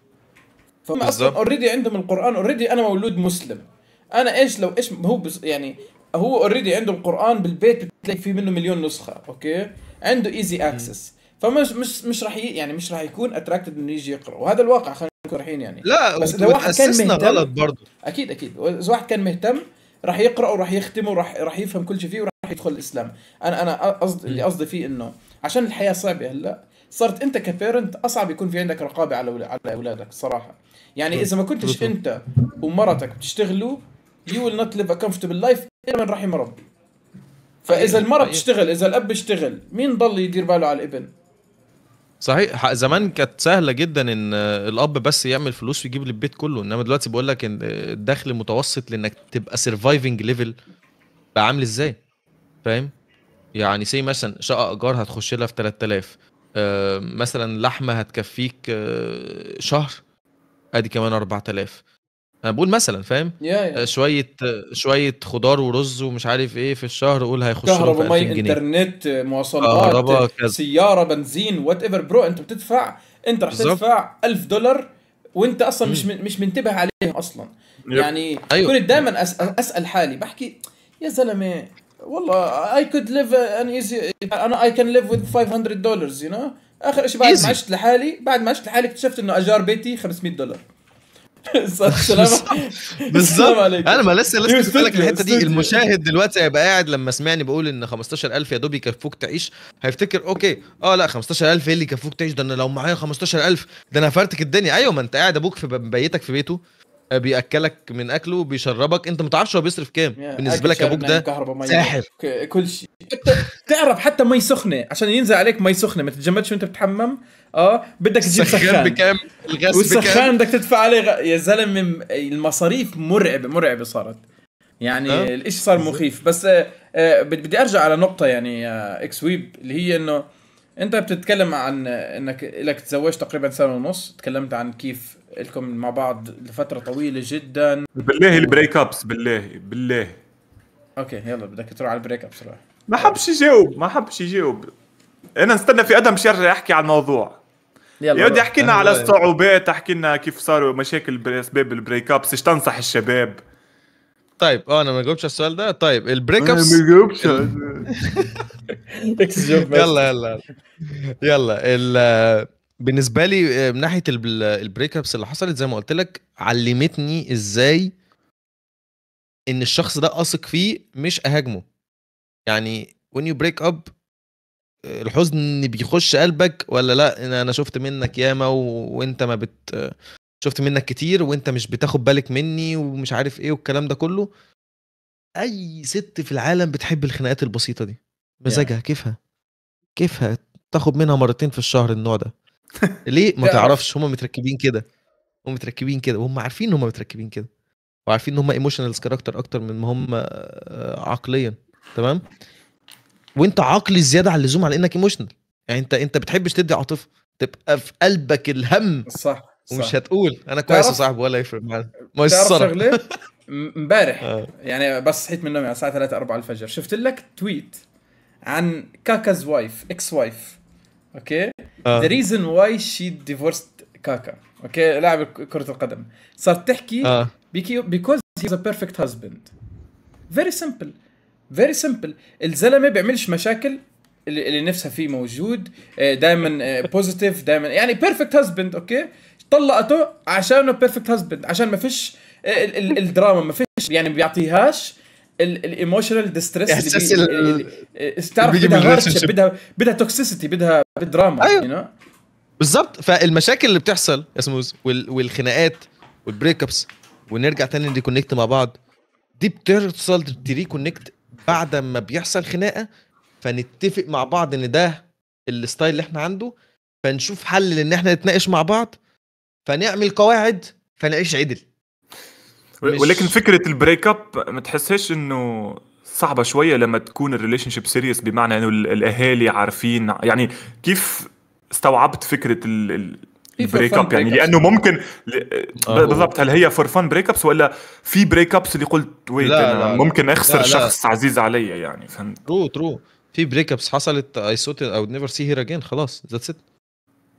فهم اصلا اوريدي عندهم القران اوريدي انا مولود مسلم انا ايش لو ايش هو بس يعني هو اوريدي عنده القران بالبيت بتلاقي في منه مليون نسخه اوكي عنده ايزي اكسس فمش مش مش راح يعني مش راح يكون اتراكتد انه يجي يقرا وهذا الواقع خلينا نكون رايحين يعني لا بس اذا واحد كان مهتم غلط برضه اكيد اكيد اذا واحد كان مهتم راح يقرا وراح يختم وراح راح يفهم كل شيء فيه وراح يدخل الاسلام انا انا قصدي اللي قصدي فيه انه عشان الحياه صعبه هلا صرت انت كبيرنت اصعب يكون في عندك رقابه على على اولادك صراحه يعني اذا ما كنتش انت ومرتك بتشتغلوا you will not live a comfortable life الا من رحم ربي فاذا المرة بتشتغل اذا الاب بيشتغل مين ضل يدير باله على الابن صحيح زمان كانت سهله جدا ان الاب بس يعمل فلوس ويجيب للبيت كله انما دلوقتي بقول لك ان الدخل متوسط لانك تبقى سرفايفنج ليفل بقى عامل ازاي فاهم يعني سي مثلا شقه ايجار هتخش لها في 3000 آه، مثلا لحمه هتكفيك آه، شهر ادي كمان 4000 انا بقول مثلا فاهم yeah, yeah. آه، شويه شويه خضار ورز ومش عارف ايه في الشهر قول هيخش لهم في 2000 جنيه انترنت مواصلات سياره بنزين وات ايفر برو انت بتدفع انت رح تدفع 1000 دولار وانت اصلا مش من مش منتبه عليهم اصلا يعني أيوه. كنت دائما اسال حالي بحكي يا زلمه والله اي كود ليف ان ايزي انا اي كان ليف وذ 500 دولار يو نو اخر شيء بعد ما عشت لحالي بعد ما عشت لحالي اكتشفت انه اجار بيتي 500 دولار بالظبط انا ما لسه لسه قلت لك الحته دي المشاهد دلوقتي هيبقى قاعد لما سمعني بقول ان 15000 يا دوب يكفوك تعيش هيفتكر اوكي اه لا 15000 ايه اللي يكفوك تعيش ده انا لو معايا 15000 ده انا هفرتك الدنيا ايوه ما انت قاعد ابوك في بيتك في بيته بياكلك من اكله بيشربك انت ما تعرفش هو بيصرف كام بالنسبه لك ابوك ده ساحر كل شيء تعرف حتى مي سخنه عشان ينزل عليك مي سخنه ما تتجمدش وانت بتحمم اه بدك تجيب سخان سخان بكام الغاز والسخان بدك تدفع عليه غ... يا زلمه المصاريف مرعبه مرعبه صارت يعني أه؟ الاشي صار مخيف بس آه, آه، بدي ارجع على نقطه يعني اكس ويب اللي هي انه انت بتتكلم عن انك لك تزوجت تقريبا سنه ونص تكلمت عن كيف لكم مع بعض لفتره طويله جدا بالله البريك ابس بالله بالله اوكي يلا بدك تروح على البريك ابس روح ما حبش يجاوب ما حبش يجاوب انا نستنى في ادم مش يرجع يحكي على الموضوع يلا يودي احكي لنا على الصعوبات احكي لنا كيف صاروا مشاكل باسباب البريك ابس ايش تنصح الشباب طيب اه انا ما جاوبتش السؤال ده طيب البريك ابس ما جاوبتش يلا يلا يلا بالنسبه لي آه، من ناحيه البريك ابس اللي حصلت زي ما قلت لك علمتني ازاي ان الشخص ده اثق فيه مش اهاجمه يعني when you break up آه، الحزن بيخش قلبك ولا لا انا شفت منك ياما وانت ما بت شفت منك كتير وانت مش بتاخد بالك مني ومش عارف ايه والكلام ده كله اي ست في العالم بتحب الخناقات البسيطه دي مزاجها كيفها كيفها تاخد منها مرتين في الشهر النوع ده ليه ما تعرفش هم متركبين كده هم متركبين كده وهم عارفين ان هم متركبين كده وعارفين ان هم ايموشنالز كاركتر اكتر من ما هم آه، عقليا تمام وانت عقلي زياده عن اللزوم على انك ايموشنال يعني انت انت بتحبش تدي عاطفه تبقى في قلبك الهم صح ومش صح. هتقول انا كويس يا صاحبي ولا يفرق معايا ما شغله امبارح آه. يعني بس صحيت من النوم على يعني الساعه 3 4 الفجر شفت لك تويت عن كاكاز وايف اكس وايف اوكي ذا ريزن واي شي ديفورست كاكا اوكي لاعب كره القدم صارت تحكي بيكوز هي ا بيرفكت هازبند فيري سمبل فيري سمبل الزلمه بيعملش مشاكل اللي نفسها فيه موجود دائما بوزيتيف دائما يعني بيرفكت هازبند اوكي طلقته عشانه بيرفكت هازبند عشان ما فيش آه، الدراما ما فيش يعني بيعطيهاش الايموشنال ديستريس احساس إيه، إيه، تعرف بدها بدها بدها توكسيسيتي بدها دراما أيوه. بالظبط فالمشاكل اللي بتحصل يا سموز والخناقات والبريك ابس ونرجع تاني كونكت مع بعض دي تري تريكونكت بعد ما بيحصل خناقه فنتفق مع بعض ان ده الستايل اللي احنا عنده فنشوف حل ان احنا نتناقش مع بعض فنعمل قواعد فنعيش عدل ولكن فكره البريك اب ما تحسهاش انه صعبه شويه لما تكون الريليشن شيب سيريس بمعنى انه الاهالي عارفين يعني كيف استوعبت فكره البريك اب يعني لانه ممكن آه، بالضبط هل هي فور فان بريك ابس ولا في بريك ابس اللي قلت ويت لا أنا لا ممكن اخسر لا شخص لا. عزيز علي يعني فهمت ترو ترو في بريك ابس حصلت اي سوت او نيفر سي هير اجين خلاص ذاتس ات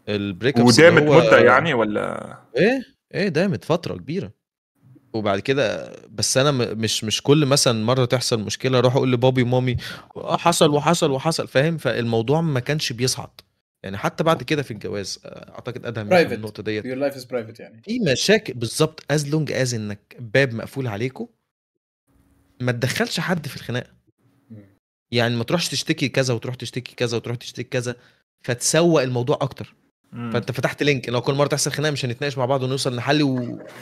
البريك ابس ودامت مده يعني ولا ايه ايه دامت فتره كبيره وبعد كده بس انا مش مش كل مثلا مره تحصل مشكله اروح اقول لبابي ومامي آه، حصل وحصل وحصل فاهم فالموضوع ما كانش بيصعد يعني حتى بعد كده في الجواز آه، اعتقد ادهم يعني النقطه ديت يور لايف از برايفت يعني في مشاكل بالظبط از لونج از انك باب مقفول عليكم ما تدخلش حد في الخناقه يعني ما تروحش تشتكي كذا وتروح تشتكي كذا وتروح تشتكي كذا فتسوق الموضوع اكتر مم. فانت فتحت لينك لو كل مره تحصل خناقه مش هنتناقش مع بعض ونوصل نحل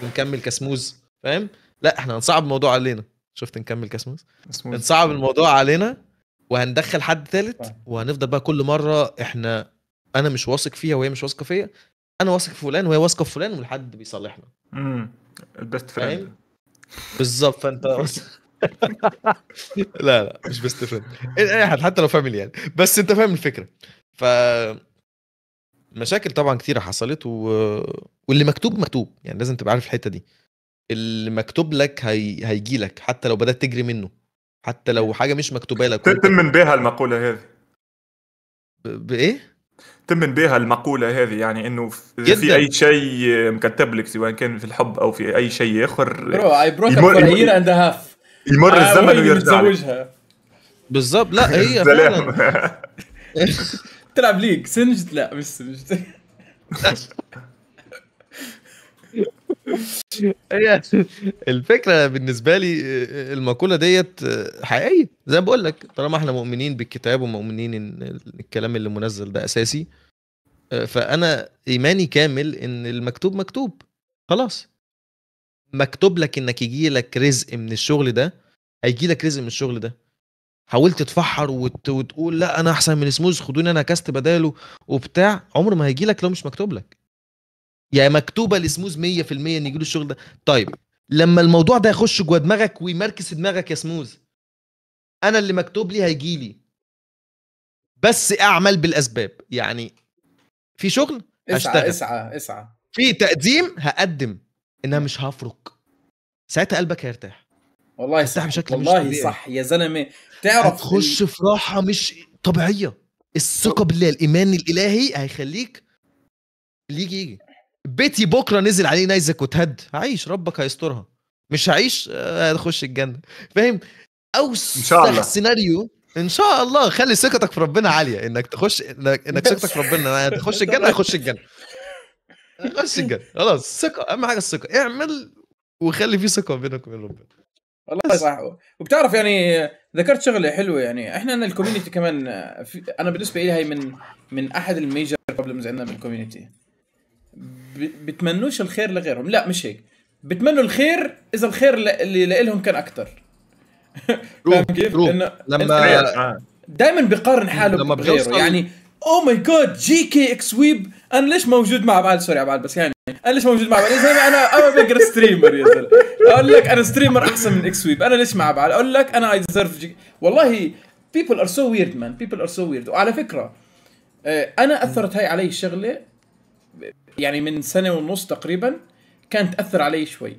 ونكمل كسموز فاهم لا احنا هنصعب الموضوع علينا شفت نكمل كاسموس إيه؟ هنصعب الموضوع علينا وهندخل حد ثالث طيب. وهنفضل بقى كل مره احنا انا مش واثق فيها وهي مش واثقه فيا انا واثق في فلان وهي واثقه في فلان والحد بيصالحنا امم البيست فريند بالظبط فانت لا لا مش بيست فريند اي حد حتى لو فاميلي يعني بس انت فاهم الفكره ف مشاكل طبعا كتيره حصلت و... واللي مكتوب مكتوب يعني لازم تبقى عارف الحته دي اللي مكتوب لك هي... هيجي لك حتى لو بدات تجري منه حتى لو حاجه مش مكتوبه لك تؤمن بها المقوله هذه ب... بايه؟ من بها المقولة هذه يعني انه في اي شيء مكتب لك سواء كان في الحب او في اي شيء اخر برو اي يمر, يمر, يمر الزمن ويرجع بالظبط لا هي فعلا تلعب ليك سنجت لا مش سنجت الفكره بالنسبه لي المقوله ديت حقيقيه زي ما بقول لك طالما احنا مؤمنين بالكتاب ومؤمنين ان الكلام اللي منزل ده اساسي فانا ايماني كامل ان المكتوب مكتوب خلاص مكتوب لك انك يجي لك رزق من الشغل ده هيجي لك رزق من الشغل ده حاولت تتفحر وت... وتقول لا انا احسن من سموز خدوني انا كاست بداله وبتاع عمر ما هيجي لك لو مش مكتوب لك يعني مكتوبه لسموز 100% ان يجي له الشغل ده طيب لما الموضوع ده يخش جوه دماغك ويمركز دماغك يا سموز انا اللي مكتوب لي هيجي لي بس اعمل بالاسباب يعني في شغل هشتغل اسعى اسعى اسعى في تقديم هقدم انها مش هفرك ساعتها قلبك هيرتاح والله صح بشكل والله مش طبيعي. صح يا زلمه تعرف تخش في راحه مش طبيعيه الثقه بالله الايمان الالهي هيخليك اللي يجي يجي بيتي بكره نزل عليه نيزك وتهد هعيش ربك هيسترها مش هعيش هخش آه، الجنه فاهم ان شاء الله سيناريو ان شاء الله خلي ثقتك في ربنا عاليه انك تخش انك ثقتك في ربنا تخش الجنه هيخش الجنه هيخش الجنه خلاص ثقه اهم حاجه الثقه اعمل وخلي في ثقه بينك وبين ربنا والله صح وبتعرف يعني ذكرت شغله حلوه يعني احنا الكوميونتي كمان في انا بالنسبه لي هي من من احد الميجر بروبلمز عندنا بالكوميونتي بتمنوش الخير لغيرهم لا مش هيك بتمنوا الخير اذا الخير اللي لهم كان اكثر فاهم كيف؟ لما آه. دائما بقارن حاله لما بغيره يعني او ماي جاد جي كي اكس ويب انا ليش موجود مع بعض سوري بعض بس يعني انا ليش موجود مع بعض يا زلمه انا انا بقرا ستريمر يا زلمه اقول لك انا ستريمر احسن من اكس ويب انا ليش مع بعض اقول لك انا اي ديزيرف والله بيبل ار سو ويرد مان بيبل ار سو ويرد وعلى فكره آه، انا اثرت هاي علي الشغله يعني من سنه ونص تقريبا كان تاثر علي شوي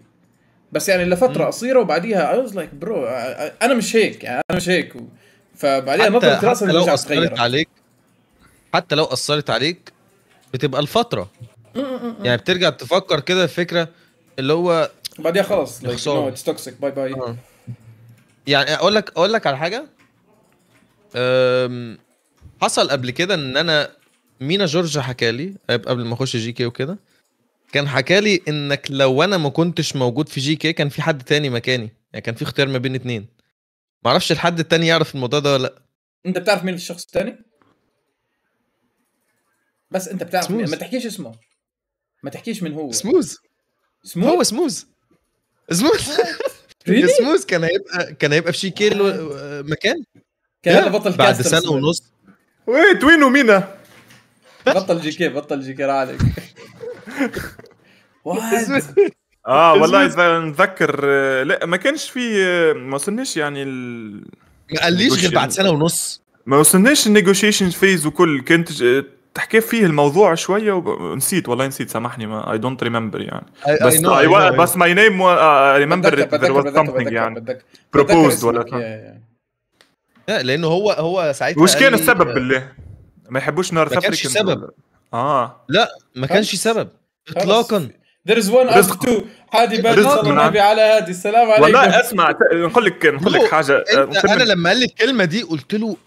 بس يعني لفتره قصيره وبعديها اي واز لايك برو انا مش هيك يعني انا مش هيك فبعديها نظره راسا لو اثرت عليك حتى لو اثرت عليك بتبقى الفتره يعني بترجع تفكر كده الفكره اللي هو بعديها خلاص اتس توكسيك باي باي يعني اقول لك اقول لك على حاجه حصل قبل كده ان انا مينا جورج حكى لي قبل ما اخش جي كي وكده كان حكى لي انك لو انا ما كنتش موجود في جي كي كان في حد تاني مكاني يعني كان في اختيار ما بين اتنين معرفش الحد التاني يعرف الموضوع ده ولا لا انت بتعرف مين الشخص التاني بس انت بتعرف سموز. ما تحكيش اسمه ما تحكيش من هو سموز سموز هو سموز سموز really? سموز كان هيبقى كان هيبقى في شي كيلو مكان كان بطل بعد سنه ونص ويت وينو مينا بطل جي كي بطل جي كي عليك اه والله اذا نتذكر آه، لا ما كانش في آه، ما وصلناش يعني ال... ما قاليش غير بعد سنه ونص ما وصلناش النيغوشيشن فيز وكل كنت آه، تحكي فيه الموضوع شويه ونسيت والله نسيت سامحني ما اي دونت ريمبر يعني بس I know, I know, بس ماي نيم ريمبر ذير واز سمثينج يعني بروبوزد ولا لا لانه هو هو ساعتها وش كان السبب بالله؟ ما يحبوش نورث افريكان ما كانش سبب اه لا ما كانش سبب اطلاقا there is one رزق two هادي بعد النبي على هادي السلام عليكم والله اسمع نقول لك نقول لك حاجه انا لما قال لي الكلمه دي قلت له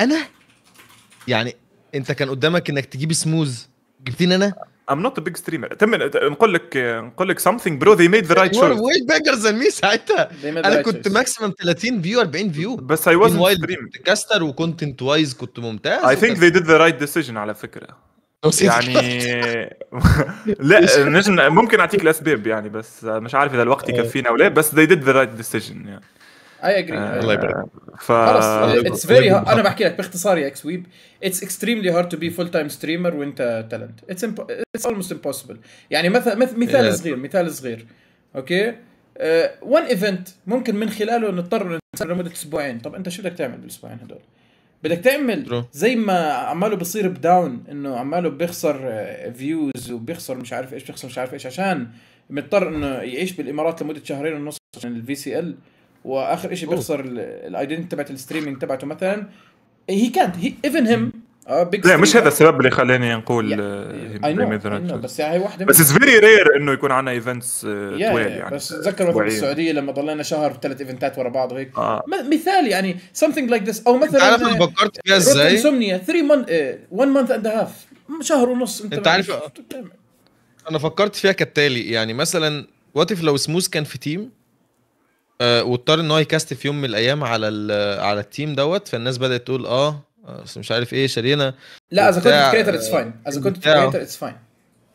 انا يعني انت كان قدامك انك تجيب سموز جبتين انا I'm not a big streamer تم نقول لك نقول لك something bro they made the right choice way bigger than me ساعتها انا كنت ماكسيمم 30 فيو 40 فيو بس I wasn't streaming كاستر وكونتنت وايز كنت ممتاز I think they did the right decision على فكره يعني لا ممكن اعطيك الاسباب يعني بس مش عارف اذا الوقت يكفينا ولا بس they did the right decision يعني اي اجري آه، الله يبارك ف اتس فيري طيب. انا بحكي لك باختصار يا اكس ويب اتس اكستريملي هارد تو بي فول تايم ستريمر وانت تالنت اتس اولموست امبوسيبل يعني مثلا مثال yeah. صغير مثال صغير اوكي وان ايفنت ممكن من خلاله نضطر لمده اسبوعين طب انت شو بدك تعمل بالاسبوعين هدول بدك تعمل زي ما عماله بصير بداون انه عماله بيخسر فيوز وبيخسر مش عارف ايش بيخسر مش عارف ايش عشان مضطر انه يعيش بالامارات لمده شهرين ونص عشان الفي سي ال واخر شيء بيخسر الايدنتي تبعت الستريمينج تبعته مثلا هي كانت ايفن هيم لا مش هذا السبب اللي خلاني نقول yeah. آه، بس هي يعني واحده بس اتس فيري رير انه يكون عندنا ايفنتس آه، طويل يعني بس تذكر مثلا السعوديه لما ضلينا شهر ثلاث ايفنتات ورا بعض وهيك آه. مثال يعني something like this او مثلا عارف انا فكرت فيها ازاي؟ انسومنيا 3 مانث 1 مانث اند هاف شهر ونص انت, انت عارف انا فكرت فيها كالتالي يعني مثلا واتف لو سموث كان في تيم آه، واضطر ان هو يكاست في يوم من الايام على على التيم دوت فالناس بدات تقول آه،, اه بس مش عارف ايه شارينا لا اذا كنت كريتر اتس فاين اذا كنت كريتر اتس فاين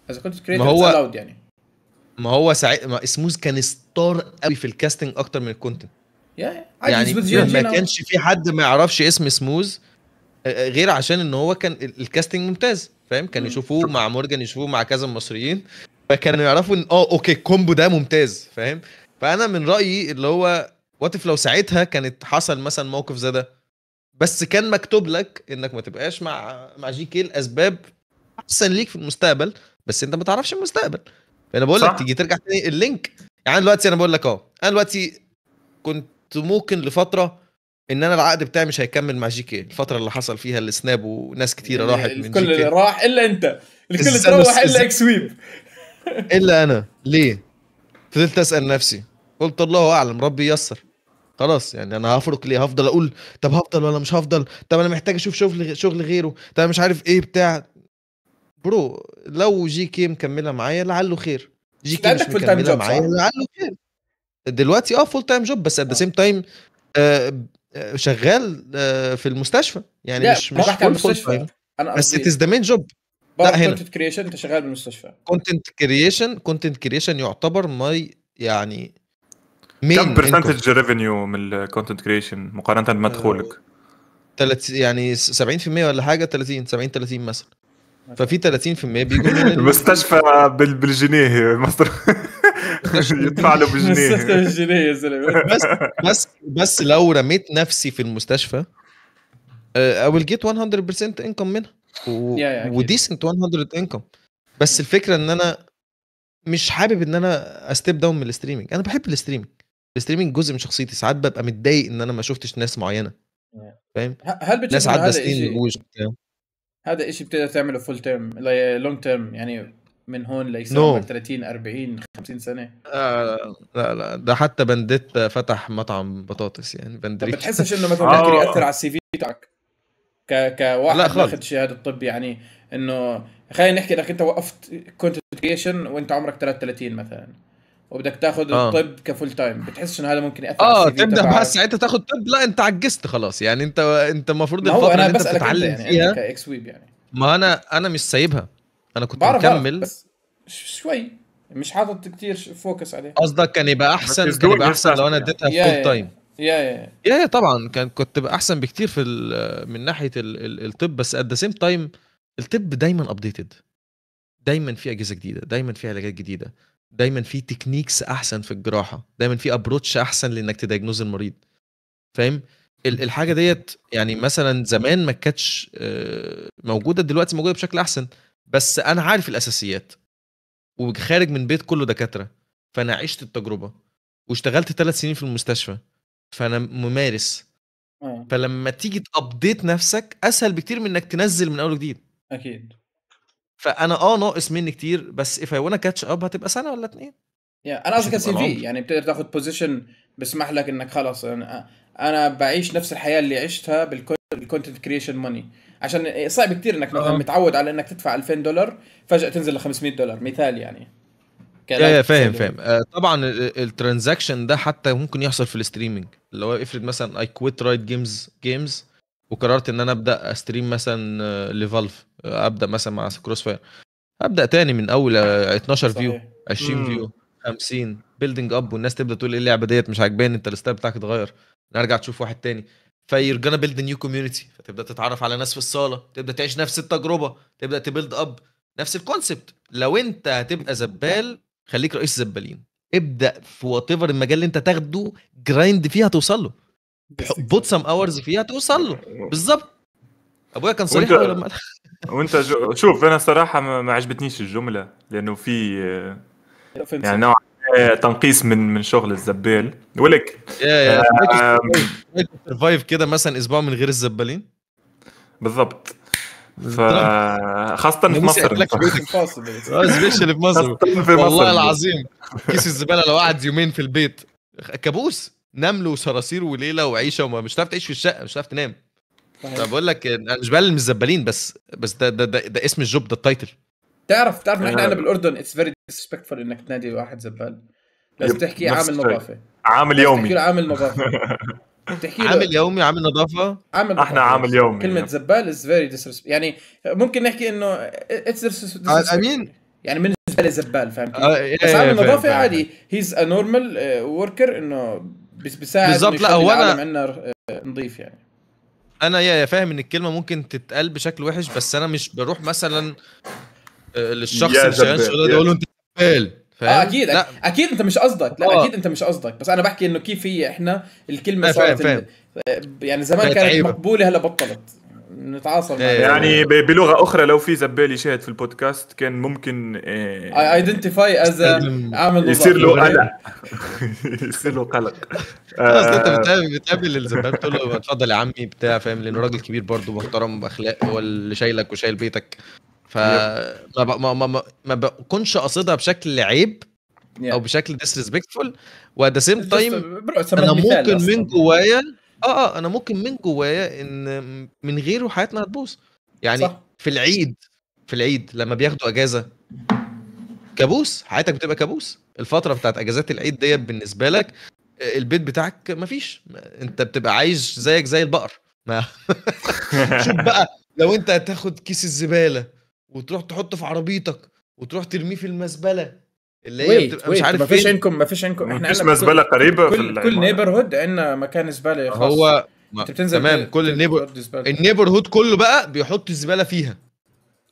اذا كنت كريتر اتس هو يعني ما هو ساعي... ما سموز كان ستار قوي في الكاستنج اكتر من الكونتنت يعني ما كانش في حد ما يعرفش اسم سموز آه، غير عشان ان هو كان الكاستنج ممتاز فاهم كانوا يشوفوه مع مورجان يشوفوه مع كذا مصريين فكانوا يعرفوا ان اه اوكي الكومبو ده ممتاز فاهم فانا من رايي اللي هو واتف لو ساعتها كانت حصل مثلا موقف زي ده بس كان مكتوب لك انك ما تبقاش مع مع جي كي لاسباب احسن ليك في المستقبل بس انت ما تعرفش المستقبل فانا بقول لك تيجي ترجع تاني اللينك يعني دلوقتي انا بقول لك اهو انا دلوقتي كنت ممكن لفتره ان انا العقد بتاعي مش هيكمل مع جي كي الفتره اللي حصل فيها السناب وناس كتيره يعني راحت من جي كي الكل اللي راح الا انت الكل تروح الا اكس ويب الا انا ليه فضلت اسال نفسي قلت الله اعلم ربي ييسر خلاص يعني انا هفرق ليه هفضل اقول طب هفضل ولا مش هفضل طب انا محتاج اشوف شغل شغل غيره طب مش عارف ايه بتاع برو لو جي كي مكمله معايا لعله خير جي كي مش مكمله معايا لعله خير دلوقتي اه فول تايم جوب بس ات ذا سيم تايم شغال آه في المستشفى يعني مش مش فول تايم انا بس ات از ذا مين جوب لا هنا كونتنت كريشن انت شغال بالمستشفى كونتنت كريشن كونتنت كريشن يعتبر ماي يعني مين كم برسنتج ريفينيو من الكونتنت كريشن مقارنه بمدخولك؟ آه، 30 يعني 70% ولا حاجه 30 70 30 مثلا آه. ففي 30% بيجوا المستشفى بالجنيه مصر يدفع له بالجنيه بالجنيه يا زلمه بس بس بس لو رميت نفسي في المستشفى اي ويل جيت 100% انكم منها وديسنت 100 انكم بس الفكره ان انا مش حابب ان انا استيب داون من الستريمنج انا بحب الستريمنج الاستريمنج جزء من شخصيتي ساعات ببقى متضايق ان انا ما شفتش ناس معينه آه. فاهم هل بتشوف ناس عدى سنين هذا شيء بتقدر تعمله فول تيرم لونج تيرم يعني من هون ل no. 30 40 50 سنه آه لا لا ده حتى بندت فتح مطعم بطاطس يعني بندريت ما بتحسش انه مثلا ممكن آه. ياثر على السي في بتاعك ك كواحد اخذ شهاده طب يعني انه خلينا نحكي انك انت وقفت كونتنت كريشن وانت عمرك 33 مثلا وبدك تاخذ آه. الطب كفول تايم بتحس انه هذا ممكن ياثر اه تبدا بس ساعتها تاخذ طب لا انت عجزت خلاص يعني انت انت المفروض الفتره اللي انت يعني، بتتعلم يعني فيها كاكس ويب يعني ما انا انا مش سايبها انا كنت مكمل بس شوي مش حاطط كتير فوكس عليه قصدك كان يبقى احسن كان يبقى احسن لو انا اديتها فول تايم يا يا يا طبعا كان كنت بقى احسن بكتير في من ناحيه الطب بس ات ذا سيم تايم الطب دايما ابديتد دايما في اجهزه جديده دايما في علاجات جديده دايما في تكنيكس احسن في الجراحه دايما في ابروتش احسن لانك تدايجنوز المريض فاهم الحاجه ديت يعني مثلا زمان ما كانتش آه، موجوده دلوقتي موجوده بشكل احسن بس انا عارف الاساسيات وخارج من بيت كله دكاتره فانا عشت التجربه واشتغلت ثلاث سنين في المستشفى فانا ممارس آه. فلما تيجي تابديت نفسك اسهل بكتير من انك تنزل من اول وجديد اكيد فانا اه ناقص مني كتير بس اف اي وانا كاتش اب هتبقى سنه ولا اتنين انا قصدي كسي في يعني بتقدر تاخد بوزيشن بيسمح لك انك خلاص انا يعني انا بعيش نفس الحياه اللي عشتها بالكونتنت كريشن ماني عشان صعب كتير انك مثلا متعود على انك تدفع 2000 دولار فجاه تنزل ل 500 دولار مثال يعني يا يا فاهم فاهم آه، طبعا الترانزاكشن ده حتى ممكن يحصل في الستريمنج اللي هو افرض مثلا اي كويت رايت جيمز جيمز وقررت ان انا ابدا استريم مثلا آه، لفالف آه، ابدا مثلا مع كروس فاير ابدا تاني من اول 12 آه، فيو 20 فيو 50 بيلدينج اب والناس تبدا تقول ايه اللعبه ديت مش عاجباني انت الستايل بتاعك اتغير نرجع تشوف واحد تاني فيور جانا بيلد نيو كوميونتي فتبدا تتعرف على ناس في الصاله تبدا تعيش نفس التجربه تبدا تبيلد اب نفس الكونسبت لو انت هتبقى زبال خليك رئيس زبالين ابدا في وات ايفر المجال اللي انت تاخده جرايند فيها توصل له بوت سم اورز فيها توصل له بالظبط ابويا كان صريح وانت, لما وانت جو... شوف انا صراحه ما عجبتنيش الجمله لانه في يعني نوع تنقيص من من شغل الزبال ولك سرفايف آه، كده مثلا اسبوع من غير الزبالين بالضبط ف طيب. خاصة في مصر سبيشال آه، في مصر والله العظيم كيس الزبالة لو قعد يومين في البيت كابوس نمل وصراصير وليله وعيشه ومش هتعرف تعيش في الشقه مش هتعرف تنام طيب. بقول لك انا مش بقلل من الزبالين بس بس ده ده, ده, ده اسم الجوب ده التايتل تعرف تعرف احنا انا آه. بالاردن اتس فيري ديسبكتفول انك تنادي واحد زبال لازم تحكي عامل نظافه عامل يومي تحكي له عامل نظافه بتحكي له عامل يومي عامل نظافه عامل احنا عامل يومي يعني. كلمه يعني. زبال از فيري يعني ممكن نحكي انه اتس امين يعني من زباله زبال فهمت آه بس عامل إيه، نظافه عادي هيز ا نورمال وركر انه بس بيساعد بالظبط لا هو انا عندنا آه، نضيف يعني انا يا فاهم ان الكلمه ممكن تتقال بشكل وحش بس انا مش بروح مثلا آه، للشخص اللي شغال شغاله ده اقول له انت زبال فاهم؟ آه اكيد لا. اكيد انت مش قصدك لا آه. اكيد انت مش قصدك بس انا بحكي انه كيف هي احنا الكلمه صارت فاهم فاهم. يعني زمان كانت مقبوله هلا بطلت نتعاصر إيه. يعني بلغه اخرى لو في زبالي شاهد في البودكاست كان ممكن اي ايدنتيفاي از عامل يصير له قلق يصير له قلق خلاص انت آه. بتقابل الزبال بتقول له اتفضل يا عمي بتاع فاهم لانه راجل كبير برضه محترم باخلاق هو اللي شايلك وشايل بيتك فما ما ما ما بكونش قاصدها بشكل عيب او بشكل ديسريسبكتفول وات ذا سيم تايم انا ممكن من جوايا اه اه انا ممكن من جوايا ان من غيره حياتنا هتبوظ يعني صح. في العيد في العيد لما بياخدوا اجازه كابوس حياتك بتبقى كابوس الفتره بتاعت اجازات العيد ديت بالنسبه لك آه، البيت بتاعك مفيش انت بتبقى عايش زيك زي البقر ما شوف بقى لو انت هتاخد كيس الزباله وتروح تحطه في عربيتك وتروح ترميه في المزبله اللي هي ويت بتبقى wait. مش عارف مفيش عندكم مفيش عندكم احنا مفيش مزبله قريبه كل, كل نيبر هود عندنا مكان زباله خاص هو انت بتنزل تمام كل النيبر النيبر هود كله بقى بيحط الزباله فيها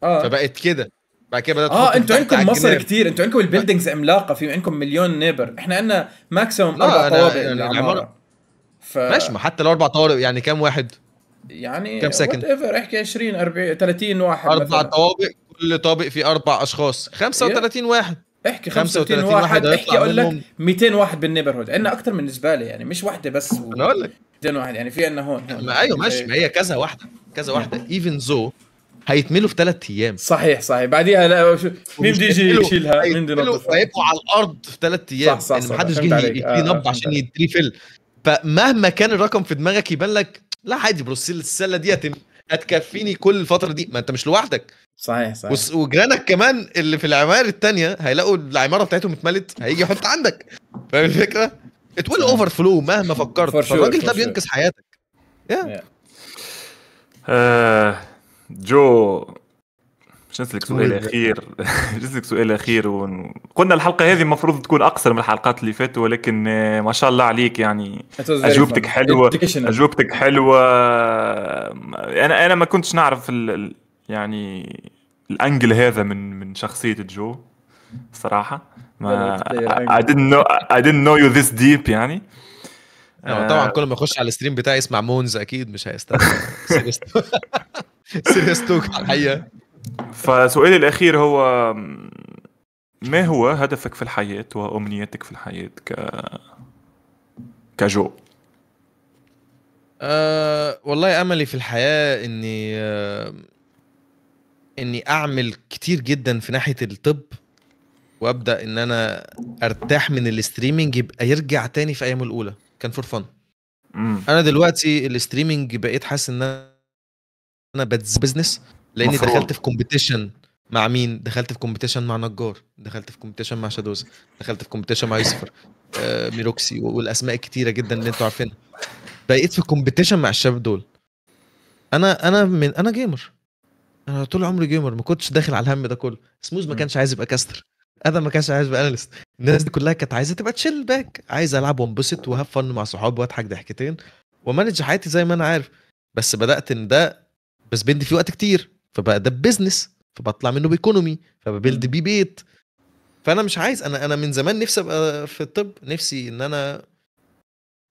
اه فبقت كده بعد كده بدات اه انتوا عندكم مصر كتير انتوا عندكم البيلدنجز عملاقه في عندكم مليون نيبر احنا عندنا ماكسيموم اربع طوابق العماره ف... ماشي ما حتى لو اربع طوابق يعني كام واحد؟ يعني كم ساكن؟ ايفر احكي 20 40 30 واحد اربع طوابق كل طابق فيه اربع اشخاص 35 واحد احكي 35 واحد, واحد احكي اقول لك 200 واحد بالنيبرهود عندنا اكثر من زباله يعني مش واحده بس و... انا اقول لك 200 واحد يعني في عندنا هون ما ايوه ماشي ما هي كذا واحده كذا نعم. واحده ايفن زو هيتملوا في ثلاث ايام صحيح صحيح بعديها لا شو مين بده يجي يشيلها مين بده ينظفها هيبقوا على الارض في ثلاث ايام صح صح يعني محدش جه يكلين آه، عشان يتريفل فمهما كان الرقم في دماغك يبان لك لا عادي بروسيل السله دي هتكفيني كل الفتره دي ما انت مش لوحدك صحيح صحيح وجيرانك كمان اللي في العماير الثانيه هيلاقوا العماره بتاعتهم اتملت هيجي يحط عندك فاهم الفكره؟ ات ويل اوفر فلو مهما فكرت فالراجل ده بينقص بينقذ حياتك yeah. yeah. آه، جو مش نسلك سؤال إيه اخير مش نسألك سؤال اخير قلنا الحلقه هذه المفروض تكون اقصر من الحلقات اللي فاتوا ولكن آه، ما شاء الله عليك يعني اجوبتك حلوه اجوبتك حلوه انا انا ما كنتش نعرف ال... يعني الانجل هذا من من شخصيه جو صراحه ما I didn't know I didn't know you this deep يعني طبعا آه. كل ما يخش على الستريم بتاعي يسمع مونز اكيد مش هيستنى سيريس توك الحقيقه فسؤالي الاخير هو ما هو هدفك في الحياه وامنيتك في الحياه ك كجو أه والله املي في الحياه اني أه اني اعمل كتير جدا في ناحيه الطب وابدا ان انا ارتاح من الاستريمنج يبقى يرجع تاني في ايامه الاولى كان فور فن انا دلوقتي الاستريمنج بقيت حاسس ان انا بدز بزنس لاني مفروض. دخلت في كومبيتيشن مع مين دخلت في كومبيتيشن مع نجار دخلت في كومبيتيشن مع شادوز دخلت في كومبيتيشن مع يوسفر آه ميروكسي والاسماء الكتيره جدا اللي انتوا عارفينها بقيت في كومبيتيشن مع الشباب دول انا انا من انا جيمر انا طول عمري جيمر ما كنتش داخل على الهم ده كله سموز ما كانش عايز يبقى كاستر ادم ما كانش عايز يبقى اناليست الناس دي كلها كانت عايزه تبقى تشيل باك عايز العب وانبسط وهاف فن مع صحابي واضحك ضحكتين ومانج حياتي زي ما انا عارف بس بدات ان ده بس بندي فيه وقت كتير فبقى ده بزنس فبطلع منه بايكونومي فببلد بيه بيت فانا مش عايز انا انا من زمان نفسي ابقى في الطب نفسي ان انا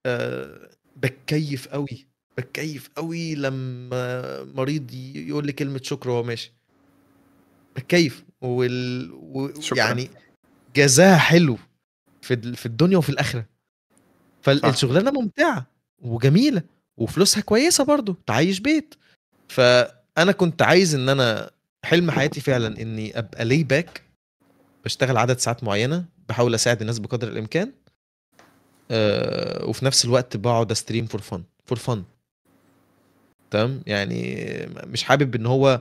أه بتكيف قوي بتكيف قوي لما مريض يقول لي كلمه شكر وهو ماشي بتكيف وال... و... يعني جزاها حلو في في الدنيا وفي الاخره فالشغلانه ممتعه وجميله وفلوسها كويسه برضو تعيش بيت فانا كنت عايز ان انا حلم حياتي فعلا اني ابقى لي باك بشتغل عدد ساعات معينه بحاول اساعد الناس بقدر الامكان أه وفي نفس الوقت بقعد استريم فور فن فور فن تمام يعني مش حابب ان هو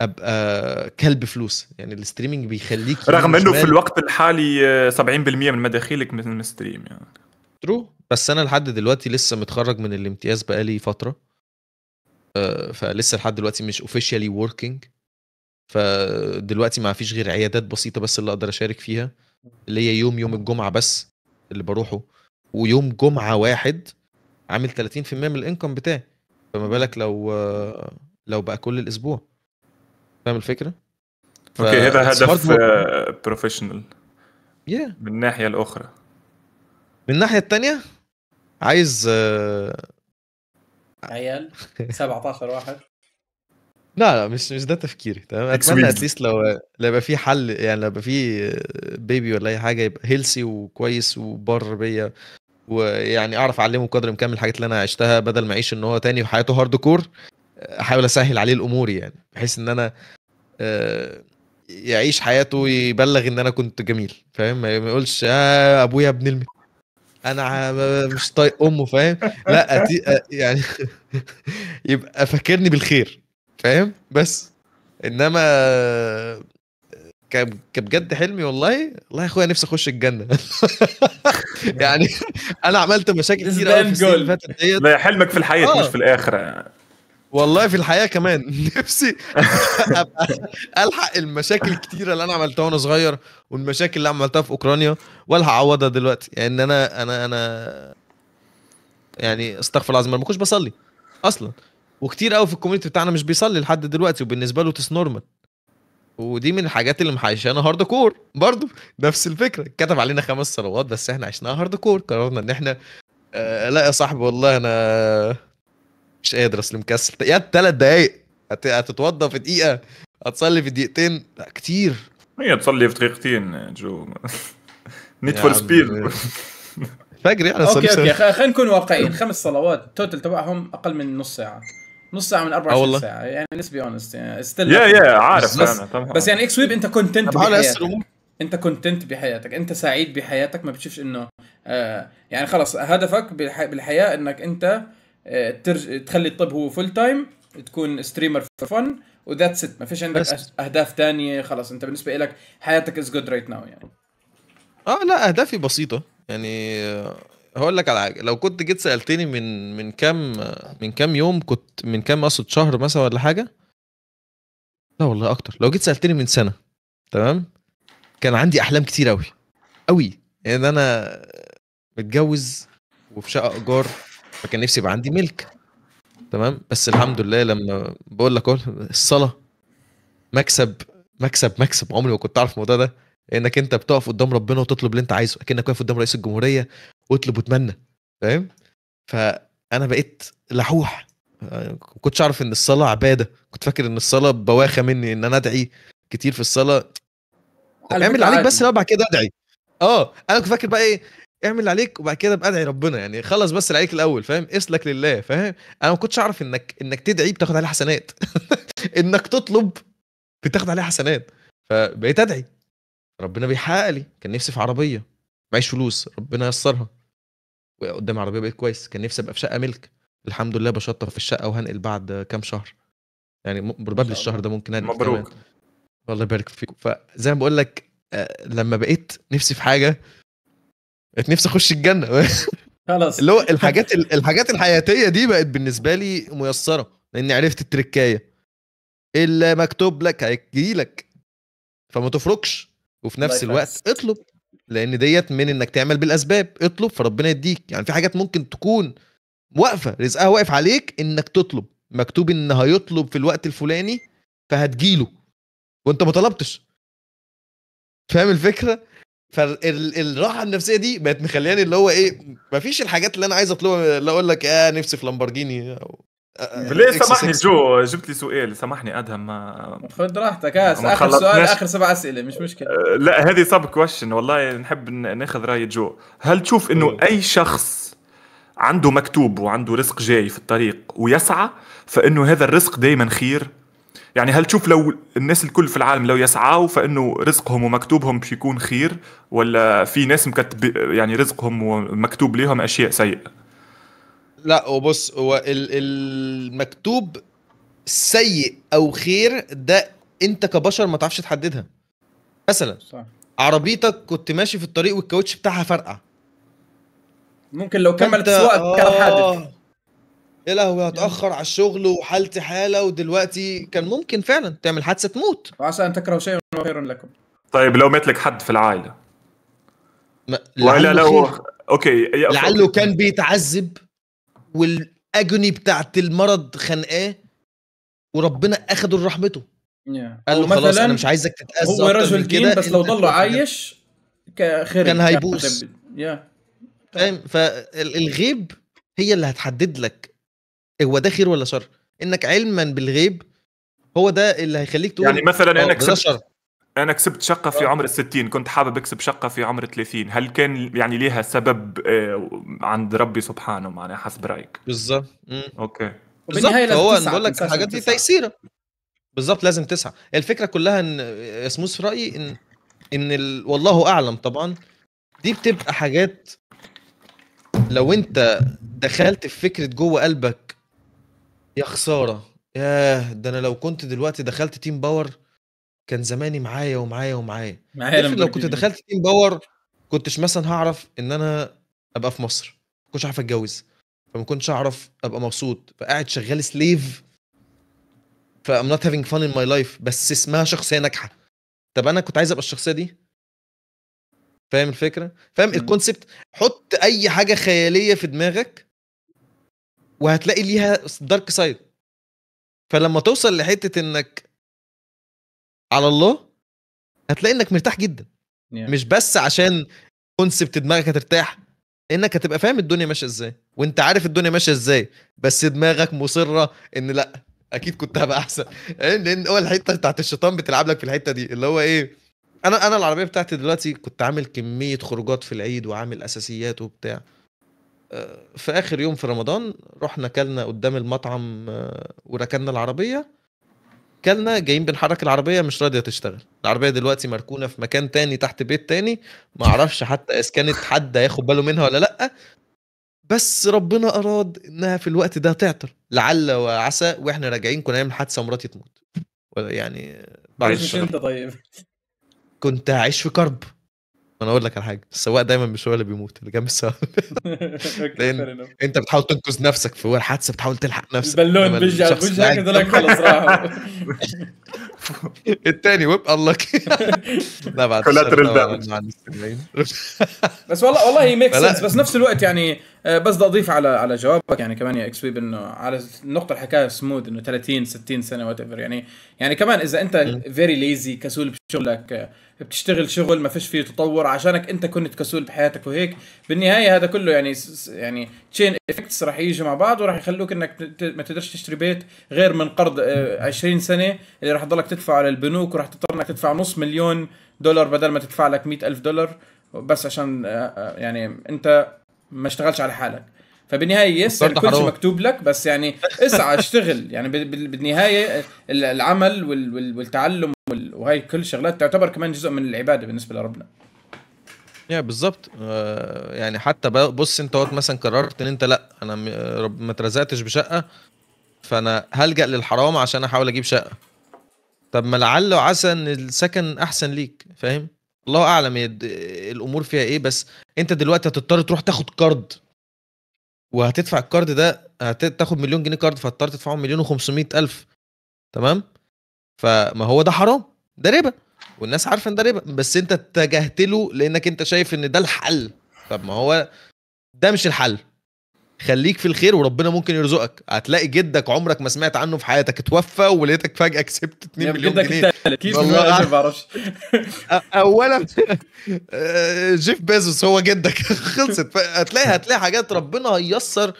ابقى كلب فلوس يعني الستريمنج بيخليك رغم انه في الوقت الحالي 70% آه، من مداخيلك من الستريم يعني ترو بس انا لحد دلوقتي لسه متخرج من الامتياز بقالي فتره آه، فلسه لحد دلوقتي مش اوفيشالي وركينج فدلوقتي ما فيش غير عيادات بسيطه بس اللي اقدر اشارك فيها اللي هي يوم يوم الجمعه بس اللي بروحه ويوم جمعه واحد عامل 30% من الانكم بتاعي فما بالك لو لو بقى كل الاسبوع فاهم الفكره؟ ف... اوكي هذا هدف بروفيشنال yeah. من الناحيه الاخرى من الناحيه الثانيه عايز عيال 17 واحد لا لا مش مش ده تفكيري تمام اتمنى اتليست لو لو يبقى في حل يعني لو يبقى في بيبي ولا اي حاجه يبقى هيلسي وكويس وبر بيا ويعني اعرف اعلمه قدر الامكان من الحاجات اللي انا عشتها بدل ما اعيش ان هو تاني وحياته هارد كور احاول اسهل عليه الامور يعني بحيث ان انا آه، يعيش حياته يبلغ ان انا كنت جميل فاهم ما يقولش آه ابويا ابن الم... انا مش طايق امه فاهم لا أتي... يعني يبقى فاكرني بالخير فاهم بس انما بجد حلمي والله والله يا اخويا نفسي اخش الجنه يعني انا عملت مشاكل كتير قوي في اللي فاتت ديت حلمك في الحياه آه. مش في الاخره والله في الحياه كمان نفسي ابقى الحق المشاكل الكتيره اللي انا عملتها وانا صغير والمشاكل اللي عملتها في اوكرانيا والحق هعوضها دلوقتي يعني انا انا انا يعني استغفر الله العظيم ما كنتش بصلي اصلا وكتير قوي في الكوميونتي بتاعنا مش بيصلي لحد دلوقتي وبالنسبه له تس نورمال ودي من الحاجات اللي محيشانا هارد كور برضه نفس الفكره كتب علينا خمس صلوات بس احنا عشناها هارد كور قررنا ان احنا آه لا يا صاحبي والله انا مش قادر اصل مكسل يا ثلاث دقايق هتتوضى في دقيقه هتصلي في دقيقتين لا كتير هي تصلي في دقيقتين جو نيد فور سبيد فجر يعني اوكي اوكي خلينا نكون واقعيين خمس صلوات التوتل تبعهم اقل من نص ساعه نص ساعه من 24 آه، ساعه يعني ليتس بي اونست يعني ستيل يا يا عارف بس, أنا. بس يعني اكس ويب انت كونتنت بحياتك انت كونتنت بحياتك انت سعيد بحياتك ما بتشوفش انه آه يعني خلص هدفك بالحياه انك انت آه ترج... تخلي الطب هو فول تايم تكون ستريمر فور فن وذاتس ات ما فيش عندك اهداف تانية خلاص انت بالنسبه لك حياتك از جود رايت ناو يعني اه لا اهدافي بسيطه يعني آه، هقول لك على حاجه لو كنت جيت سالتني من من كام من كام يوم كنت من كام اقصد شهر مثلا ولا حاجه لا والله اكتر لو جيت سالتني من سنه تمام كان عندي احلام كتير قوي قوي يعني انا متجوز وفي شقه ايجار فكان نفسي يبقى عندي ملك تمام بس الحمد لله لما بقول لك الصلاه مكسب مكسب مكسب عمري ما كنت اعرف الموضوع ده انك انت بتقف قدام ربنا وتطلب اللي انت عايزه اكنك واقف قدام رئيس الجمهوريه واطلب واتمنى فاهم فانا بقيت لحوح ما كنتش اعرف ان الصلاه عباده كنت فاكر ان الصلاه بواخه مني ان انا ادعي كتير في الصلاه اعمل اللي عليك بس بقى بعد كده ادعي اه انا كنت فاكر بقى ايه اعمل اللي عليك وبعد كده ابقى ادعي ربنا يعني خلص بس اللي عليك الاول فاهم اسلك لله فاهم انا ما كنتش اعرف انك انك تدعي بتاخد عليه حسنات انك تطلب بتاخد عليه حسنات فبقيت ادعي ربنا بيحقق لي كان نفسي في عربيه معيش فلوس ربنا يسرها قدام عربيه بقيت كويس كان نفسي ابقى في شقه ملك الحمد لله بشطف في الشقه وهنقل بعد كام شهر يعني ببل الشهر ده ممكن انقل مبروك الله يبارك فيكم فزي ما بقول لك آه، لما بقيت نفسي في حاجه بقيت نفسي اخش الجنه خلاص اللي هو الحاجات الحاجات الحياتيه دي بقت بالنسبه لي ميسره لاني عرفت التركايه اللي مكتوب لك هيجي لك فما تفركش وفي نفس الوقت اطلب لان ديت من انك تعمل بالاسباب اطلب فربنا يديك يعني في حاجات ممكن تكون واقفه رزقها واقف عليك انك تطلب مكتوب ان هيطلب في الوقت الفلاني فهتجيله وانت ما طلبتش فاهم الفكره فالراحه النفسيه دي بقت مخلياني اللي هو ايه مفيش الحاجات اللي انا عايز اطلبها اللي اقول لك اه نفسي في لامبورجيني او يعني بالله سامحني جو جبت لي سؤال سامحني ادهم ما خذ راحتك اخر سؤال اخر سبع اسئله مش مشكله أه، لا هذه سب كويشن والله نحب ناخذ راي جو هل تشوف انه اي شخص عنده مكتوب وعنده رزق جاي في الطريق ويسعى فانه هذا الرزق دائما خير يعني هل تشوف لو الناس الكل في العالم لو يسعوا فانه رزقهم ومكتوبهم بيكون خير ولا في ناس مكتب يعني رزقهم ومكتوب لهم اشياء سيئه لا وبص هو المكتوب سيء او خير ده انت كبشر ما تعرفش تحددها مثلا صح. عربيتك كنت ماشي في الطريق والكاوتش بتاعها فرقع ممكن لو كملت سواقه كان آه، حادث يا لهوي هتاخر على الشغل وحالتي حاله ودلوقتي كان ممكن فعلا تعمل حادثه تموت وعسى ان تكرهوا شيئا خير لكم طيب لو مات لك حد في العائله ما... لعله لو اوكي لعله كان بيتعذب والاجوني بتاعت المرض خانقاه وربنا اخده لرحمته yeah. قال له خلاص انا مش عايزك تتاذى هو رجل كده بس لو ضله عايش كخير كان هيبوس فاهم فالغيب هي اللي هتحدد لك هو ده خير ولا شر انك علما بالغيب هو ده اللي هيخليك تقول يعني مثلا آه، انك كسبت انا كسبت شقه في آه. عمر الستين كنت حابب اكسب شقه في عمر 30 هل كان يعني ليها سبب آه، عند ربي سبحانه معناها حسب رايك بالظبط اوكي بالظبط هو بقول لك الحاجات دي تيسيره بالظبط لازم تسعى الفكره كلها ان اسموس آه، في رايي ان ان ال... والله اعلم طبعا دي بتبقى حاجات لو انت دخلت في فكره جوه قلبك يا خساره ياه ده انا لو كنت دلوقتي دخلت تيم باور كان زماني معايا ومعايا ومعايا معايا لو كنت دخلت تيم باور كنتش مثلا هعرف ان انا ابقى في مصر ما كنتش هعرف اتجوز فما كنتش هعرف ابقى مبسوط فقاعد شغال سليف I'm نوت هافينج فان ان ماي لايف بس اسمها شخصيه ناجحه طب انا كنت عايز ابقى الشخصيه دي فاهم الفكره فاهم الكونسبت حط اي حاجه خياليه في دماغك وهتلاقي ليها دارك سايد فلما توصل لحته انك على الله هتلاقي انك مرتاح جدا yeah. مش بس عشان كونسبت دماغك هترتاح انك هتبقى فاهم الدنيا ماشيه ازاي وانت عارف الدنيا ماشيه ازاي بس دماغك مصره ان لا اكيد كنت هبقى احسن لان هو الحته بتاعت الشيطان بتلعب لك في الحته دي اللي هو ايه انا انا العربيه بتاعتي دلوقتي كنت عامل كميه خروجات في العيد وعامل اساسيات وبتاع آه، في اخر يوم في رمضان رحنا كلنا قدام المطعم آه، وركننا العربيه كلنا جايين بنحرك العربيه مش راضيه تشتغل العربيه دلوقتي مركونه في مكان تاني تحت بيت تاني ما اعرفش حتى اذا كانت حد هياخد باله منها ولا لا بس ربنا اراد انها في الوقت ده تعطل لعل وعسى واحنا راجعين كنا نعمل حادثه ومراتي تموت يعني بعد انت طيب كنت هعيش في كرب انا اقول لك على حاجه السواق دايما مش هو اللي بيموت اللي جنب السواق لان انت بتحاول تنقذ نفسك في حادثه بتحاول تلحق نفسك البالون بيجي على وجهك لك خلاص راح التاني ويب الله لا بعد كولاترال بس والله والله ميك سنس بس نفس الوقت يعني آه، بس بدي اضيف على على جوابك يعني كمان يا اكس ويب انه على النقطه اللي حكاها سمود انه 30 60 سنه وات ايفر يعني يعني كمان اذا انت فيري ليزي كسول بشغلك آه، بتشتغل شغل ما فيش فيه تطور عشانك انت كنت كسول بحياتك وهيك بالنهايه هذا كله يعني يعني تشين افكتس راح يجي مع بعض وراح يخلوك انك ما تقدرش تشتري بيت غير من قرض 20 آه، سنه اللي راح تضلك تدفعه على البنوك وراح تضطر انك تدفع نص مليون دولار بدل ما تدفع لك 100 الف دولار بس عشان يعني انت ما اشتغلش على حالك فبالنهايه يس يعني كل شيء مكتوب لك بس يعني اسعى اشتغل يعني بالنهايه العمل والتعلم وهي كل شغلات تعتبر كمان جزء من العباده بالنسبه لربنا يا بالظبط آه، يعني حتى بص انت وقت مثلا قررت ان انت لا انا ما اترزقتش بشقه فانا هلجا للحرام عشان احاول اجيب شقه طب ما لعل وعسى ان السكن احسن ليك فاهم الله اعلم الامور فيها ايه بس انت دلوقتي هتضطر تروح تاخد كارد وهتدفع الكارد ده هتاخد مليون جنيه كارد فهتضطر تدفعهم مليون و500 الف تمام فما هو ده حرام ده ربا والناس عارفه ان ده ربا بس انت اتجهت له لانك انت شايف ان ده الحل طب ما هو ده مش الحل خليك في الخير وربنا ممكن يرزقك هتلاقي جدك عمرك ما سمعت عنه في حياتك اتوفى ولقيتك فجاه كسبت 2 مليون جنيه كيف ما بعرفش اولا آه، جيف بيزوس هو جدك خلصت هتلاقي هتلاقي حاجات ربنا هيسر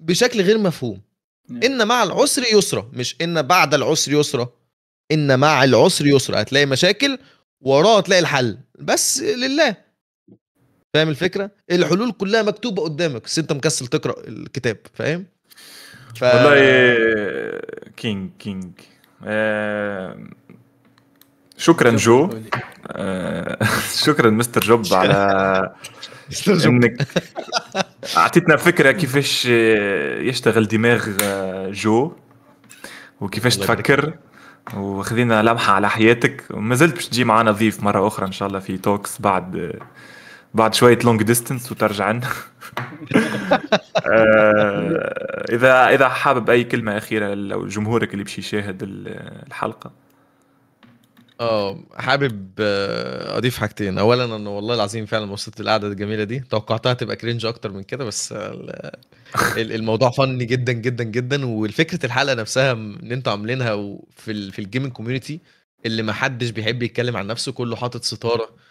بشكل غير مفهوم نعم. ان مع العسر يسرا مش ان بعد العسر يسرا ان مع العسر يسرا هتلاقي مشاكل وراه هتلاقي الحل بس لله فاهم الفكره الحلول كلها مكتوبه قدامك بس انت مكسل تقرا الكتاب فاهم ف... والله كينج كينج آه، شكرا جو آه، شكرا مستر جوب على انك اعطيتنا فكره كيفاش آه، يشتغل دماغ جو وكيفاش تفكر وخذينا لمحه على حياتك وما زلت باش تجي معنا ضيف مره اخرى ان شاء الله في توكس بعد بعد شويه لونج ديستنس وترجع عنا آه، اذا اذا حابب اي كلمه اخيره لجمهورك اللي بشي يشاهد الحلقه اه حابب آه، اضيف حاجتين اولا انه والله العظيم فعلا وصلت القعده الجميله دي توقعتها تبقى كرنج اكتر من كده بس آه، الموضوع فني جدا جدا جدا والفكره الحلقه نفسها ان انتوا عاملينها في الجيمنج كوميونتي اللي ما حدش بيحب يتكلم عن نفسه كله حاطط ستاره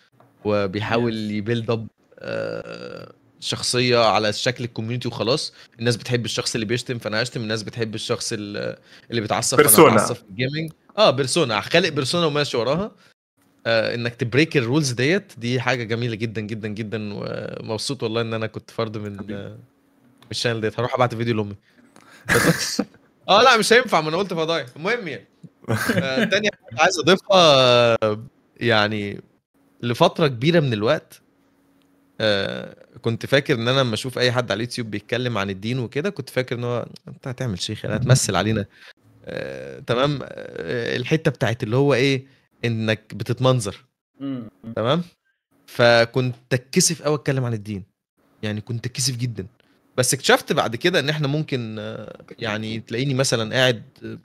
وبيحاول يبيلد اب آه، شخصيه على شكل الكوميونتي وخلاص الناس بتحب الشخص اللي بيشتم فانا هشتم الناس بتحب الشخص اللي بيتعصب فانا بتعصب في الجيمنج اه بيرسونا خالق بيرسونا وماشي وراها آه انك تبريك الرولز ديت دي حاجه جميله جدا جدا جدا ومبسوط والله ان انا كنت فرد من آه الشانل ديت هروح ابعت فيديو لامي اه لا مش هينفع ما انا قلت فضايح المهم يعني آه تاني عايز اضيفها آه، يعني لفتره كبيره من الوقت آه كنت فاكر ان انا لما اشوف اي حد على اليوتيوب بيتكلم عن الدين وكده كنت فاكر ان هو انت هتعمل شيخ يعني هتمثل علينا آه تمام آه الحته بتاعت اللي هو ايه انك بتتمنظر تمام فكنت اتكسف قوي اتكلم عن الدين يعني كنت اتكسف جدا بس اكتشفت بعد كده ان احنا ممكن آه، يعني تلاقيني مثلا قاعد آه،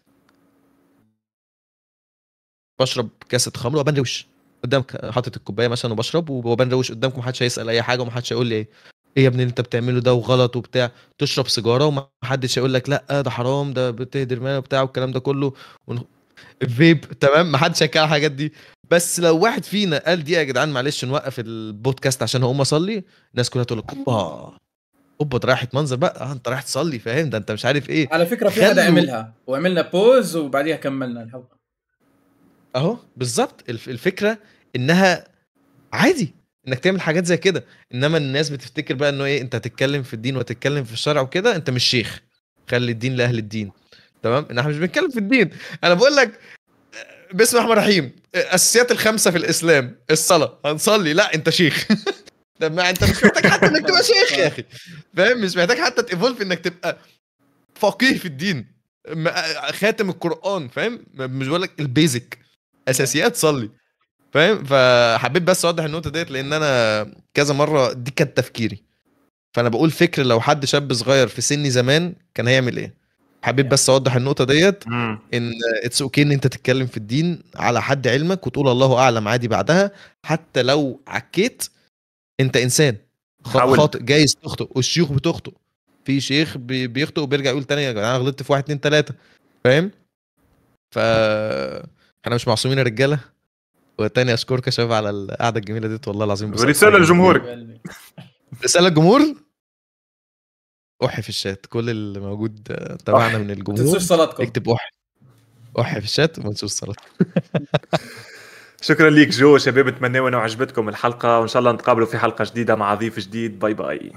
بشرب كاسه خمر وبندوش قدام حاطط الكوبايه مثلا وبشرب وبنروش قدامكم محدش هيسال اي حاجه ومحدش هيقول لي ايه ايه يا ابني انت بتعمله ده وغلط وبتاع تشرب سيجاره ومحدش هيقول لك لا ده حرام ده بتهدر مال وبتاع والكلام ده كله ون... فيب تمام محدش هيتكلم على الحاجات دي بس لو واحد فينا قال دي يا جدعان معلش نوقف البودكاست عشان هقوم اصلي الناس كلها تقول لك اوبا اوبا ده رايحه منظر بقى آه، انت رايح تصلي فاهم ده انت مش عارف ايه على فكره في حد عملها وعملنا بوز وبعديها كملنا الحلقه اهو بالظبط الفكره انها عادي انك تعمل حاجات زي كده انما الناس بتفتكر بقى انه ايه انت هتتكلم في الدين وتتكلم في الشرع وكده انت مش شيخ خلي الدين لاهل الدين تمام احنا مش بنتكلم في الدين انا بقول لك بسم الله الرحمن الرحيم اساسيات الخمسه في الاسلام الصلاه هنصلي لا انت شيخ طب ما انت مش محتاج حتى انك تبقى شيخ يا اخي فاهم مش محتاج حتى تيفولف انك تبقى فقيه في الدين خاتم القران فاهم مش بقول لك البيزك اساسيات صلي فاهم فحبيت بس اوضح النقطه ديت لان انا كذا مره دي كانت تفكيري فانا بقول فكر لو حد شاب صغير في سني زمان كان هيعمل ايه حبيت بس اوضح النقطه ديت ان اتس اوكي ان انت تتكلم في الدين على حد علمك وتقول الله اعلم عادي بعدها حتى لو عكيت انت انسان خاطئ جايز تخطئ والشيوخ بتخطئ في شيخ بيخطئ وبيرجع يقول تاني يا جدعان انا غلطت في واحد اتنين تلاته فاهم؟ ف احنا مش معصومين يا رجاله وتاني اشكرك يا شباب على القعده الجميله دي والله العظيم رساله لجمهورك رساله للجمهور اح في الشات كل اللي موجود تبعنا من الجمهور ما تنسوش صلاتكم اكتب اح اح في الشات وما تنسوش صلاتكم شكرا ليك جو شباب اتمنى انه عجبتكم الحلقه وان شاء الله نتقابلوا في حلقه جديده مع ضيف جديد باي باي